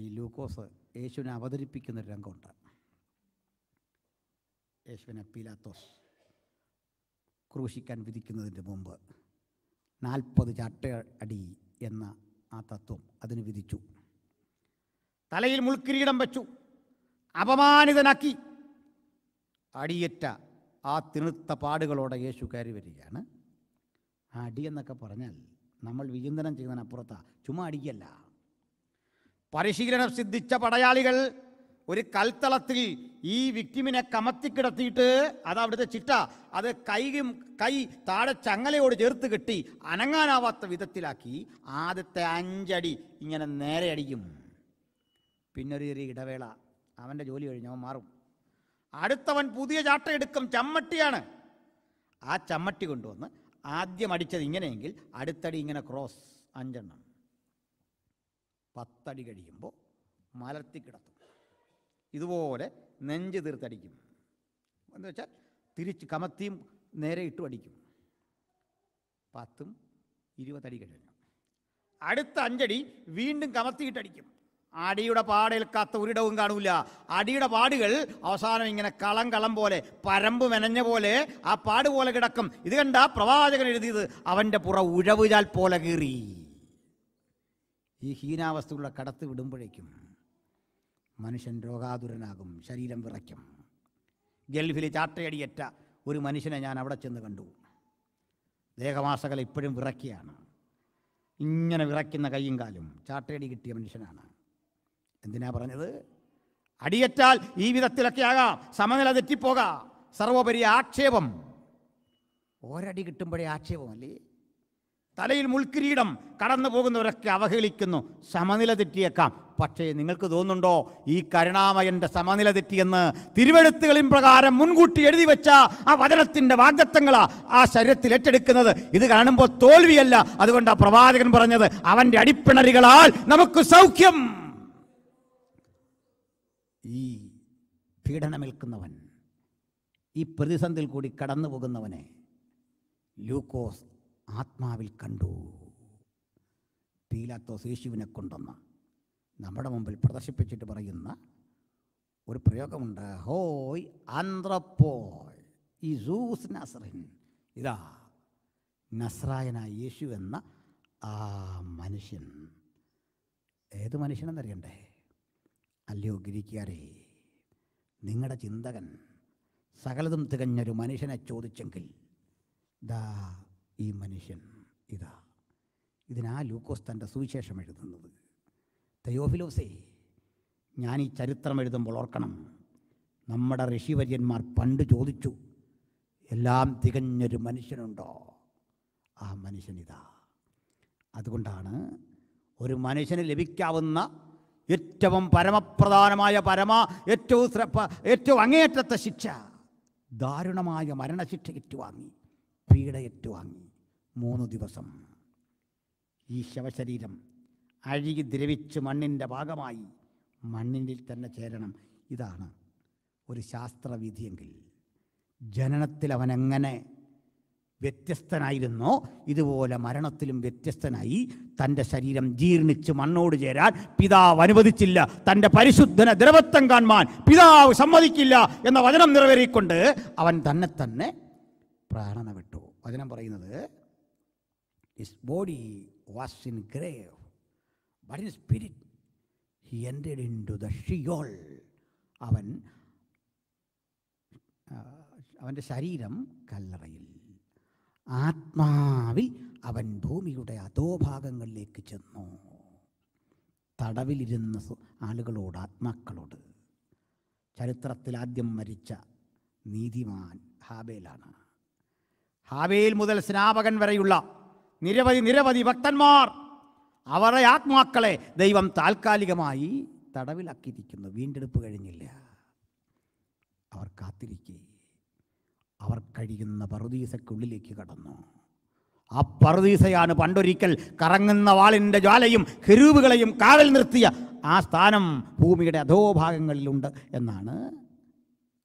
ഈ ലൂക്കോസ് യേശുവിനെ അവതരിപ്പിക്കുന്ന ഒരു രംഗമുണ്ട് യേശുവിനെ പീലാത്തോസ് ക്രൂശിക്കാൻ വിധിക്കുന്നതിന് മുമ്പ് നാൽപ്പത് ചാട്ട അടി എന്ന ആ തത്വം അതിന് വിധിച്ചു തലയിൽ മുൾക്കിരീടം വെച്ചു അപമാനിതനാക്കി അടിയേറ്റ ആ തിണുത്ത പാടുകളോടെ യേശു കയറി വരികയാണ് ആ അടി എന്നൊക്കെ പറഞ്ഞാൽ നമ്മൾ വിചിന്തനം ചെയ്യുന്നതിനപ്പുറത്താ ചുമ്മാ അടിക്കല്ല പരിശീലനം സിദ്ധിച്ച പടയാളികൾ ഒരു കൽത്തളത്തിൽ ഈ വിക്ടിമിനെ കമത്തിക്കിടത്തിയിട്ട് അത് അവിടുത്തെ ചിട്ട അത് കൈയും കൈ താഴെ ചങ്ങലയോട് ചേർത്ത് കെട്ടി അനങ്ങാനാവാത്ത വിധത്തിലാക്കി ആദ്യത്തെ അഞ്ചടി ഇങ്ങനെ നേരെ അടിക്കും പിന്നൊരു ചെറിയ ഇടവേള അവൻ്റെ ജോലി കഴിഞ്ഞ് അവൻ മാറും അടുത്തവൻ പുതിയ ചാട്ട എടുക്കും ചമ്മട്ടിയാണ് ആ ചമ്മട്ടി കൊണ്ടുവന്ന് ആദ്യം അടിച്ചത് ഇങ്ങനെയെങ്കിൽ അടുത്തടി ഇങ്ങനെ ക്രോസ് അഞ്ചെണ്ണം പത്തടി കഴിയുമ്പോൾ മലർത്തി കിടത്തും ഇതുപോലെ നെഞ്ച് തീർത്തടിക്കും എന്ന് വെച്ചാൽ തിരിച്ച് കമത്തിയും നേരെ ഇട്ടു അടിക്കും പത്തും ഇരുപതടി കഴിഞ്ഞു അടുത്ത അഞ്ചടി വീണ്ടും കമത്തിയിട്ടടിക്കും അടിയുടെ കത്ത് ഒരിടവും കാണൂല അടിയുടെ പാടുകൾ അവസാനം ഇങ്ങനെ കളം കളം പോലെ പരമ്പ് മെനഞ്ഞ പോലെ ആ പാട് പോലെ കിടക്കും ഇത് കണ്ട പ്രവാചകൻ എഴുതിയത് അവന്റെ പുറ ഉഴവുചാൽ പോലെ കീറി ഈ ഹീനാവസ്ഥകളെ കടത്ത് വിടുമ്പോഴേക്കും മനുഷ്യൻ രോഗാതുരനാകും ശരീരം വിറയ്ക്കും ഗൾഫിലെ ചാട്ടയടിയേറ്റ ഒരു മനുഷ്യനെ ഞാൻ അവിടെ ചെന്ന് കണ്ടു ദേഹമാസകൾ ഇപ്പോഴും വിറക്കിയാണ് ഇങ്ങനെ വിറയ്ക്കുന്ന കൈയും കാലും ചാട്ടയടി കിട്ടിയ മനുഷ്യനാണ് എന്തിനാ പറഞ്ഞത് അടിയറ്റാൽ ഈ വിധത്തിലൊക്കെ ആകാം സമനില തെറ്റിപ്പോകാം സർവോപരി ആക്ഷേപം ഒരടി കിട്ടുമ്പോഴേ ആക്ഷേപമല്ലേ തലയിൽ മുൾക്കിരീടം കടന്നു പോകുന്നവരൊക്കെ അവഹേളിക്കുന്നു സമനില തെറ്റിയേക്കാം പക്ഷേ നിങ്ങൾക്ക് തോന്നുന്നുണ്ടോ ഈ കരുണാമയന്റെ സമനില തെറ്റിയെന്ന് തിരുവെഴുത്തുകളിൻ പ്രകാരം മുൻകൂട്ടി എഴുതി വെച്ച ആ വചനത്തിന്റെ വാഗ്ദത്തങ്ങളാ ആ ശരീരത്തിൽ ഏറ്റെടുക്കുന്നത് ഇത് കാണുമ്പോൾ തോൽവിയല്ല അതുകൊണ്ട് ആ പ്രവാചകൻ പറഞ്ഞത് അവന്റെ അടിപ്പിണറികളാൽ നമുക്ക് സൗഖ്യം ഈ പീഡനമേൽക്കുന്നവൻ ഈ പ്രതിസന്ധിയിൽ കൂടി കടന്നു പോകുന്നവനെ ലൂക്കോസ് ആത്മാവിൽ കണ്ടു പീലാത്തോസ് യേശുവിനെ കൊണ്ടുവന്ന നമ്മുടെ മുമ്പിൽ പ്രദർശിപ്പിച്ചിട്ട് പറയുന്ന ഒരു പ്രയോഗമുണ്ട് ഹോയ് അന്ത്രപ്പോൾ ഈ സൂസ് നസറിൻ ഇതാ നസ്രായനായ യേശു എന്ന ആ മനുഷ്യൻ ഏത് മനുഷ്യനെന്നറിയണ്ടേ അല്ലയോ ഗിരിക്കാരേ നിങ്ങളുടെ ചിന്തകൻ സകലതും തികഞ്ഞൊരു മനുഷ്യനെ ചോദിച്ചെങ്കിൽ ദാ ഈ മനുഷ്യൻ ഇതാ ഇതിനാ ലൂക്കോസ് തൻ്റെ സുവിശേഷം എഴുതുന്നത് തയോഫിലോസേ ഞാൻ ഈ ചരിത്രം എഴുതുമ്പോൾ ഓർക്കണം നമ്മുടെ ഋഷിവര്യന്മാർ പണ്ട് ചോദിച്ചു എല്ലാം തികഞ്ഞൊരു മനുഷ്യനുണ്ടോ ആ മനുഷ്യനിതാ അതുകൊണ്ടാണ് ഒരു മനുഷ്യന് ലഭിക്കാവുന്ന ഏറ്റവും പരമപ്രധാനമായ പരമ ഏറ്റവും ഏറ്റവും അങ്ങേയറ്റത്തെ ശിക്ഷ ദാരുണമായ മരണശിക്ഷ ഏറ്റുവാങ്ങി പീഡ ഏറ്റുവാങ്ങി മൂന്ന് ദിവസം ഈ ശവശരീരം അഴുകി ദ്രവിച്ച് മണ്ണിൻ്റെ ഭാഗമായി മണ്ണിനിൽ തന്നെ ചേരണം ഇതാണ് ഒരു ശാസ്ത്രവിധിയെങ്കിൽ ജനനത്തിൽ അവനെങ്ങനെ വ്യത്യസ്തനായിരുന്നോ ഇതുപോലെ മരണത്തിലും വ്യത്യസ്തനായി തൻ്റെ ശരീരം ജീർണിച്ച് മണ്ണോട് ചേരാൻ പിതാവ് അനുവദിച്ചില്ല തൻ്റെ പരിശുദ്ധന ദ്രവത്വം കാണുവാൻ പിതാവ് സമ്മതിക്കില്ല എന്ന വചനം നിറവേറിക്കൊണ്ട് അവൻ തന്നെ തന്നെ പ്രാരണ വിട്ടു വചനം പറയുന്നത് his body was in grave but in spirit he entered into the Sheol അവൻ അവൻ്റെ ശരീരം കല്ലറയിൽ ആത്മാവിൽ അവൻ ഭൂമിയുടെ അധോഭാഗങ്ങളിലേക്ക് ചെന്നു തടവിലിരുന്ന ആളുകളോട് ആത്മാക്കളോട് ചരിത്രത്തിലാദ്യം മരിച്ച നീതിമാൻ ഹാബേലാണ് ഹാബേൽ മുതൽ സ്നാപകൻ വരെയുള്ള നിരവധി നിരവധി ഭക്തന്മാർ അവരുടെ ആത്മാക്കളെ ദൈവം താൽക്കാലികമായി തടവിലാക്കിയിരിക്കുന്നു വീണ്ടെടുപ്പ് കഴിഞ്ഞില്ല അവർ കാത്തിരിക്കേ അവർ കഴിയുന്ന പറുദീസയ്ക്കുള്ളിലേക്ക് കടന്നു ആ പറുദീസയാണ് പണ്ടൊരിക്കൽ കറങ്ങുന്ന വാളിൻ്റെ ജ്വാലയും ഹെരൂബുകളെയും കാവൽ നിർത്തിയ ആ സ്ഥാനം ഭൂമിയുടെ അധോഭാഗങ്ങളിലുണ്ട് എന്നാണ്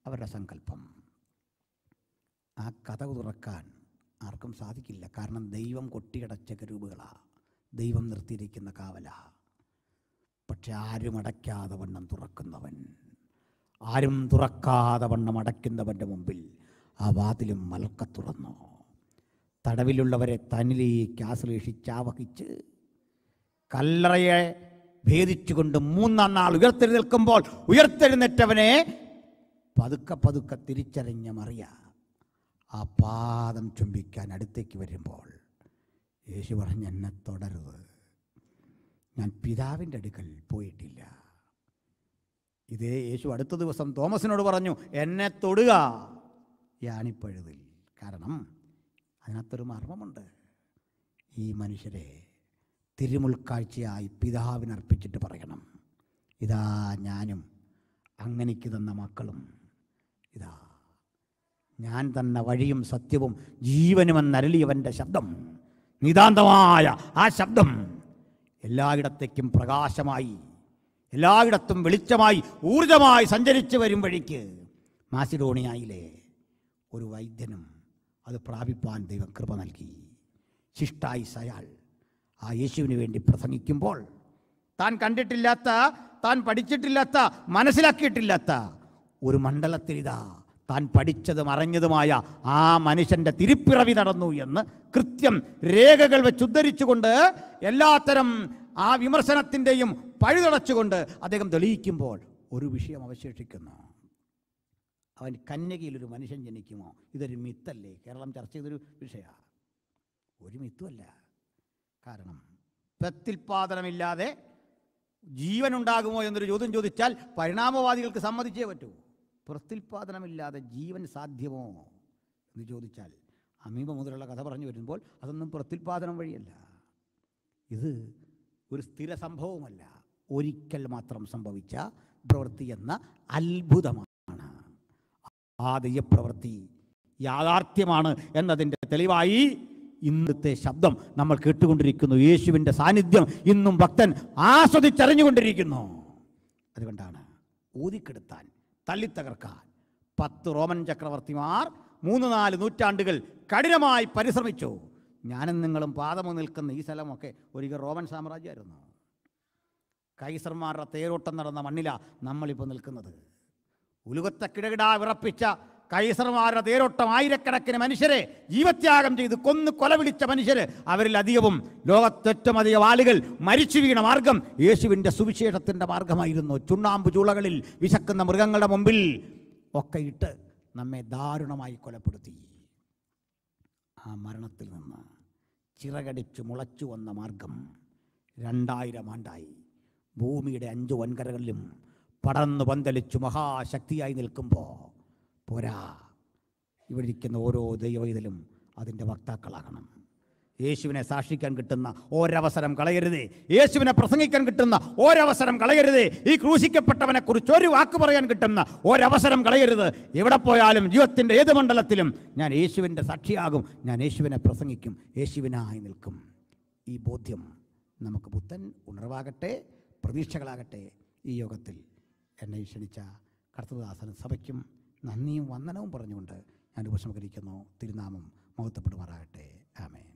അവരുടെ സങ്കല്പം ആ കഥ തുറക്കാൻ ആർക്കും സാധിക്കില്ല കാരണം ദൈവം കൊട്ടിയടച്ച കരൂപുകളാണ് ദൈവം നിർത്തിയിരിക്കുന്ന കാവല പക്ഷെ ആരും അടയ്ക്കാതെ വണ്ണം തുറക്കുന്നവൻ ആരും തുറക്കാതെ വണ്ണം അടയ്ക്കുന്നവൻ്റെ മുമ്പിൽ ആ വാതിലും മലക്ക തുറന്നു തടവിലുള്ളവരെ തനിലേക്ക് ആശ്ലേഷിച്ച് ആവഹിച്ച് കല്ലറയെ ഭേദിച്ചുകൊണ്ട് മൂന്നാം നാൾ നിൽക്കുമ്പോൾ ഉയർത്തെഴുന്നേറ്റവനെ പതുക്കെ പതുക്കെ തിരിച്ചറിഞ്ഞ മറിയ ആ പാദം ചുംബിക്കാൻ അടുത്തേക്ക് വരുമ്പോൾ യേശു പറഞ്ഞു എന്നെ തുടരുത് ഞാൻ പിതാവിൻ്റെ അടുക്കൽ പോയിട്ടില്ല ഇതേ യേശു അടുത്ത ദിവസം തോമസിനോട് പറഞ്ഞു എന്നെ തൊടുക യാണിപ്പഴുതിൽ കാരണം അതിനകത്തൊരു മർമ്മമുണ്ട് ഈ മനുഷ്യരെ തിരുമുൾക്കാഴ്ചയായി പിതാവിനർപ്പിച്ചിട്ട് പറയണം ഇതാ ഞാനും അങ്ങനെക്ക് തന്ന മക്കളും ഇതാ ഞാൻ തന്ന വഴിയും സത്യവും ജീവനുമെന്നരളിയവൻ്റെ ശബ്ദം നിതാന്തമായ ആ ശബ്ദം എല്ലായിടത്തേക്കും പ്രകാശമായി എല്ലായിടത്തും വെളിച്ചമായി ഊർജമായി സഞ്ചരിച്ചു വരും വഴിക്ക് മാസിഡോണിയയിലേ ഒരു വൈദ്യനും അത് പ്രാപിപ്പാൻ ദൈവം കൃപ നൽകി ശിഷ്ടായി സയാൾ ആ യേശുവിന് വേണ്ടി പ്രസംഗിക്കുമ്പോൾ താൻ കണ്ടിട്ടില്ലാത്ത താൻ പഠിച്ചിട്ടില്ലാത്ത മനസ്സിലാക്കിയിട്ടില്ലാത്ത ഒരു മണ്ഡലത്തിലിതാ താൻ പഠിച്ചതും അറിഞ്ഞതുമായ ആ മനുഷ്യൻ്റെ തിരുപ്പിറവി നടന്നു എന്ന് കൃത്യം രേഖകൾ വെച്ച് ഉദ്ധരിച്ചുകൊണ്ട് എല്ലാത്തരം ആ വിമർശനത്തിൻ്റെയും പഴുതടച്ചുകൊണ്ട് അദ്ദേഹം തെളിയിക്കുമ്പോൾ ഒരു വിഷയം അവശേഷിക്കുന്നു അവൻ കന്യകയിലൊരു മനുഷ്യൻ ജനിക്കുമോ ഇതൊരു മിത്തല്ലേ കേരളം ചർച്ച ചെയ്തൊരു വിഷയമാണ് ഒരു മിത്തുമല്ല കാരണം പ്രത്യുൽപാദനമില്ലാതെ ജീവനുണ്ടാകുമോ എന്നൊരു ചോദ്യം ചോദിച്ചാൽ പരിണാമവാദികൾക്ക് സമ്മതിച്ചേ പറ്റൂ പ്രത്യുൽപാദനമില്ലാതെ ജീവൻ സാധ്യമോ എന്ന് ചോദിച്ചാൽ അമീബ മുതലുള്ള കഥ പറഞ്ഞു വരുമ്പോൾ അതൊന്നും പ്രത്യുൽപാദനം വഴിയല്ല ഇത് ഒരു സ്ഥിര സംഭവമല്ല ഒരിക്കൽ മാത്രം സംഭവിച്ച പ്രവൃത്തി എന്ന അത്ഭുതമാണ് ആ ദയ്യപ്രവൃത്തി യാഥാർത്ഥ്യമാണ് എന്നതിൻ്റെ തെളിവായി ഇന്നത്തെ ശബ്ദം നമ്മൾ കേട്ടുകൊണ്ടിരിക്കുന്നു യേശുവിൻ്റെ സാന്നിധ്യം ഇന്നും ഭക്തൻ ആസ്വദിച്ചറിഞ്ഞുകൊണ്ടിരിക്കുന്നു അതുകൊണ്ടാണ് ഊതിക്കെടുത്താൻ തള്ളിത്തകർക്കാൻ പത്ത് റോമൻ ചക്രവർത്തിമാർ മൂന്ന് നാല് നൂറ്റാണ്ടുകൾ കഠിനമായി പരിശ്രമിച്ചു ഞാനും നിങ്ങളും പാദമു നിൽക്കുന്ന ഈ സ്ഥലമൊക്കെ ഒരിക്കൽ റോമൻ സാമ്രാജ്യമായിരുന്നു കൈസർമാരുടെ തേരോട്ടം നടന്ന മണ്ണിലാണ് നമ്മളിപ്പോൾ നിൽക്കുന്നത് ഉലുകത്ത കിടകിടാ വിറപ്പിച്ച കൈസർമാരുടെ തേരോട്ടം ആയിരക്കണക്കിന് മനുഷ്യരെ ജീവത്യാഗം ചെയ്ത് കൊന്നു കൊലവിളിച്ച മനുഷ്യര് അവരിൽ അധികവും ലോകത്തേറ്റവും അധികം ആളുകൾ മരിച്ചു വീണ മാർഗം യേശുവിൻ്റെ സുവിശേഷത്തിൻ്റെ മാർഗമായിരുന്നു ചുണ്ണാമ്പ് ചൂളകളിൽ വിശക്കുന്ന മൃഗങ്ങളുടെ മുമ്പിൽ ഒക്കെ ഇട്ട് നമ്മെ ദാരുണമായി കൊലപ്പെടുത്തി ആ മരണത്തിൽ നിന്ന് ചിറകടിച്ച് മുളച്ചു വന്ന മാർഗം രണ്ടായിരം ആണ്ടായി ഭൂമിയുടെ അഞ്ച് വൻകരകളിലും പടർന്നു പന്തലിച്ചു മഹാശക്തിയായി നിൽക്കുമ്പോൾ പോരാ ഇവിടെ ഇരിക്കുന്ന ഓരോ ദൈവവൈതലും അതിൻ്റെ വക്താക്കളാകണം യേശുവിനെ സാക്ഷിക്കാൻ കിട്ടുന്ന ഒരവസരം കളയരുത് യേശുവിനെ പ്രസംഗിക്കാൻ കിട്ടുന്ന ഒരവസരം കളയരുത് ഈ ക്രൂശിക്കപ്പെട്ടവനെ കുറിച്ച് ഒരു വാക്ക് പറയാൻ കിട്ടുന്ന ഒരവസരം കളയരുത് എവിടെ പോയാലും ജീവിതത്തിൻ്റെ ഏത് മണ്ഡലത്തിലും ഞാൻ യേശുവിൻ്റെ സാക്ഷിയാകും ഞാൻ യേശുവിനെ പ്രസംഗിക്കും യേശുവിനായി നിൽക്കും ഈ ബോധ്യം നമുക്ക് ബുദ്ധൻ ഉണർവാകട്ടെ പ്രതീക്ഷകളാകട്ടെ ഈ യോഗത്തിൽ എന്നെ ക്ഷണിച്ച കർത്തദാസൻ സഭയ്ക്കും നന്ദിയും വന്ദനവും പറഞ്ഞുകൊണ്ട് ഞാൻ ഉപസംഹരിക്കുന്നു തിരുനാമം മഹത്വപ്പെടുമാറാകട്ടെ ആമേ